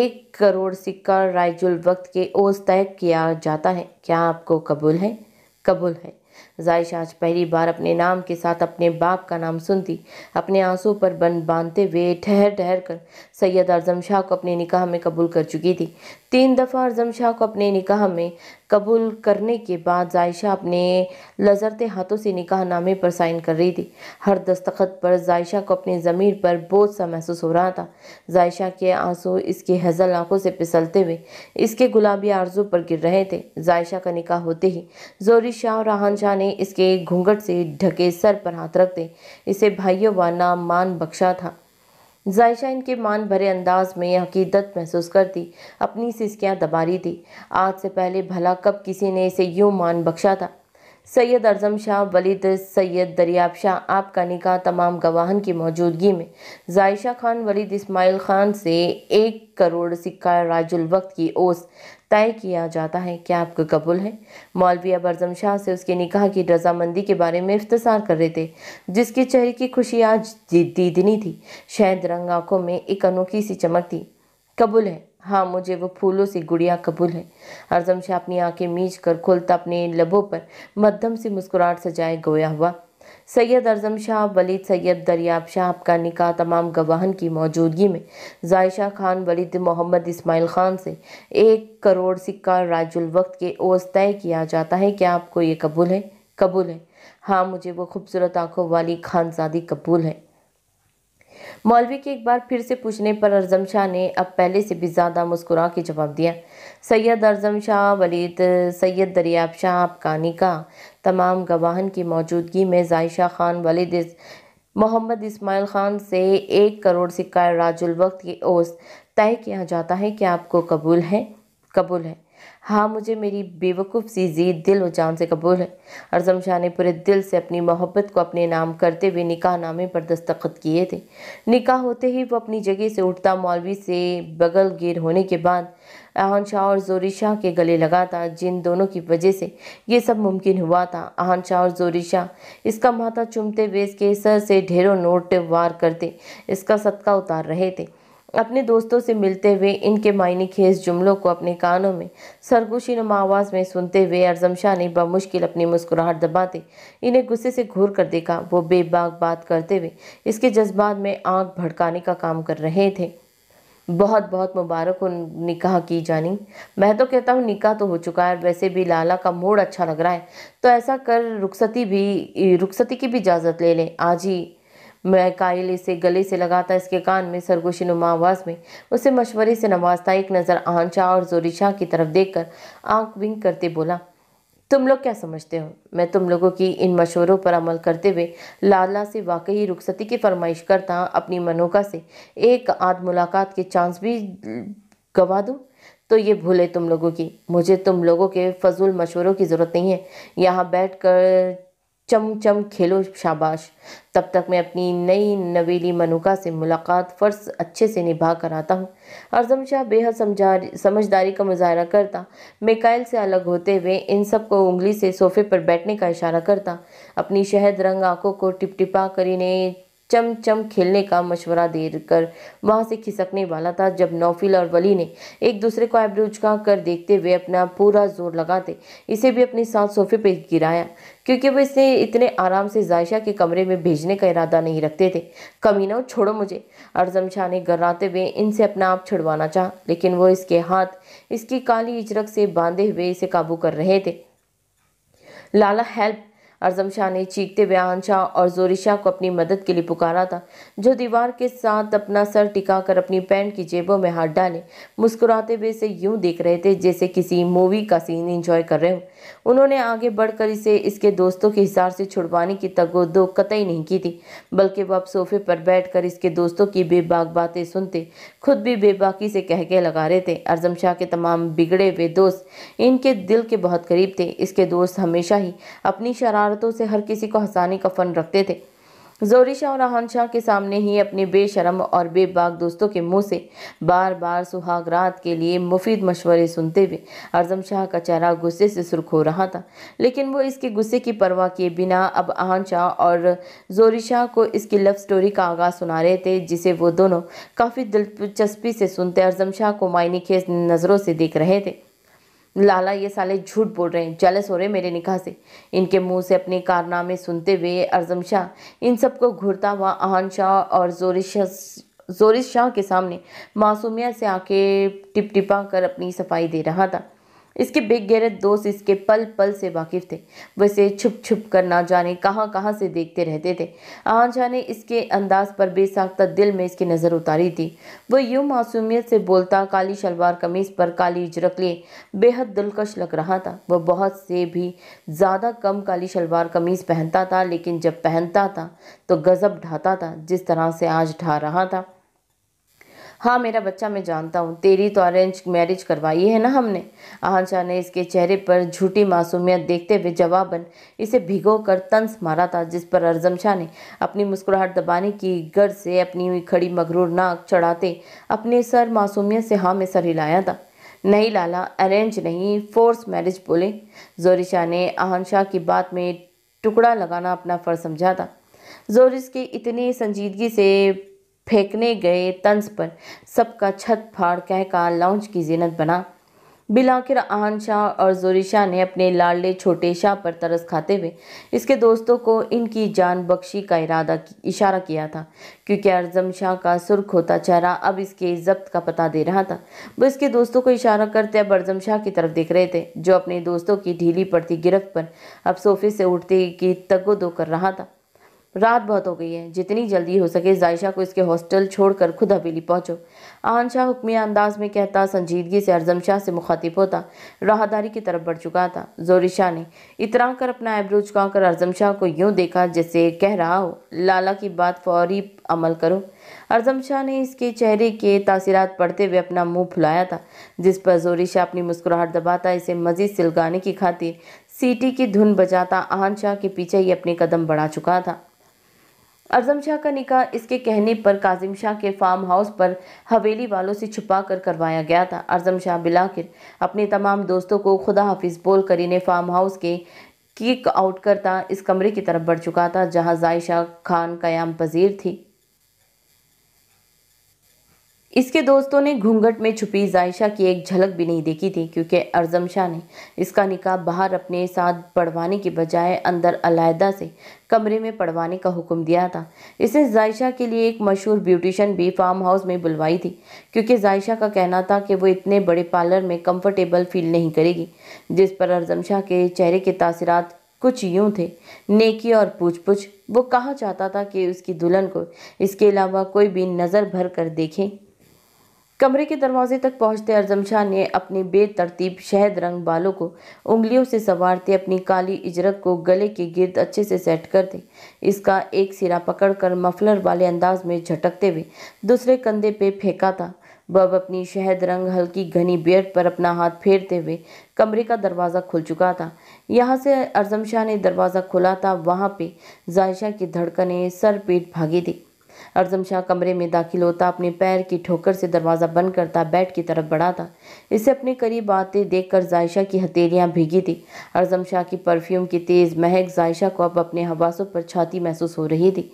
एक करोड़ सिक्का रायजुल वक्त के ओस तय किया जाता है क्या आपको कबूल है कबूल है जायशा आज पहली बार अपने नाम के साथ अपने बाप का नाम सुनती अपने आंसू पर बन बांधते हुए ठहर ठहर कर सैयद अरजम शाह को अपने निकाह में कबूल कर चुकी थी तीन दफ़ा आजम शाह को अपने निकाह में कबूल करने के बाद जायशा अपने लजरते हाथों से निकाह नामे पर साइन कर रही थी हर दस्तखत पर जायशा को अपनी ज़मीर पर बोझ सा महसूस हो रहा था जायशा के आंसू इसके हजल आंखों से पिसलते हुए इसके गुलाबी आरजू पर गिर रहे थे जायशा का निकाह होते ही जोरी शाह और रहान शाह ने इसके घूंघट से ढके सर पर हाथ रखते इसे भाइयों व नाम मान बख्शा था जायशा इनके मान भरे अंदाज में हकीकत महसूस कर दी अपनी सिसकियाँ दबारी दी आज से पहले भला कब किसी ने इसे यूँ मान बख्शा था सैयद अरजम शाह वलिद सैयद दरियाब शाह आपका निका तमाम गवाहन की मौजूदगी में जायशा खान वलिद इस्माइल खान से एक करोड़ सिक्का राजुल वक्त की ओस तय किया जाता है क्या आपको कबूल है मौलवी अब अरजम शाह से उसके निकाह की रजामंदी के बारे में इफ्तार कर रहे थे जिसके चेहरे की खुशी आज दीदनी थी शहद रंग आंखों में एक अनोखी सी चमक थी कबूल है हाँ मुझे वो फूलों से गुड़िया कबूल है अरजम शाह अपनी आंखें मीच कर खुलता अपने लबों पर मध्यम सी मुस्कुराहट सजाए गोया हुआ सैयद अजम शाह वलीद सैयद दरियाब शाह का निका तमाम गवाहन की मौजूदगी में जायशा खान वलीद मोहम्मद इसमाइल ख़ान से एक करोड़ सिक्का राजुल वक्त के ओस तय किया जाता है क्या आपको ये कबूल है कबूल है हाँ मुझे वो खूबसूरत आंखों वाली खानजादी कबूल है मौलवी के एक बार फिर से पूछने पर अरजम शाह ने अब पहले से भी ज़्यादा मुस्कुरा के जवाब दिया सैयद अरजम शाह वलीद सैयद दरियाब शाह आपका निका तमाम गवाहन की मौजूदगी में जायशा खान वलिद मोहम्मद इस्माइल खान से एक करोड़ सिक्का राजुल वक्त की ओस तय किया जाता है कि आपको कबूल है कबूल है हाँ मुझे मेरी बेवकूफ़ सी जीत दिल व जान से कबूल है अरजम शाह ने पूरे दिल से अपनी मोहब्बत को अपने नाम करते हुए निकाह नामे पर दस्तखत किए थे निकाह होते ही वो अपनी जगह से उठता मौलवी से बगल गिर होने के बाद आहान शाह और जोरी शाह के गले लगा था जिन दोनों की वजह से ये सब मुमकिन हुआ था आहान शाह और जोरी शाह इसका माथा चुमते हुए इसके सर से ढेरों नोट वार करते इसका सदका उतार रहे थे अपने दोस्तों से मिलते हुए इनके मायने खेस जुमलों को अपने कानों में सरगोशी नमा आवाज़ में सुनते हुए अरजम शाह ने बमुश्किल अपनी मुस्कुराहट दबाते इन्हें गुस्से से घूर कर देखा वो बेबाक बात करते हुए इसके जज्बात में आंख भड़काने का काम कर रहे थे बहुत बहुत मुबारक हो निकाह की जानी मैं तो कहता हूँ निकाह तो हो चुका है वैसे भी लाला का मूड अच्छा लग रहा है तो ऐसा कर रुखसती भी रुखसती की भी इजाज़त ले लें आज ही मैं कायले से गले से लगाता इसके कान में सरगोशी नुमा आवाज़ में उसे मशवरे से नवाजता एक नज़र आहन शाह और जोरी शाह की तरफ देखकर आंख विंग करते बोला तुम लोग क्या समझते हो मैं तुम लोगों की इन मशवरों पर अमल करते हुए लाला से वाकई रुखसती की फरमाइश करता अपनी मनोका से एक आध मुलाकात के चांस भी गवा दूँ तो ये भूले तुम लोगों की मुझे तुम लोगों के फजूल मशवरों की ज़रूरत नहीं है यहाँ बैठ कर चम चम खेलो शाबाश तब तक मैं अपनी नई नवेली मनुका से मुलाकात फ़र्ज अच्छे से निभा कर आता हूँ अरजम शाह बेहद समझा समझदारी का मुजाहरा करता मेकाइल से अलग होते हुए इन सब को उंगली से सोफे पर बैठने का इशारा करता अपनी शहद रंग आँखों को टिपटिपा कर इन्हें चम चम खेलने का मशवरा दे कर वहाँ से खिसकने वाला था जब नौफिल और वली ने एक दूसरे को आइब्रो उचका कर देखते हुए अपना पूरा जोर लगाते इसे भी अपने साथ सोफे पर गिराया क्योंकि वो इसे इतने आराम से जायशा के कमरे में भेजने का इरादा नहीं रखते थे कमीना छोड़ो मुझे अरजम शाह ने गर्राते हुए इनसे अपना आप छुड़वाना चाहा लेकिन वो इसके हाथ इसकी काली इजरक से बांधे हुए इसे काबू कर रहे थे लाला हेल्प आजम शाह ने चीखते बयान शाह और जोरी शाह को अपनी मदद के लिए पुकारा था जो दीवार के साथ अपना सर टिका कर अपनी पैंट की जेबों में हाथ डाले मुस्कुराते हुए इसे यूं देख रहे थे जैसे किसी मूवी का सीन इंजॉय कर रहे हो उन्होंने आगे बढ़कर इसे इसके दोस्तों के हिसार से छुड़वाने की तगोदो कतई नहीं की थी बल्कि वह अब सोफे पर कर इसके दोस्तों की बेबाक बातें सुनते खुद भी बेबाकी से कहके लगा रहे थे अरजम शाह के तमाम बिगड़े हुए दोस्त इनके दिल के बहुत करीब थे इसके दोस्त हमेशा ही अपनी शरार शरारतों से हर किसी को हंसाने का फन रखते थे जोरी शाह और आहन शाह के सामने ही अपने बेशरम और बेबाक दोस्तों के मुंह से बार बार सुहाग रात के लिए मुफीद मशवरे सुनते हुए अरजम शाह का चेहरा गुस्से से सुर्ख हो रहा था लेकिन वो इसके गुस्से की परवाह किए बिना अब आहन शाह और जोरी शाह को इसकी लव स्टोरी का आगाज़ सुना रहे थे जिसे वो दोनों काफ़ी दिलचस्पी से सुनते अरजम शाह को मायने खेस नज़रों से देख रहे थे लाला ये साले झूठ बोल रहे हैं जेलस हो रहे मेरे निकाह से इनके मुंह से अपने कारनामे सुनते हुए अर्जम शाह इन सबको घुरता हुआ आहन शाह और जोरिश जोरिश शाह के सामने मासूमिया से आके टिप टिपा कर अपनी सफाई दे रहा था इसके बेगैरत दोस्त इसके पल पल से वाकिफ थे वह इसे छुप छुप कर ना जाने कहाँ कहाँ से देखते रहते थे आ जाने इसके अंदाज पर बेसाख्ता दिल में इसकी नज़र उतारी थी वह यूं मासूमियत से बोलता काली शलवार कमीज पर काली इजरक लिए बेहद दिलकश लग रहा था वह बहुत से भी ज़्यादा कम काली शलवार कमीज पहनता था लेकिन जब पहनता था तो गज़ब ढाता था जिस तरह से आज ढा रहा था हाँ मेरा बच्चा मैं जानता हूँ तेरी तो अरेंज मैरिज करवाई है ना हमने आहन शाह ने इसके चेहरे पर झूठी मासूमियत देखते हुए जवाबन इसे भिगो कर तंस मारा था जिस पर अरजम शाह ने अपनी मुस्कुराहट दबाने की गर्ज से अपनी खड़ी मगरूर नाक चढ़ाते अपने सर मासूमियत से हाँ में सर हिलाया था नहीं लाला अरेंज नहीं फोर्स मैरिज बोले जोरी शाह ने आहन शाह की बात में टुकड़ा लगाना अपना फ़र्ज समझा था जोरिस की इतनी संजीदगी से फेंकने गए तंज पर सबका छत फाड़ का लॉन्च की जीनत बना बिलाखिर आहन शाह और जोरी शाह ने अपने लाडले छोटे शाह पर तरस खाते हुए इसके दोस्तों को इनकी जान बख्शी का इरादा इशारा किया था क्योंकि अरजम शाह का सुर्ख होता चेहरा अब इसके जब्त का पता दे रहा था वो इसके दोस्तों को इशारा करते अब अरजम शाह की तरफ देख रहे थे जो अपने दोस्तों की ढीली पड़ती गिरफ्त पर अब सोफे से उठते की तगो दो कर रहा था रात बहुत हो गई है जितनी जल्दी हो सके जायशा को इसके हॉस्टल छोड़कर खुद हवेली पहुंचो आहन शाह हुक्मिया अंदाज में कहता संजीदगी से अरजम शाह से मुखातिब होता राहदारी की तरफ बढ़ चुका था जोरी शाह ने इतरा कर अपना का कर अरजम शाह को यूं देखा जैसे कह रहा हो लाला की बात फौरी अमल करो अरजम शाह ने इसके चेहरे के तासीरात पढ़ते हुए अपना मुंह फुलाया था जिस पर जोरी शाह अपनी मुस्कुराहट दबाता इसे मजीद सिलगाने की खातिर सीटी की धुन बजाता आहन शाह के पीछे ही अपने कदम बढ़ा चुका था अर्जम शाह का निकाह इसके कहने पर काजिम शाह के फार्म हाउस पर हवेली वालों से छुपा कर करवाया गया था अर्जम शाह बिलाखिर अपने तमाम दोस्तों को खुदा हाफिज बोल कर इन्हें फार्म हाउस के किक आउट करता इस कमरे की तरफ बढ़ चुका था जहां जायशा खान कयाम पजीर थी इसके दोस्तों ने घूंघट में छुपी जायशा की एक झलक भी नहीं देखी थी क्योंकि अरजम शाह ने इसका निकाह बाहर अपने साथ पढ़वाने के बजाय अंदर अलायदा से कमरे में पढ़वाने का हुक्म दिया था इसे जायशा के लिए एक मशहूर ब्यूटिशन भी फार्म हाउस में बुलवाई थी क्योंकि जायशा का कहना था कि वो इतने बड़े पार्लर में कम्फर्टेबल फील नहीं करेगी जिस पर अरजम शाह के चेहरे के तासरात कुछ यूं थे नेकी और पूछ पूछ वो कहा चाहता था कि उसकी दुल्हन को इसके अलावा कोई भी नज़र भर कर देखे कमरे के दरवाजे तक पहुंचते अरजम शाह ने अपने बेतरतीब शहद रंग बालों को उंगलियों से संवारते अपनी काली इजरक को गले के गिर्द अच्छे से सेट करते इसका एक सिरा पकड़कर मफलर वाले अंदाज में झटकते हुए दूसरे कंधे पे फेंका था बब अपनी शहद रंग हल्की घनी बेड पर अपना हाथ फेरते हुए कमरे का दरवाज़ा खुल चुका था यहाँ से अरजम शाह ने दरवाज़ा खोला था वहाँ पे जायशा की धड़कने सर पीट भागी थी अरजम शाह कमरे में दाखिल होता अपने पैर की ठोकर से दरवाज़ा बंद करता बेड की तरफ बढ़ाता इसे अपने करीब आते देख कर जायशा की हथेलियाँ भीगी थी अरजम शाह की परफ्यूम की तेज़ महक जायशा को अब अपने हवासों पर छाती महसूस हो रही थी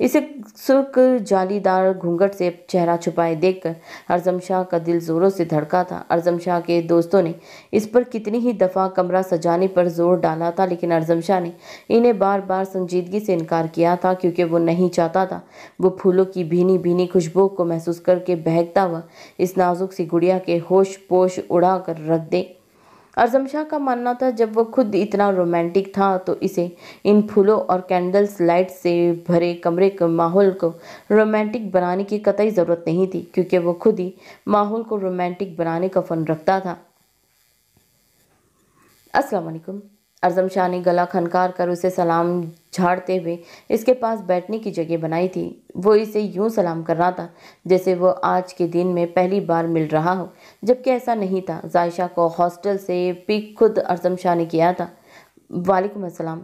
इसे सुर्ख जालीदार घूंघट से चेहरा छुपाए देखकर अरजम शाह का दिल जोरों से धड़का था अरजम शाह के दोस्तों ने इस पर कितनी ही दफ़ा कमरा सजाने पर जोर डाला था लेकिन अरजम शाह ने इन्हें बार बार संजीदगी से इनकार किया था क्योंकि वो नहीं चाहता था वो फूलों की भीनी भीनी खुशबू को महसूस करके बहकता हुआ इस नाजुक सी गुड़िया के होश पोश उड़ा कर रख दे अरजम शाह का मानना था जब वो खुद इतना रोमांटिक था तो इसे इन फूलों और कैंडल्स लाइट से भरे कमरे के माहौल को रोमांटिक बनाने की कतई ज़रूरत नहीं थी क्योंकि वो खुद ही माहौल को रोमांटिक बनाने का फ़न रखता था असलकुम अरजम शाह ने गला खनकार कर उसे सलाम झाड़ते हुए इसके पास बैठने की जगह बनाई थी वो इसे यूं सलाम कर रहा था जैसे वो आज के दिन में पहली बार मिल रहा हो जबकि ऐसा नहीं था जायशा को हॉस्टल से पिक खुद अरजम शाह ने किया था वालेकुम असलम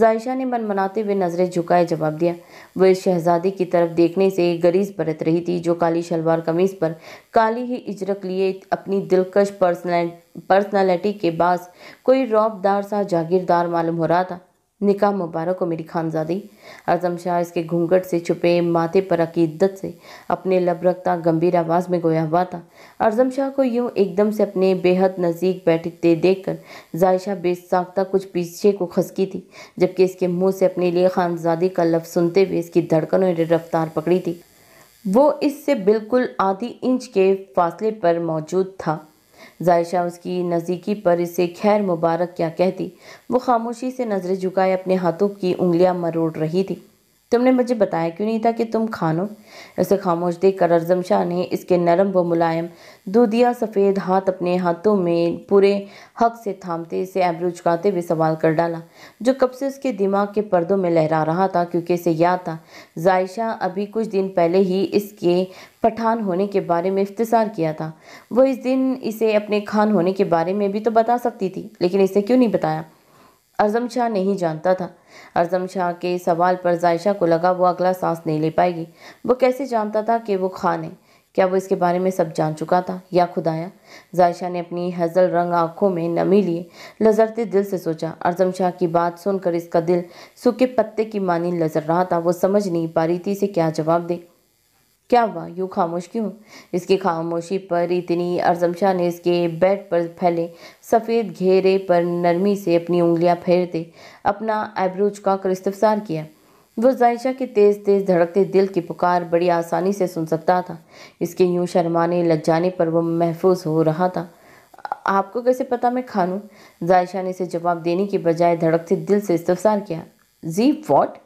जायशा ने मन मनाते हुए नज़रें झुकाए जवाब दिया वह इस शहजादी की तरफ देखने से गरीज बरत रही थी जो काली शलवार कमीज़ पर काली ही इजरक लिए अपनी दिलकश पर्सनैलिटी पर्सनालिटी के बाद कोई रौबदार सा जागीरदार मालूम हो रहा था निका मुबारक को मेरी खानजादी आजम शाह इसके घूंघट से छुपे माथे पर अकीदत से अपने लबरकता गंभीर आवाज़ में गोया हुआ था आजम शाह को यूं एकदम से अपने बेहद नज़दीक बैठते देखकर जायशा बेसाख्ता कुछ पीछे को खसकी थी जबकि इसके मुंह से अपने लिए खानजादी का लफ्ज़ सुनते हुए इसकी धड़कनों ने रफ्तार पकड़ी थी वो इससे बिल्कुल आधी इंच के फासले पर मौजूद था जायशा उसकी नज़दीकी पर इसे खैर मुबारक क्या कहती वो खामोशी से नज़रें झुकाए अपने हाथों की उंगलियां मरोड़ रही थी तुमने मुझे बताया क्यों नहीं था कि तुम खानो ऐसे खामोश देखकर अरजम शाह ने इसके नरम व मुलायम दूधिया सफ़ेद हाथ अपने हाथों में पूरे हक से थामते इसे एबरू चुकाते हुए सवाल कर डाला जो कब से उसके दिमाग के पर्दों में लहरा रहा था क्योंकि इसे याद था जायशा अभी कुछ दिन पहले ही इसके पठान होने के बारे में इफ्तार किया था वो इस दिन इसे अपने खान होने के बारे में भी तो बता सकती थी लेकिन इसे क्यों नहीं बताया अरजम शाह नहीं जानता था अरजम शाह के सवाल पर जायशा को लगा वो अगला सांस नहीं ले पाएगी वो कैसे जानता था कि वो खान है क्या वो इसके बारे में सब जान चुका था या खुदाया जायशा ने अपनी हजल रंग आंखों में नमी लिए लजरते दिल से सोचा अरजम शाह की बात सुनकर इसका दिल सूखे पत्ते की मानी लजर रहा था वो समझ नहीं पा रही थी इसे क्या जवाब दे क्या हुआ यूँ खामोश क्यों इसकी खामोशी पर इतनी अरजमशाह ने इसके बेड पर फैले सफ़ेद घेरे पर नरमी से अपनी उंगलियां फेरते अपना का कर इस्तफसार किया वो जायशा के तेज़ तेज़ धड़कते दिल की पुकार बड़ी आसानी से सुन सकता था इसके यूँ शर्माने लग जाने पर वो महफूज हो रहा था आपको कैसे पता मैं खानूँ जायशा ने इसे जवाब देने के बजाय धड़कते दिल से इस्तफसार किया जी वॉट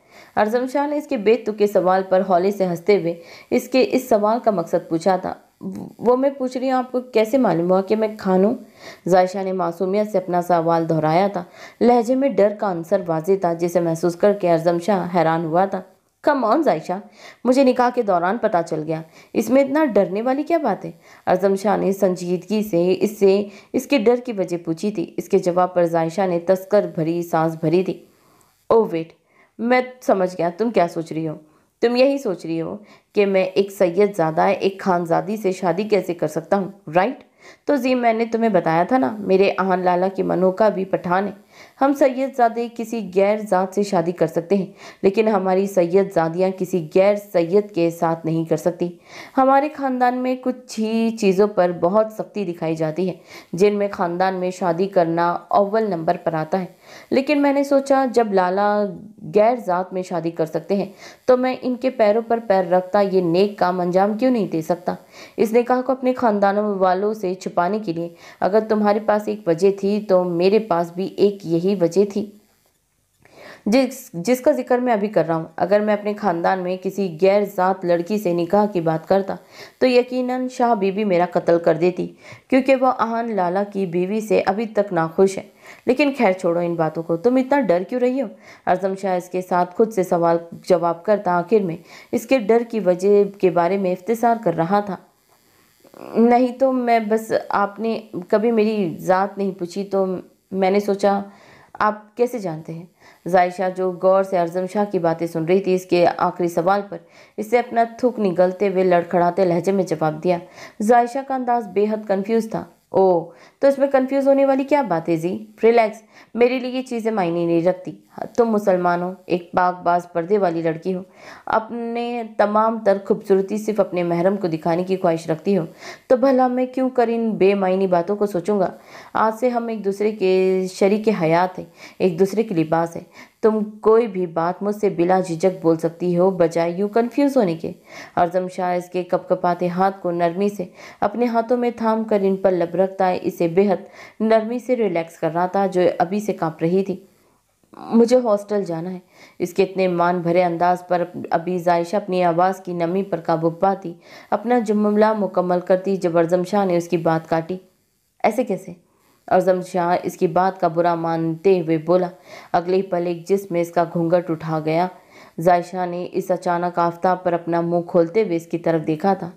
अरजम शाह ने इसके बेतुके सवाल पर हौले से हंसते हुए इसके इस सवाल का मकसद पूछा था वो मैं पूछ रही हूँ आपको कैसे मालूम हुआ कि मैं खान हूँ जायशा ने मासूमियत से अपना सवाल दोहराया था लहजे में डर का आंसर वाजे था जिसे महसूस करके अरजम शाह हैरान हुआ था कम ऑन जायशा मुझे निकाह के दौरान पता चल गया इसमें इतना डरने वाली क्या बात है अरजम शाह ने संजीदगी से इससे इसके डर की वजह पूछी थी इसके जवाब पर जायशा ने तस्कर भरी सांस भरी थी ओ वेट मैं समझ गया तुम क्या सोच रही हो तुम यही सोच रही हो कि मैं एक सैयद ज़्यादा एक खानजादी से शादी कैसे कर सकता हूँ राइट तो जी मैंने तुम्हें बताया था ना मेरे आहन लाला की मनोका भी पठान है हम सैयद ज़ादे किसी गैर ज़ात से शादी कर सकते हैं लेकिन हमारी सैयद ज़ादियाँ किसी गैर सैयद के साथ नहीं कर सकती हमारे ख़ानदान में कुछ ही चीज़ों पर बहुत सख्ती दिखाई जाती है जिनमें ख़ानदान में शादी करना अव्वल नंबर पर आता है लेकिन मैंने सोचा जब लाला गैर ज़ात में शादी कर सकते हैं तो मैं इनके पैरों पर पैर रखता ये नेक काम अंजाम क्यों नहीं दे सकता इस निकाह को अपने ख़ानदानों वालों से छुपाने के लिए अगर तुम्हारे पास एक वजह थी तो मेरे पास भी एक यही वजह थी जिस जिसका जिक्र मैं अभी कर रहा हूँ अगर मैं अपने ख़ानदान में किसी गैर जात लड़की से निकाह की बात करता तो यकीनन शाह बीबी मेरा कत्ल कर देती क्योंकि वह आहन लाला की बीवी से अभी तक नाखुश है लेकिन खैर छोड़ो इन बातों को तुम इतना डर क्यों रही हो अजम शाह इसके साथ खुद से सवाल जवाब करता आखिर में इसके डर की वजह के बारे में इफ्तार कर रहा था नहीं तो मैं बस आपने कभी मेरी ज़ात नहीं पूछी तो मैंने सोचा आप कैसे जानते हैं जायशा जो गौर से अरजम शाह की बातें सुन रही थी इसके आखिरी सवाल पर इससे अपना थूक निगलते हुए लड़खड़ाते लहजे में जवाब दिया जायशा का अंदाज बेहद कंफ्यूज था ओ तो इसमें कंफ्यूज होने वाली क्या बात है जी रिलैक्स मेरे लिए ये चीज़ें मायने नहीं रखती तुम मुसलमान हो एक पाक बाज पर्दे वाली लड़की हो अपने तमाम तर खूबसूरती सिर्फ अपने महरम को दिखाने की ख्वाहिश रखती हो तो भला मैं क्यों कर इन बेमायनी बातों को सोचूंगा आज से हम एक दूसरे के शरीक हयात है एक दूसरे के लिबास है तुम कोई भी बात मुझसे बिला झिझक बोल सकती हो बजाय यूँ कन्फ्यूज़ होने के अर्जम शाह इसके कपकपाते हाथ को नरमी से अपने हाथों में थाम कर इन पर लब रखता है इसे बेहद नरमी से रिलैक्स कर रहा था जो अभी से कांप रही थी मुझे हॉस्टल जाना है इसके इतने मान भरे अंदाज पर अभी जायशा अपनी आवाज़ की नमी पर काबू पाती अपना जुमला मुकम्मल करती जब अर्जम शाह ने उसकी बात काटी ऐसे कैसे अजम शाह इसकी बात का बुरा मानते हुए बोला अगले एक जिसमें इसका घूंघट उठा गया जायशा ने इस अचानक आफ्ताब पर अपना मुंह खोलते हुए इसकी तरफ देखा था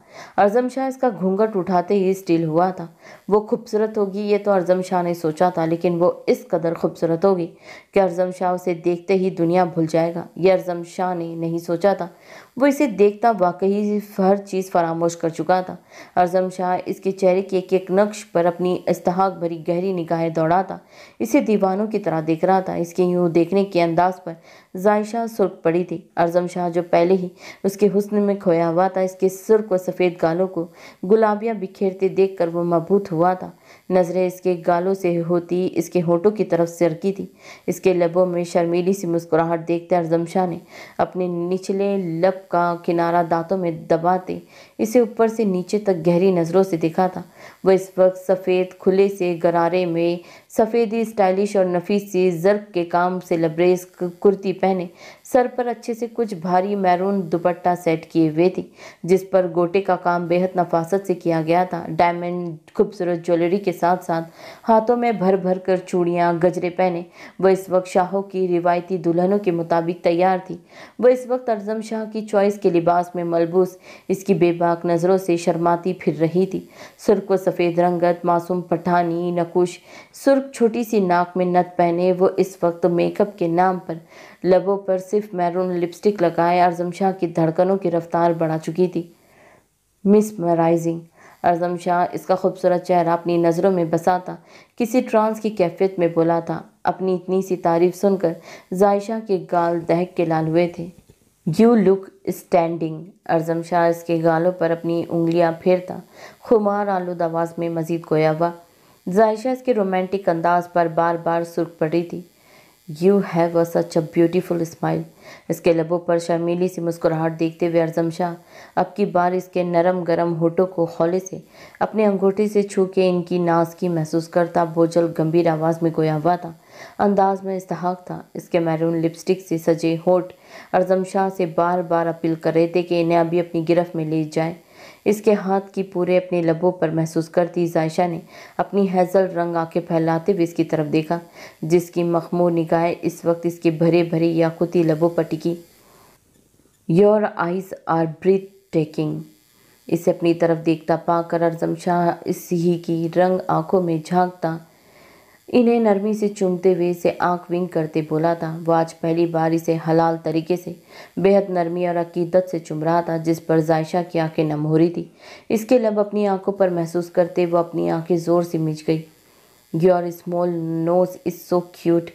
अरजम शाह इसका घूंघट उठाते ही स्टील हुआ था वो खूबसूरत होगी ये तो अरजम शाह ने सोचा था लेकिन वो इस कदर खूबसूरत होगी कि अरजम शाह उसे देखते ही दुनिया भूल जाएगा ये अरजम शाह ने नहीं सोचा था वो इसे देखता वाकई हर चीज़ फरामोश कर चुका था अरजम शाह इसके चेहरे के एक एक नक्श पर अपनी इस्तहाक भरी गहरी निगाहें था इसे दीवानों की तरह देख रहा था इसके यूँ देखने के अंदाज पर जायशा सुर्ख पड़ी थी अरजम शाह जो पहले ही उसके हुस्न में खोया हुआ था इसके सुर्ख व सफ़ेद गालों को गुलाबियाँ बिखेरते देख कर वो मबूत हुआ था नज़रें इसके गालों से होती इसके होठों की तरफ सरकी थी इसके लबों में शर्मीली सी मुस्कुराहट देखते अरजम शाह ने अपने निचले लब का किनारा दांतों में दबाते इसे ऊपर से नीचे तक गहरी नज़रों से देखा था वह इस वक्त सफ़ेद खुले से गरारे में सफ़ेदी स्टाइलिश और नफीस सी जर्क के काम से लबरेज कुर्ती पहने सर पर अच्छे से कुछ भारी मैरून दुपट्टा सेट किए हुए थे जिस पर गोटे का काम बेहद नफासत से किया गया था डायमंड खूबसूरत ज्वेलरी के साथ साथ हाथों में भर भर कर चूड़ियाँ गजरे पहने वह इस वक्त शाहों की रिवायती दुल्हनों के मुताबिक तैयार थी वह इस वक्त अरजम शाह की चॉइस के लिबास में मलबूस इसकी बेबाक नज़रों से शर्माती फिर रही थी सुर्ख व सफ़ेद रंगत मासूम पठानी नकुश सुर्ख छोटी सी नाक में नत पहने वो इस वक्त मेकअप के नाम पर लबों पर सिर्फ मैरून लिपस्टिक लगाए अरजम शाह की धड़कनों की रफ्तार बढ़ा चुकी थी मिस मराइजिंग अरजम शाह इसका खूबसूरत चेहरा अपनी नज़रों में बसा था किसी ट्रांस की कैफियत में बोला था अपनी इतनी सी तारीफ सुनकर जायशा के गाल दहक के लाल हुए थे you look stunning Arjam Shah इसके गालों पर अपनी उंगलियां फेरता खुमार आलूद आवाज़ में मज़ीद गोया हुआ जायशा इसके रोमांटिक अंदाज पर बार बार सुर्ख पड़ी थी you have a such a beautiful smile इसके लबों पर शर्मीली सी मुस्कुराहट देखते हुए अरजम शाह अब की बार इसके नरम गरम होठों को खौले से अपने अंगूठे से छू के इनकी नाजगी महसूस करता बोझल गंभीर आवाज़ में गोया हुआ था अंदाज में इस्तेहाक था इसके मैरून लिपस्टिक से सजे होठ अरजम शाह से बार बार अपील कर रहे थे कि इन्हें अभी अपनी गिरफ्त में ले जाए इसके हाथ की पूरे अपने लबों पर महसूस करती जायशा ने अपनी हैजल रंग आंखें फैलाते हुए इसकी तरफ देखा जिसकी मखमूर निगाहें इस वक्त इसके भरे भरे याकूती लबों पर टिकी your eyes are breathtaking इसे अपनी तरफ देखता पाकर अरजम शाह इस ही की रंग आंखों में झांकता इन्हें नरमी से चूमते हुए इसे आंख विंग करते बोला था वो आज पहली बार इसे हलाल तरीके से बेहद नरमी और अकीदत से चुम रहा था जिस पर जायशा की आंखें नम हो रही थी इसके लब अपनी आंखों पर महसूस करते वो अपनी आंखें ज़ोर से मिच गई your small nose is so cute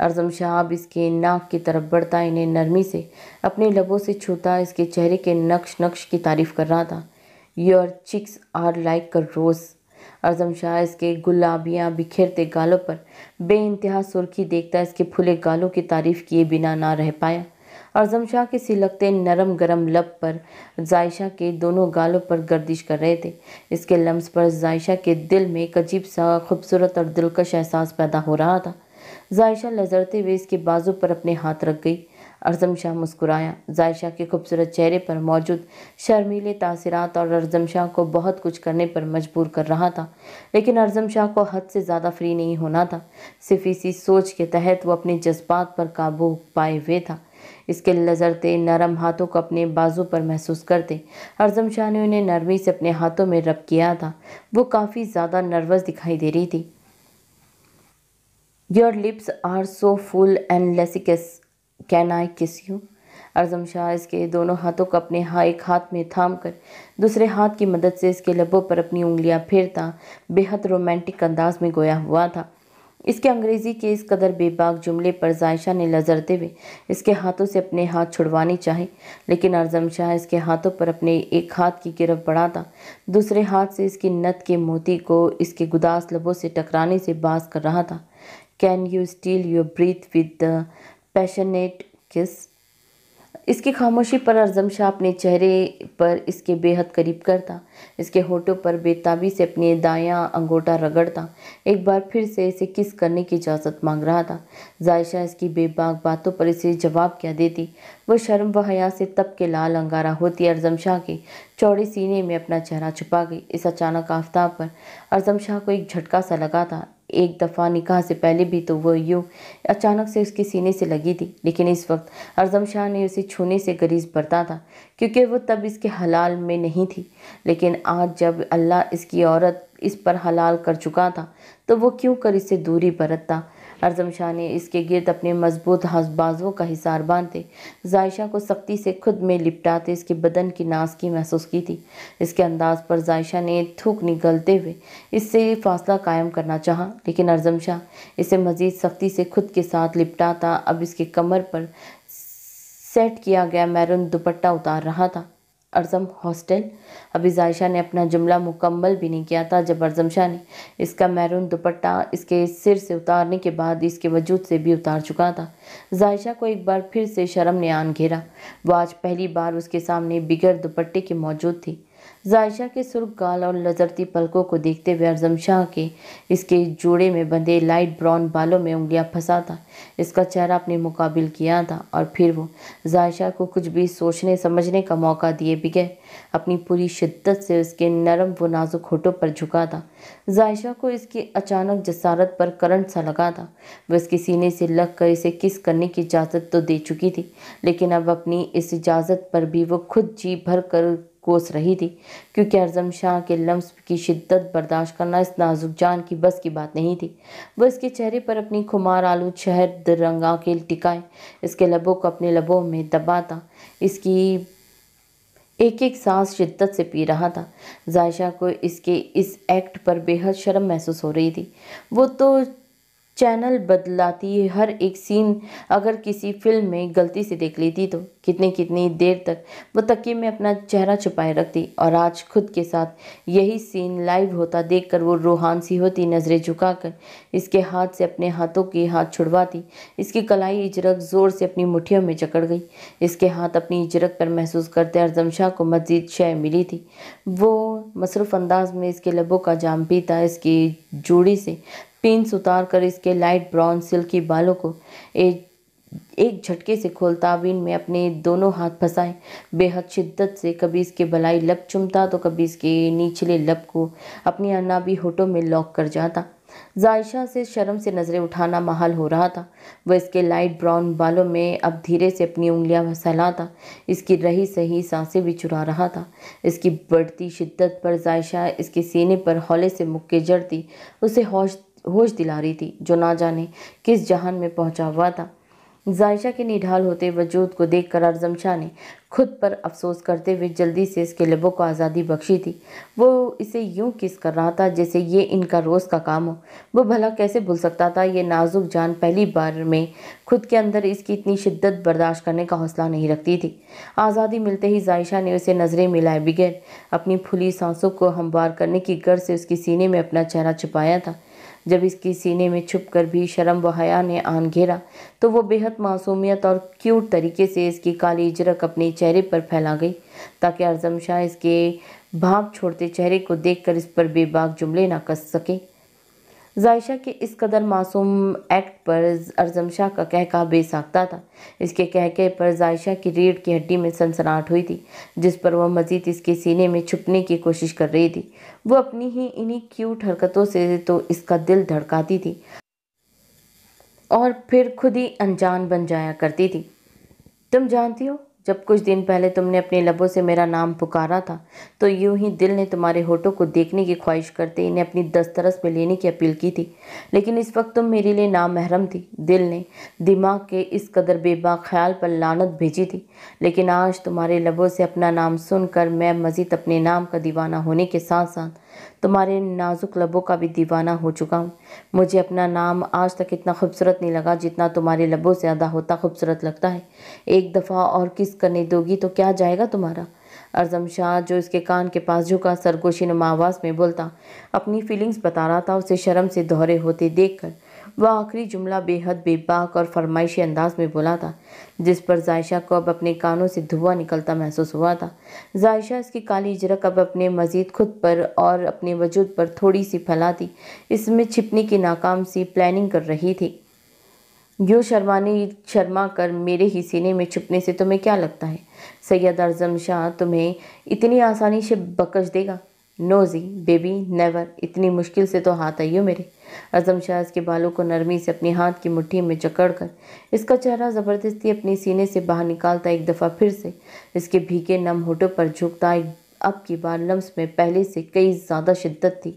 Arjam शाहब इसके नाक की तरफ बढ़ता इन्हें नरमी से अपने लबों से छूता इसके चेहरे के नक्श नक्श की तारीफ़ कर रहा था your cheeks are like a rose Arjam Shah इसके गुलाबियाँ बिखेरते गालों पर बे इंतहा सुर्खी देखता इसके फूले गालों की तारीफ किए बिना ना रह पाया अजम शाह के सिलकते नरम गरम लब पर जायशा के दोनों गालों पर गर्दिश कर रहे थे इसके लम्स पर जायशा के दिल में एक अजीब सा खूबसूरत और दिलकश एहसास पैदा हो रहा था जायशा लजरते हुए इसके बाजू पर अपने हाथ रख गई अरजम शाह मुस्कुराया जायशा के खूबसूरत चेहरे पर मौजूद शर्मीले तासरात और अरजम शाह को बहुत कुछ करने पर मजबूर कर रहा था लेकिन अरजम शाह को हद से ज़्यादा फ्री नहीं होना था सिर्फ इसी सोच के तहत वो अपने जज्बात पर काबू पाए हुए था इसके लजरते नरम हाथों को अपने बाजू पर महसूस करते अरजम शाह ने उन्हें नरमी से अपने हाथों में रब किया था वो काफ़ी ज़्यादा नर्वस दिखाई दे रही थी your lips are so full and luscious can I kiss you अरजम Shah इसके दोनों हाथों को अपने हा एक हाथ में थाम कर दूसरे हाथ की मदद से इसके लबों पर अपनी उंगलियां फेरता बेहद रोमांटिक अंदाज में गोया हुआ था इसके अंग्रेज़ी के इस कदर बेबाक जुमले पर जायशा ने लजरते हुए इसके हाथों से अपने हाथ छुड़वाने चाहे लेकिन अरजम शाह इसके हाथों पर अपने एक हाथ की गिरफ बढ़ाता दूसरे हाथ से इसकी नत के मोती को इसके गुदास लबों से टकराने से बास कर रहा था can you steal your breath with passionate kiss इसकी खामोशी पर शाह अपने चेहरे पर इसके बेहद करीब करता इसके होठों पर बेताबी से अपने दायां अंगूठा रगड़ता एक बार फिर से इसे किस करने की इजाज़त मांग रहा था जायशा इसकी बेबाक बातों पर इसे जवाब क्या देती वो शर्म व हया से तब के लाल अंगारा होती अरजम शाह के चौड़े सीने में अपना चेहरा छुपा गई इस अचानक आफ्ताब पर अरजम शाह को एक झटका सा लगा था एक दफ़ा निकाह से पहले भी तो वह यूँ अचानक से उसके सीने से लगी थी लेकिन इस वक्त अरजम शाह ने उसे छूने से गरीज बरता था क्योंकि वह तब इसके हलाल में नहीं थी लेकिन आज जब अल्लाह इसकी औरत इस पर हलाल कर चुका था तो वो क्यों कर इससे दूरी बरतता अरजम शाह ने इसके गिरद अपने मजबूत हसबाजों का हिसार बांधते जायशा को सख्ती से खुद में लिपटाते इसके बदन की नासकी महसूस की थी इसके अंदाज पर जायशा ने थूक निगलते हुए इससे फासला कायम करना चाहा लेकिन अरजम शाह इसे मज़ीद सख्ती से खुद के साथ लिपटाता अब इसके कमर पर सेट किया गया मैरून दुपट्टा उतार रहा था अर्जम हॉस्टल अभी जायशा ने अपना जुमला मुकम्मल भी नहीं किया था जब अर्जम शाह ने इसका मैरून दुपट्टा इसके सिर से उतारने के बाद इसके वजूद से भी उतार चुका था जायशा को एक बार फिर से शर्म ने आन घेरा वो आज पहली बार उसके सामने बिगड़ दुपट्टे के मौजूद थी जायशा के सुर्ख गाल और लजरती पलकों को देखते हुए अरजम शाह के इसके जोड़े में बंधे लाइट ब्राउन बालों में उंगलियां फंसा था इसका चेहरा अपने मुकाबिल किया था और फिर वो जायशा को कुछ भी सोचने समझने का मौका दिए बिगैर अपनी पूरी शिद्दत से उसके नरम व नाजुक होठों पर झुका था जायशा को इसकी अचानक जसारत पर करंट सा लगा था वह इसके सीने से लग कर इसे किस करने की इजाज़त तो दे चुकी थी लेकिन अब अपनी इस इजाज़त पर भी वो खुद जी भर कर कोस रही थी क्योंकि अरजम शाह के लम्स की शिद्दत बर्दाश्त करना इस नाजुक जान की बस की बात नहीं थी वह इसके चेहरे पर अपनी खुमार आलू शहर रंगा के टिकाए इसके लबों को अपने लबों में दबाता इसकी एक एक सांस शिद्दत से पी रहा था जायशा को इसके इस एक्ट पर बेहद शर्म महसूस हो रही थी वो तो चैनल बदलाती है हर एक सीन अगर किसी फिल्म में गलती से देख लेती तो कितने कितनी देर तक वो तकिए में अपना चेहरा छुपाए रखती और आज खुद के साथ यही सीन लाइव होता देखकर वो रूहान सी होती नज़रें झुकाकर इसके हाथ से अपने हाथों के हाथ छुड़वाती इसकी कलाई इजरक ज़ोर से अपनी मुठियों में जकड़ गई इसके हाथ अपनी इजरक पर महसूस करते अरजम शाह को मजीद शय मिली थी वो मसरूफ़ अंदाज में इसके लबों का जाम पीता इसकी जूड़ी से पिंस उतार कर इसके लाइट ब्राउन सिल्की बालों को एक एक झटके से खोलता खोलताबीन में अपने दोनों हाथ फंसाए बेहद शिद्दत से कभी इसके भलाई लब चुमता तो कभी इसके निचले लब को अपनी अनाबी होठों में लॉक कर जाता जायशा से शर्म से नज़रें उठाना महाल हो रहा था वह इसके लाइट ब्राउन बालों में अब धीरे से अपनी उंगलियां फैलाता इसकी रही सही सांसें भी चुरा रहा था इसकी बढ़ती शिद्दत पर जायशा इसके सीने पर हौले से मुक्के जड़ती उसे होश होश दिला रही थी जो ना जाने किस जहान में पहुंचा हुआ था जायशा के निढाल होते वजूद को देख कर अरजम शाह ने खुद पर अफसोस करते हुए जल्दी से इसके लबों को आज़ादी बख्शी थी वो इसे यूं किस कर रहा था जैसे ये इनका रोज़ का काम हो वो भला कैसे भूल सकता था ये नाजुक जान पहली बार में खुद के अंदर इसकी इतनी शिद्दत बर्दाश्त करने का हौसला नहीं रखती थी आज़ादी मिलते ही जायशा ने उसे नज़रें मिलाए बगैर अपनी फुली सांसों को हमवार करने की गर्ज से उसके सीने में अपना चेहरा छुपाया था जब इसके सीने में छुप कर भी शर्म व हया ने आन घेरा तो वो बेहद मासूमियत और क्यूट तरीके से इसकी काली इजरक अपने चेहरे पर फैला गई ताकि अरजम शाह इसके भाप छोड़ते चेहरे को देखकर इस पर बेबाक जुमले ना कस सके जायशा के इस कदर मासूम एक्ट पर अरजम शाह का कहका बेसाख्ता था इसके कहके पर जायशा की रीढ़ की हड्डी में सनसनाहट हुई थी जिस पर वह मज़ीद इसके सीने में छुपने की कोशिश कर रही थी वो अपनी ही इन्हीं क्यूट हरकतों से तो इसका दिल धड़काती थी और फिर खुद ही अनजान बन जाया करती थी तुम जानती हो जब कुछ दिन पहले तुमने अपने लबों से मेरा नाम पुकारा था तो यूं ही दिल ने तुम्हारे होठों को देखने की ख्वाहिश करते इन्हें अपनी दस्तरस में लेने की अपील की थी लेकिन इस वक्त तुम मेरे लिए नामहरम थी दिल ने दिमाग के इस कदर बेबा ख्याल पर लानत भेजी थी लेकिन आज तुम्हारे लबों से अपना नाम सुनकर मैं मज़ीद अपने नाम का दीवाना होने के साथ साथ तुम्हारे नाजुक लबों का भी दीवाना हो चुका हूँ मुझे अपना नाम आज तक इतना खूबसूरत नहीं लगा जितना तुम्हारे लबों से ज़्यादा होता खूबसूरत लगता है एक दफ़ा और किस करने दोगी तो क्या जाएगा तुम्हारा अरजम शाह जो इसके कान के पास झुका सरगोशी नमा आवाज़ में बोलता अपनी फीलिंग्स बता रहा था उसे शर्म से दोहरे होते देखकर वह आखिरी जुमला बेहद बेबाक और फरमाइशी अंदाज में बोला था जिस पर जायशा को अब अपने कानों से धुआं निकलता महसूस हुआ था जायशा इसकी काली इजरक अब अपने मजीद खुद पर और अपने वजूद पर थोड़ी सी फैलाती इसमें छिपने की नाकाम सी प्लानिंग कर रही थी यूँ शर्माने शर्मा कर मेरे ही सीने में छुपने से तुम्हें क्या लगता है सैयद अरजम शाह तुम्हें इतनी आसानी से बकश देगा नो जी बेबी नेवर इतनी मुश्किल से तो हाथ आइयो मेरे अजम शाह इसके बालों को नरमी से अपने हाथ की मुट्ठी में कर इसका चेहरा ज़बरदस्ती अपने सीने से बाहर निकालता एक दफ़ा फिर से इसके भीगे नम होठों पर झुकता एक अब की बार लम्स में पहले से कई ज़्यादा शिद्दत थी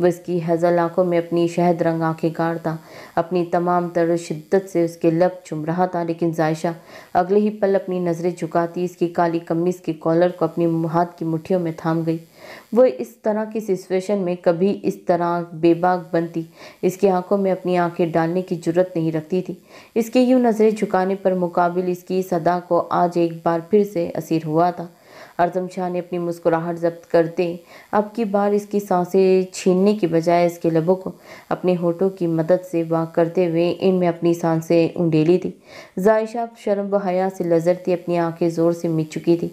वह इसकी हजल आँखों में अपनी शहद रंग आँखें गाड़ता अपनी तमाम तर शिद्दत से उसके लब चुम रहा था लेकिन जायशा अगले ही पल अपनी नज़रें झुकाती इसकी काली कमीज के कॉलर को अपनी हाथ की मुठियों में थाम गई वो इस तरह की सिचुएशन में कभी इस तरह बेबाक बनती इसकी आंखों में अपनी आंखें डालने की जरूरत नहीं रखती थी इसके यूँ नज़रें झुकाने पर मुकाबिल इसकी सदा को आज एक बार फिर से असर हुआ था अर्जम शाह ने अपनी मुस्कुराहट जब्त करते अब की बार इसकी सांसें छीनने की बजाय इसके लबों को अपने होठों की मदद से वाक करते हुए इनमें अपनी सांसें उंडेली थी जायशा शर्म हया से लजरती अपनी आंखें ज़ोर से मिट चुकी थी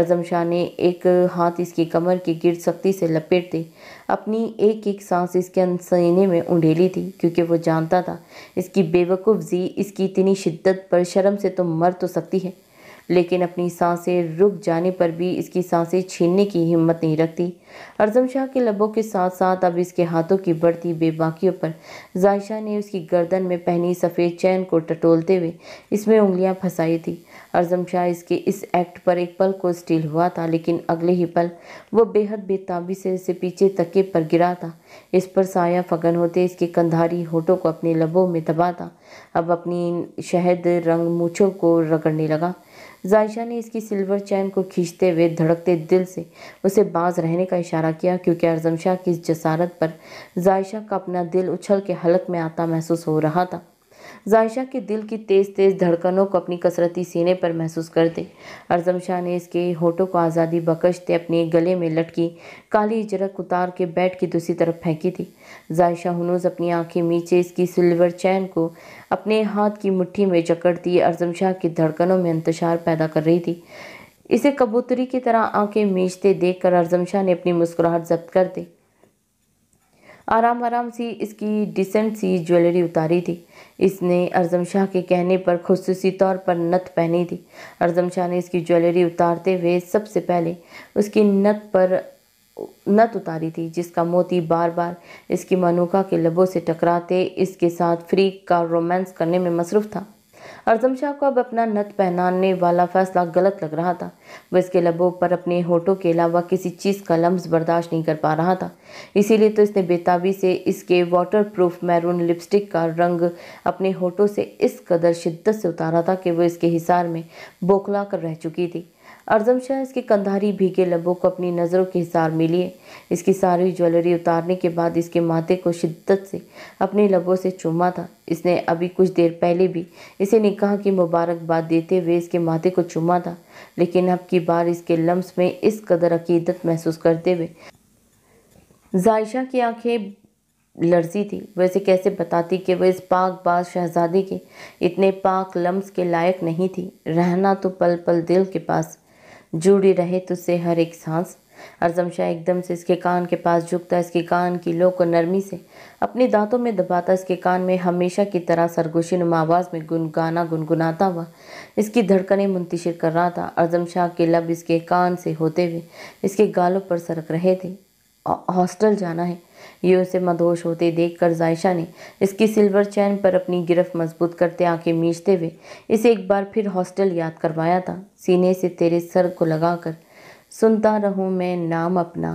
अर्जम शाह ने एक हाथ इसकी कमर के गिर सख्ती से दी अपनी एक एक सांस इसके सीने में उंडेली थी क्योंकि वो जानता था इसकी बेवकूफ़ जी इसकी इतनी शिद्दत पर शर्म से तो मर तो सकती है लेकिन अपनी सांसें रुक जाने पर भी इसकी सांसें छीनने की हिम्मत नहीं रखती अरजम शाह के लबों के साथ साथ अब इसके हाथों की बढ़ती बेबाकियों पर जायशा ने उसकी गर्दन में पहनी सफ़ेद चैन को टटोलते हुए इसमें उंगलियां फंसाई थी अरजम शाह इसके इस एक्ट पर एक पल को स्टील हुआ था लेकिन अगले ही पल वो बेहद बेताबी से इसे पीछे तके पर गिरा था इस पर साया फगन होते इसके कंधारी होठों को अपने लबों में दबा था अब अपनी शहद रंग मूछों को रगड़ने लगा जायशा ने इसकी सिल्वर चैन को खींचते हुए धड़कते दिल से उसे बाज रहने का इशारा किया क्योंकि अर्जम शाह की इस जसारत पर जायशा का अपना दिल उछल के हलक में आता महसूस हो रहा था जायशा के दिल की तेज़ तेज़ धड़कनों को अपनी कसरती सीने पर महसूस करते अरजम शाह ने इसके होठों को आज़ादी बकशते अपने गले में लटकी काली जरक उतार के बैठ की दूसरी तरफ फेंकी थी जायशा हनूज अपनी आंखें नीचे इसकी सिल्वर चैन को अपने हाथ की मुट्ठी में जकड़ती अरजम शाह की धड़कनों में इंतशार पैदा कर रही थी इसे कबूतरी की तरह आंखें मीचते देखकर अरजम शाह ने अपनी मुस्कुराहट जब्त कर दी आराम आराम सी इसकी डिसेंट सी ज्वेलरी उतारी थी इसने अरजम शाह के कहने पर खसूसी तौर पर नत पहनी थी अरजम शाह ने इसकी ज्वेलरी उतारते हुए सबसे पहले उसकी नत पर नत उतारी थी जिसका मोती बार बार इसकी मनुका के लबों से टकराते इसके साथ फ्री का रोमांस करने में मसरूफ़ था अरजम शाह को अब अपना नत पहनाने वाला फैसला गलत लग रहा था वह इसके लबों पर अपने होठों के अलावा किसी चीज़ का लम्ब बर्दाश्त नहीं कर पा रहा था इसीलिए तो इसने बेताबी से इसके वाटर प्रूफ मैरून लिपस्टिक का रंग अपने होठों से इस कदर शिद्दत से उतारा था कि वह इसके हिसार में बोखला कर रह चुकी थी अर्जम शाह इसके कंधारी भीगे लबों को अपनी नज़रों के हिसार में लिए इसकी सारी ज्वेलरी उतारने के बाद इसके माथे को शिद्दत से अपने लबों से चूमा था इसने अभी कुछ देर पहले भी इसे निकाह की मुबारकबाद देते हुए इसके माथे को चूमा था लेकिन अब की बार इसके लम्स में इस कदर अकीदत महसूस करते हुए जायशा की आंखें लर्जी थी वैसे कैसे बताती कि वह इस पाक बाज शहजादी के इतने पाक लम्स के लायक नहीं थी रहना तो पल पल दिल के पास जुड़ी रहे तुझसे हर एक सांस अरजम शाह एकदम से इसके कान के पास झुकता इसके कान की लो को नरमी से अपने दांतों में दबाता इसके कान में हमेशा की तरह सरगोशी नुमा आवाज़ में गुनगाना गुनगुनाता हुआ इसकी धड़कनें मुंतशिर कर रहा था अरजम शाह के लब इसके कान से होते हुए इसके गालों पर सरक रहे थे हॉस्टल जाना है ये उसे मदहोश होते देखकर जायशा ने इसकी सिल्वर चैन पर अपनी गिरफ्त मजबूत करते आंखें मींचते हुए इसे एक बार फिर हॉस्टल याद करवाया था सीने से तेरे सर को लगाकर सुनता रहूँ मैं नाम अपना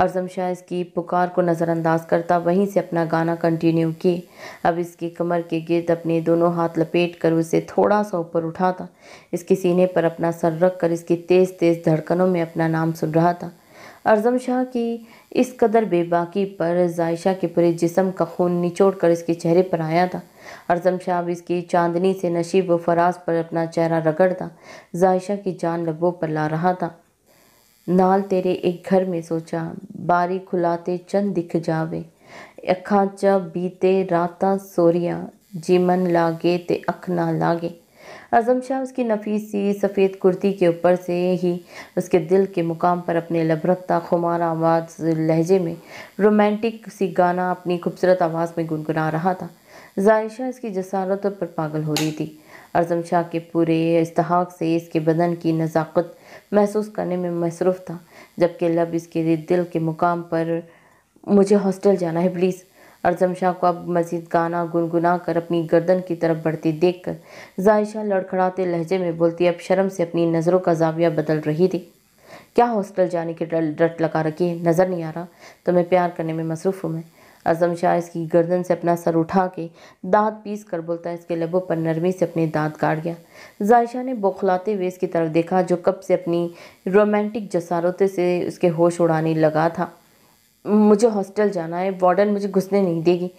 अरजम शाह इसकी पुकार को नज़रअंदाज करता वहीं से अपना गाना कंटिन्यू किए अब इसकी कमर के गिरद अपने दोनों हाथ लपेट कर उसे थोड़ा सा ऊपर उठाता इसके सीने पर अपना सर रख कर इसकी तेज़ तेज़ धड़कनों में अपना नाम सुन रहा था अरजम शाह की इस कदर बेबाकी पर जायशा के पूरे जिसम का खून निचोड़ कर इसके चेहरे पर आया था अरजम शाह इसकी चांदनी से नशीब व फराज पर अपना चेहरा रगड़ता जायशा की जान लबों पर ला रहा था नाल तेरे एक घर में सोचा बारी खुलाते चंद दिख जावे अखा चा बीते राता सोरिया जीमन लागे ते अख ना लागे आज़म शाह उसकी नफीस सी सफ़ेद कुर्ती के ऊपर से ही उसके दिल के मुकाम पर अपने लबरकता खुमार आवाज़ लहजे में रोमांटिक सी गाना अपनी खूबसूरत आवाज़ में गुनगुना रहा था जायशा इसकी जसारत पर पागल हो रही थी अजम शाह के पूरे इसहाक से इसके बदन की नज़ाकत महसूस करने में मसरूफ़ था जबकि लब इसके दिल के मुकाम पर मुझे हॉस्टल जाना है प्लीज़ अरजम शाह को अब मजीद गाना गुनगुना कर अपनी गर्दन की तरफ बढ़ती देख कर जायशा लड़खड़ाते लहजे में बोलती अब शर्म से अपनी नज़रों का जाविया बदल रही थी क्या हॉस्टल जाने की डट लगा रखी है नज़र नहीं आ रहा तो मैं प्यार करने में मसरूफ़ हूँ मैं अजम शाह इसकी गर्दन से अपना सर उठा के दांत पीस कर बोलता है इसके लबों पर नरमी से अपने दांत काट गया जायशा ने बौखलाते हुए इसकी तरफ देखा जो कब से अपनी रोमांटिक जसारतों से उसके होश उड़ाने लगा था मुझे हॉस्टल जाना है वार्डन मुझे घुसने नहीं देगी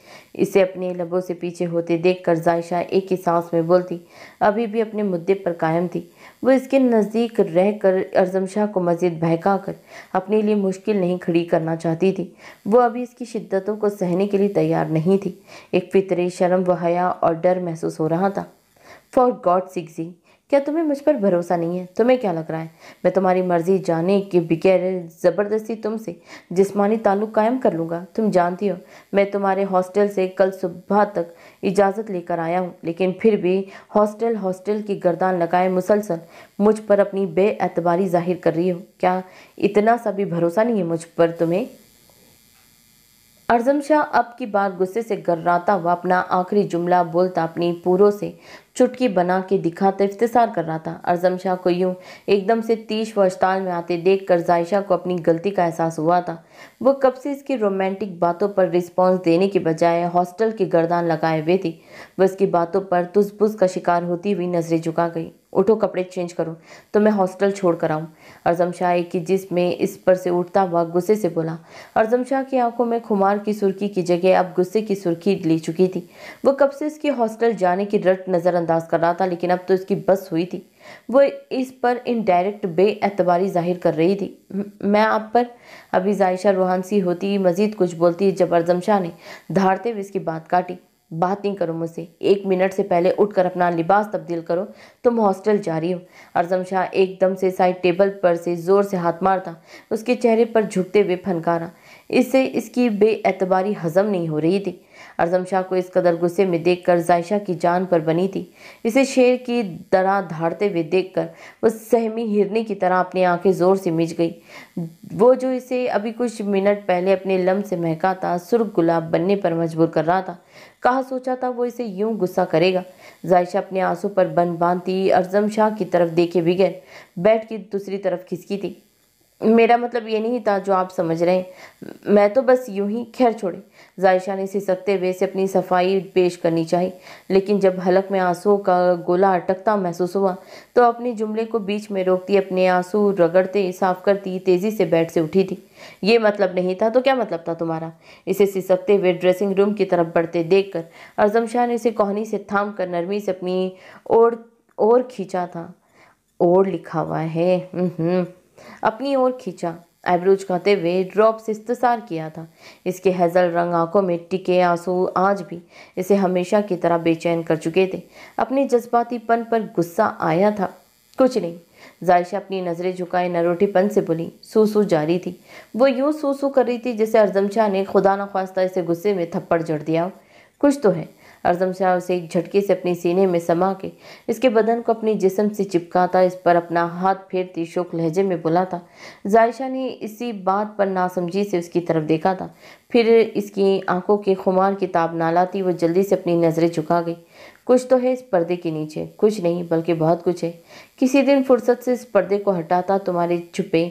इसे अपने लबों से पीछे होते देख कर जायशा एक ही सांस में बोलती अभी भी अपने मुद्दे पर कायम थी वो इसके नज़दीक रह कर अरजम शाह को मज़ीद बहका कर अपने लिए मुश्किल नहीं खड़ी करना चाहती थी वो अभी इसकी शिद्दतों को सहने के लिए तैयार नहीं थी एक फितरे शर्म व हया और डर महसूस हो रहा था फॉर गॉड सिक्सिंग क्या तुम्हें मुझ पर भरोसा नहीं है तुम्हें क्या लग रहा है मैं तुम्हारी मर्जी जाने के बगैर ज़बरदस्ती तुमसे जिस्मानी ताल्लुक़ कायम कर लूँगा तुम जानती हो मैं तुम्हारे हॉस्टल से कल सुबह तक इजाज़त लेकर आया हूँ लेकिन फिर भी हॉस्टल हॉस्टल की गर्दान लगाए मुसलसल मुझ पर अपनी बेअतबारी जाहिर कर रही हो क्या इतना सा भी भरोसा नहीं है मुझ पर तुम्हें अर्जम शाह अब की बार गुस्से से गर्राता हुआ अपना आखिरी जुमला बोलता अपनी पूरों से चुटकी बना के दिखाते इफ्तार कर रहा था अरजम शाह को यूं एकदम से तीस व अश्ताल में आते देख कर जायशा को अपनी गलती का एहसास हुआ था वह कब से इसकी रोमांटिक बातों पर रिस्पॉन्स देने के बजाय हॉस्टल के गर्दान लगाए हुए थी वह इसकी बातों पर तुसबुस का शिकार होती हुई नजरें झुका गई उठो कपड़े चेंज करो तो मैं हॉस्टल छोड़ कर आऊँ अरजम शाह एक जिस में इस पर से उठता हुआ गुस्से से बोला अरजम शाह की आंखों में खुमार की सुर्खी की जगह अब गुस्से की सुर्खी ले चुकी थी वो कब से इसकी हॉस्टल जाने की रट नज़रअंदाज कर रहा था लेकिन अब तो इसकी बस हुई थी वो इस पर इनडायरेक्ट बेअतबारी जाहिर कर रही थी मैं आप पर अभी जायशा रूहानसी होती मज़ीद कुछ बोलती जब अरजम शाह ने धारते हुए इसकी बात काटी बात नहीं करो मुझसे एक मिनट से पहले उठकर अपना लिबास तब्दील करो तुम हॉस्टल जा रही हो अरजम शाह एकदम से साइड टेबल पर से ज़ोर से हाथ मारता उसके चेहरे पर झुकते हुए फनकारा इससे इसकी बेएतबारी हजम नहीं हो रही थी अरजम शाह को इस कदर गुस्से में देखकर जायशा की जान पर बनी थी इसे शेर की तरह धाड़ते हुए देखकर वह सहमी हिरनी की तरह अपनी आंखें ज़ोर से मिच गई वो जो इसे अभी कुछ मिनट पहले अपने लम से महका था सुर्ख गुलाब बनने पर मजबूर कर रहा था कहा सोचा था वो इसे यूं गुस्सा करेगा जायशा अपने आंसू पर बन बांधती अरजम शाह की तरफ देखे बिगैर बैठ की दूसरी तरफ खिसकी थी मेरा मतलब ये नहीं था जो आप समझ रहे हैं मैं तो बस यूं ही खैर छोड़े जायशा ने सिसकते हुए से अपनी सफाई पेश करनी चाहिए लेकिन जब हलक में आंसू का गोला अटकता महसूस हुआ तो अपने जुमले को बीच में रोकती अपने आंसू रगड़ते साफ करती तेज़ी से बेड से उठी थी ये मतलब नहीं था तो क्या मतलब था तुम्हारा इसे सिसकते हुए ड्रेसिंग रूम की तरफ बढ़ते देख कर अरजम शाह ने इसे कोहनी से थाम कर नरमी से अपनी ओर ओर खींचा था ओर लिखा हुआ है हम्म, हम्म। अपनी ओर खींचा आईब्रोज कहते हुए ड्रॉप से इस्तार किया था इसके हेजल रंग आंखों में टिके आंसू आज भी इसे हमेशा की तरह बेचैन कर चुके थे अपने जज्बातीपन पर गुस्सा आया था कुछ नहीं जायशा अपनी नज़रें झुकाए नरोटीपन से बोली सूसू जारी थी वो यूं सूसू कर रही थी जैसे अरजम शाह ने खुदा न खास्ता इसे गुस्से में थप्पड़ जड़ दिया कुछ तो है अर्जम शाह उसे एक झटके से अपने सीने में समा के इसके बदन को अपने जिसम से चिपकाता इस पर अपना हाथ फेरती शोक लहजे में बुला था जायशा ने इसी बात पर नासमझी से उसकी तरफ देखा था फिर इसकी आंखों के खुमार की ताब ना लाती वो जल्दी से अपनी नज़रें झुका गई कुछ तो है इस पर्दे के नीचे कुछ नहीं बल्कि बहुत कुछ है किसी दिन फुर्सत से इस पर्दे को हटाता तुम्हारे छुपे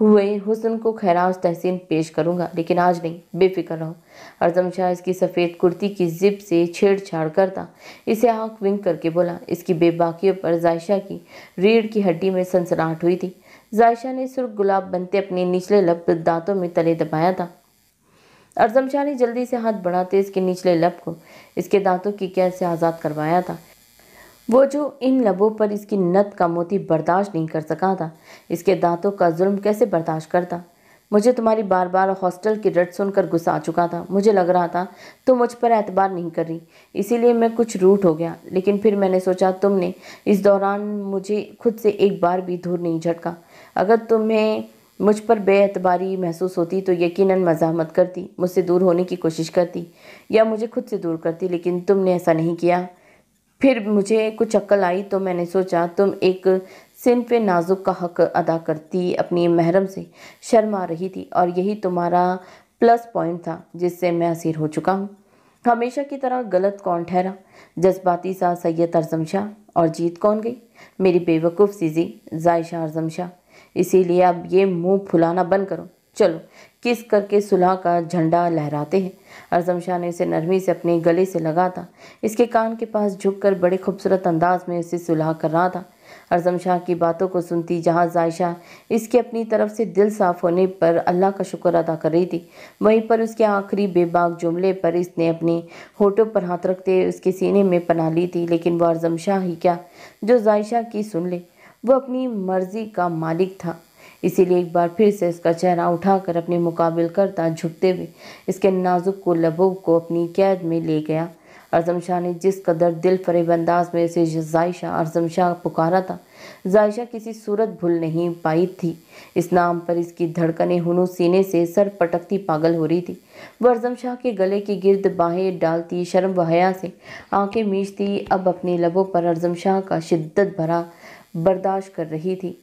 हुए हुसन को खैराज तहसीन पेश करूंगा लेकिन आज नहीं बेफिक्र रहो अर्जम शाह इसकी सफ़ेद कुर्ती की जिप से छेड़छाड़ करता इसे आँख विंग करके बोला इसकी बेबाकियों पर जायशा की रीढ़ की हड्डी में सनसनाहट हुई थी जायशा ने सुर्ख गुलाब बनते अपने निचले लब दांतों में तले दबाया था अरजम शाह ने जल्दी से हाथ बढ़ाते इसके निचले लब को इसके दांतों की कैद से आज़ाद करवाया था वो जो इन लबों पर इसकी नत का मोती बर्दाश्त नहीं कर सका था इसके दांतों का जुल्म कैसे बर्दाश्त करता मुझे तुम्हारी बार बार हॉस्टल की रट सुनकर गुस्सा आ चुका था मुझे लग रहा था तुम मुझ पर एतबार नहीं कर रही इसीलिए मैं कुछ रूट हो गया लेकिन फिर मैंने सोचा तुमने इस दौरान मुझे खुद से एक बार भी दूर नहीं झटका अगर तुम्हें मुझ पर बेअतबारी महसूस होती तो यकीनन मजामत करती मुझसे दूर होने की कोशिश करती या मुझे खुद से दूर करती लेकिन तुमने ऐसा नहीं किया फिर मुझे कुछ अक्ल आई तो मैंने सोचा तुम एक सिनफ पे नाजुक का हक अदा करती अपनी महरम से शर्मा रही थी और यही तुम्हारा प्लस पॉइंट था जिससे मैं असीर हो चुका हूँ हमेशा की तरह गलत कौन ठहरा जज्बाती सा सैयद अरजम शाह और जीत कौन गई मेरी बेवकूफ़ सीजी जायशा अरजम शाह इसीलिए अब ये मुंह फुलाना बंद करो चलो किस करके सुलह का झंडा लहराते हैं अरजम शाह ने उसे नरमी से अपने गले से लगा था इसके कान के पास झुककर बड़े खूबसूरत अंदाज में उसे सुलह कर रहा था अरजम शाह की बातों को सुनती जहाँ जायशा इसके अपनी तरफ से दिल साफ होने पर अल्लाह का शुक्र अदा कर रही थी वहीं पर उसके आखिरी बेबाक जुमले पर इसने अपने होठों पर हाथ रखते उसके सीने में पना ली थी लेकिन वह अरजम शाह ही क्या जो जायशा की सुन ले वो अपनी मर्जी का मालिक था इसीलिए एक बार फिर से उसका चेहरा उठाकर अपने मुकाबिल करता झुकते हुए इसके नाजुक को लबों को अपनी कैद में ले गया अरजम शाह ने जिस कदर दिल फरेब अंदाज में उसे जायशा अरजम शाह पुकारा था जायशा किसी सूरत भूल नहीं पाई थी इस नाम पर इसकी धड़कने हनु सीने से सर पटकती पागल हो रही थी वह अरजम शाह के गले के गिर्द बाहें डालती शर्म वहया से आंखें मीचती अब अपने लबों पर अरजम शाह का शिद्दत भरा बर्दाश्त कर रही थी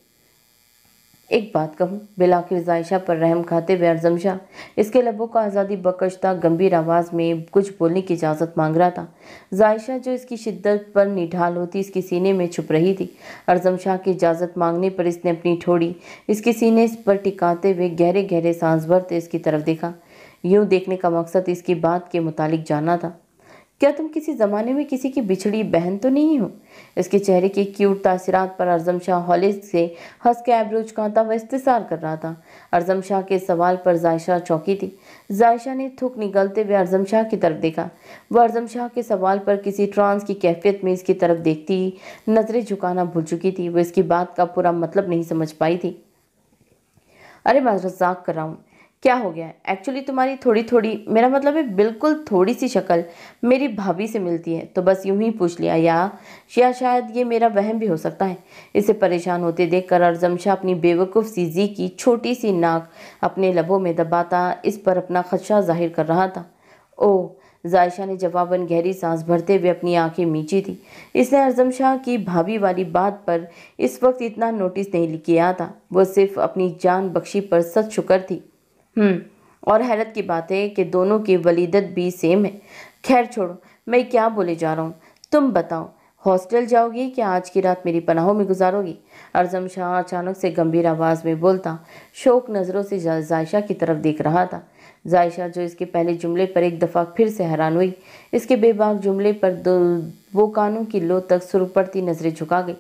एक बात कहूँ बिला की जायशा पर रहम खाते हुए अरजम शाह इसके लबों का आज़ादी बकश था गंभीर आवाज़ में कुछ बोलने की इजाज़त मांग रहा था जायशा जो इसकी शिद्दत पर निढाल होती इसके सीने में छुप रही थी अरजम शाह की इजाज़त मांगने पर इसने अपनी ठोड़ी इसके सीने पर टिकाते हुए गहरे गहरे सांस भरते इसकी तरफ देखा यूँ देखने का मकसद इसकी बात के मुतालिक जाना था क्या तुम किसी ज़माने में किसी की बिछड़ी बहन तो नहीं हो इसके चेहरे के क्यूट तासरात पर अरजम शाह हौले से हंस के आइब्रोज कांता हुआ इस्तेसार कर रहा था अरजम शाह के सवाल पर जायशा चौकी थी जायशा ने थूक निकलते हुए अरजम शाह की तरफ देखा वह अरजम शाह के सवाल पर किसी ट्रांस की कैफियत में इसकी तरफ देखती नज़रें झुकाना भूल चुकी थी वह इसकी बात का पूरा मतलब नहीं समझ पाई थी अरे मैं रजाक कर रहा हूँ क्या हो गया है एक्चुअली तुम्हारी थोड़ी थोड़ी मेरा मतलब है बिल्कुल थोड़ी सी शक्ल मेरी भाभी से मिलती है तो बस यूं ही पूछ लिया या या शायद ये मेरा वहम भी हो सकता है इसे परेशान होते देखकर शाह अपनी बेवकूफ़ सीजी की छोटी सी नाक अपने लबों में दबाता इस पर अपना खदशा जाहिर कर रहा था ओह जायशा ने जवाबन गहरी सांस भरते हुए अपनी आंखें मीची थी इसने अरजम शाह की भाभी वाली बात पर इस वक्त इतना नोटिस नहीं किया था वो सिर्फ अपनी जान बख्शी पर सच शुक्र थी हम्म, और हैरत की बात है कि दोनों की वलीदत भी सेम है खैर छोड़ो मैं क्या बोले जा रहा हूँ तुम बताओ हॉस्टल जाओगी क्या आज की रात मेरी पनाहों में गुजारोगी अरजम शाह अचानक से गंभीर आवाज़ में बोलता शोक नज़रों से जायशा की तरफ देख रहा था जायशा जो इसके पहले जुमले पर एक दफ़ा फिर से हैरान हुई इसके बेबाक जुमले पर दो वो कानों की लो तक सुरपड़ती नज़रें झुका गई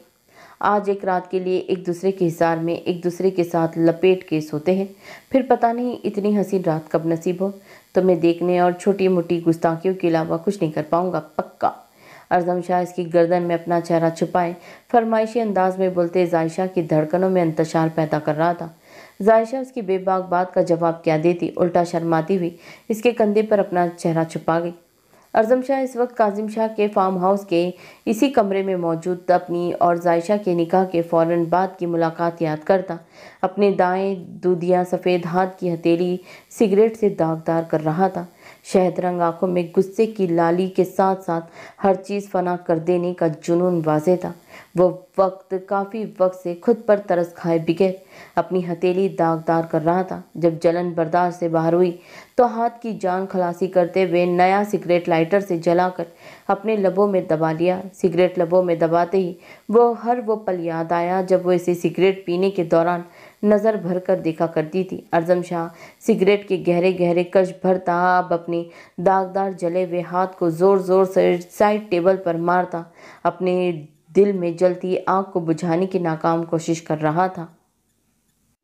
आज एक रात के लिए एक दूसरे के हिसार में एक दूसरे के साथ लपेट के सोते हैं फिर पता नहीं इतनी हसीन रात कब नसीब हो तो मैं देखने और छोटी मोटी गुस्ताखियों के अलावा कुछ नहीं कर पाऊँगा पक्का अर्जम शाह इसकी गर्दन में अपना चेहरा छुपाए फरमाइशी अंदाज में बोलते जायशा की धड़कनों में इंतशार पैदा कर रहा था जायशा उसकी बेबाक बात का जवाब क्या देती उल्टा शर्माती हुई इसके कंधे पर अपना चेहरा छुपा गई अरजम शाह इस वक्त काजिम शाह के फार्म हाउस के इसी कमरे में मौजूद अपनी और जायशा के निकाह के फ़ौर बाद की मुलाकात याद करता अपने दाएं दूधिया सफ़ेद हाथ की हथेली सिगरेट से दागदार कर रहा था शहद रंग आँखों में गुस्से की लाली के साथ साथ हर चीज़ फना कर देने का जुनून वाजे था वो वक्त काफ़ी वक्त से खुद पर तरस खाए बिगे अपनी हथेली दागदार कर रहा था जब जलन बर्दाश्त से बाहर हुई तो हाथ की जान खलासी करते हुए नया सिगरेट लाइटर से जलाकर अपने लबों में दबा लिया सिगरेट लबों में दबाते ही वो हर वो पल याद आया जब वो इसे सिगरेट पीने के दौरान नज़र भर कर देखा करती थी अर्जम शाह सिगरेट के गहरे गहरे कश भरता अब अपने दागदार जले हुए हाथ को ज़ोर ज़ोर से साइड टेबल पर मारता अपने दिल में जलती आग को बुझाने की नाकाम कोशिश कर रहा था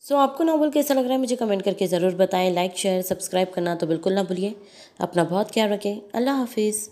सो so, आपको नावल कैसा लग रहा है मुझे कमेंट करके ज़रूर बताएं लाइक शेयर सब्सक्राइब करना तो बिल्कुल ना भूलिए अपना बहुत ख्याल रखें अल्लाह हाफिज़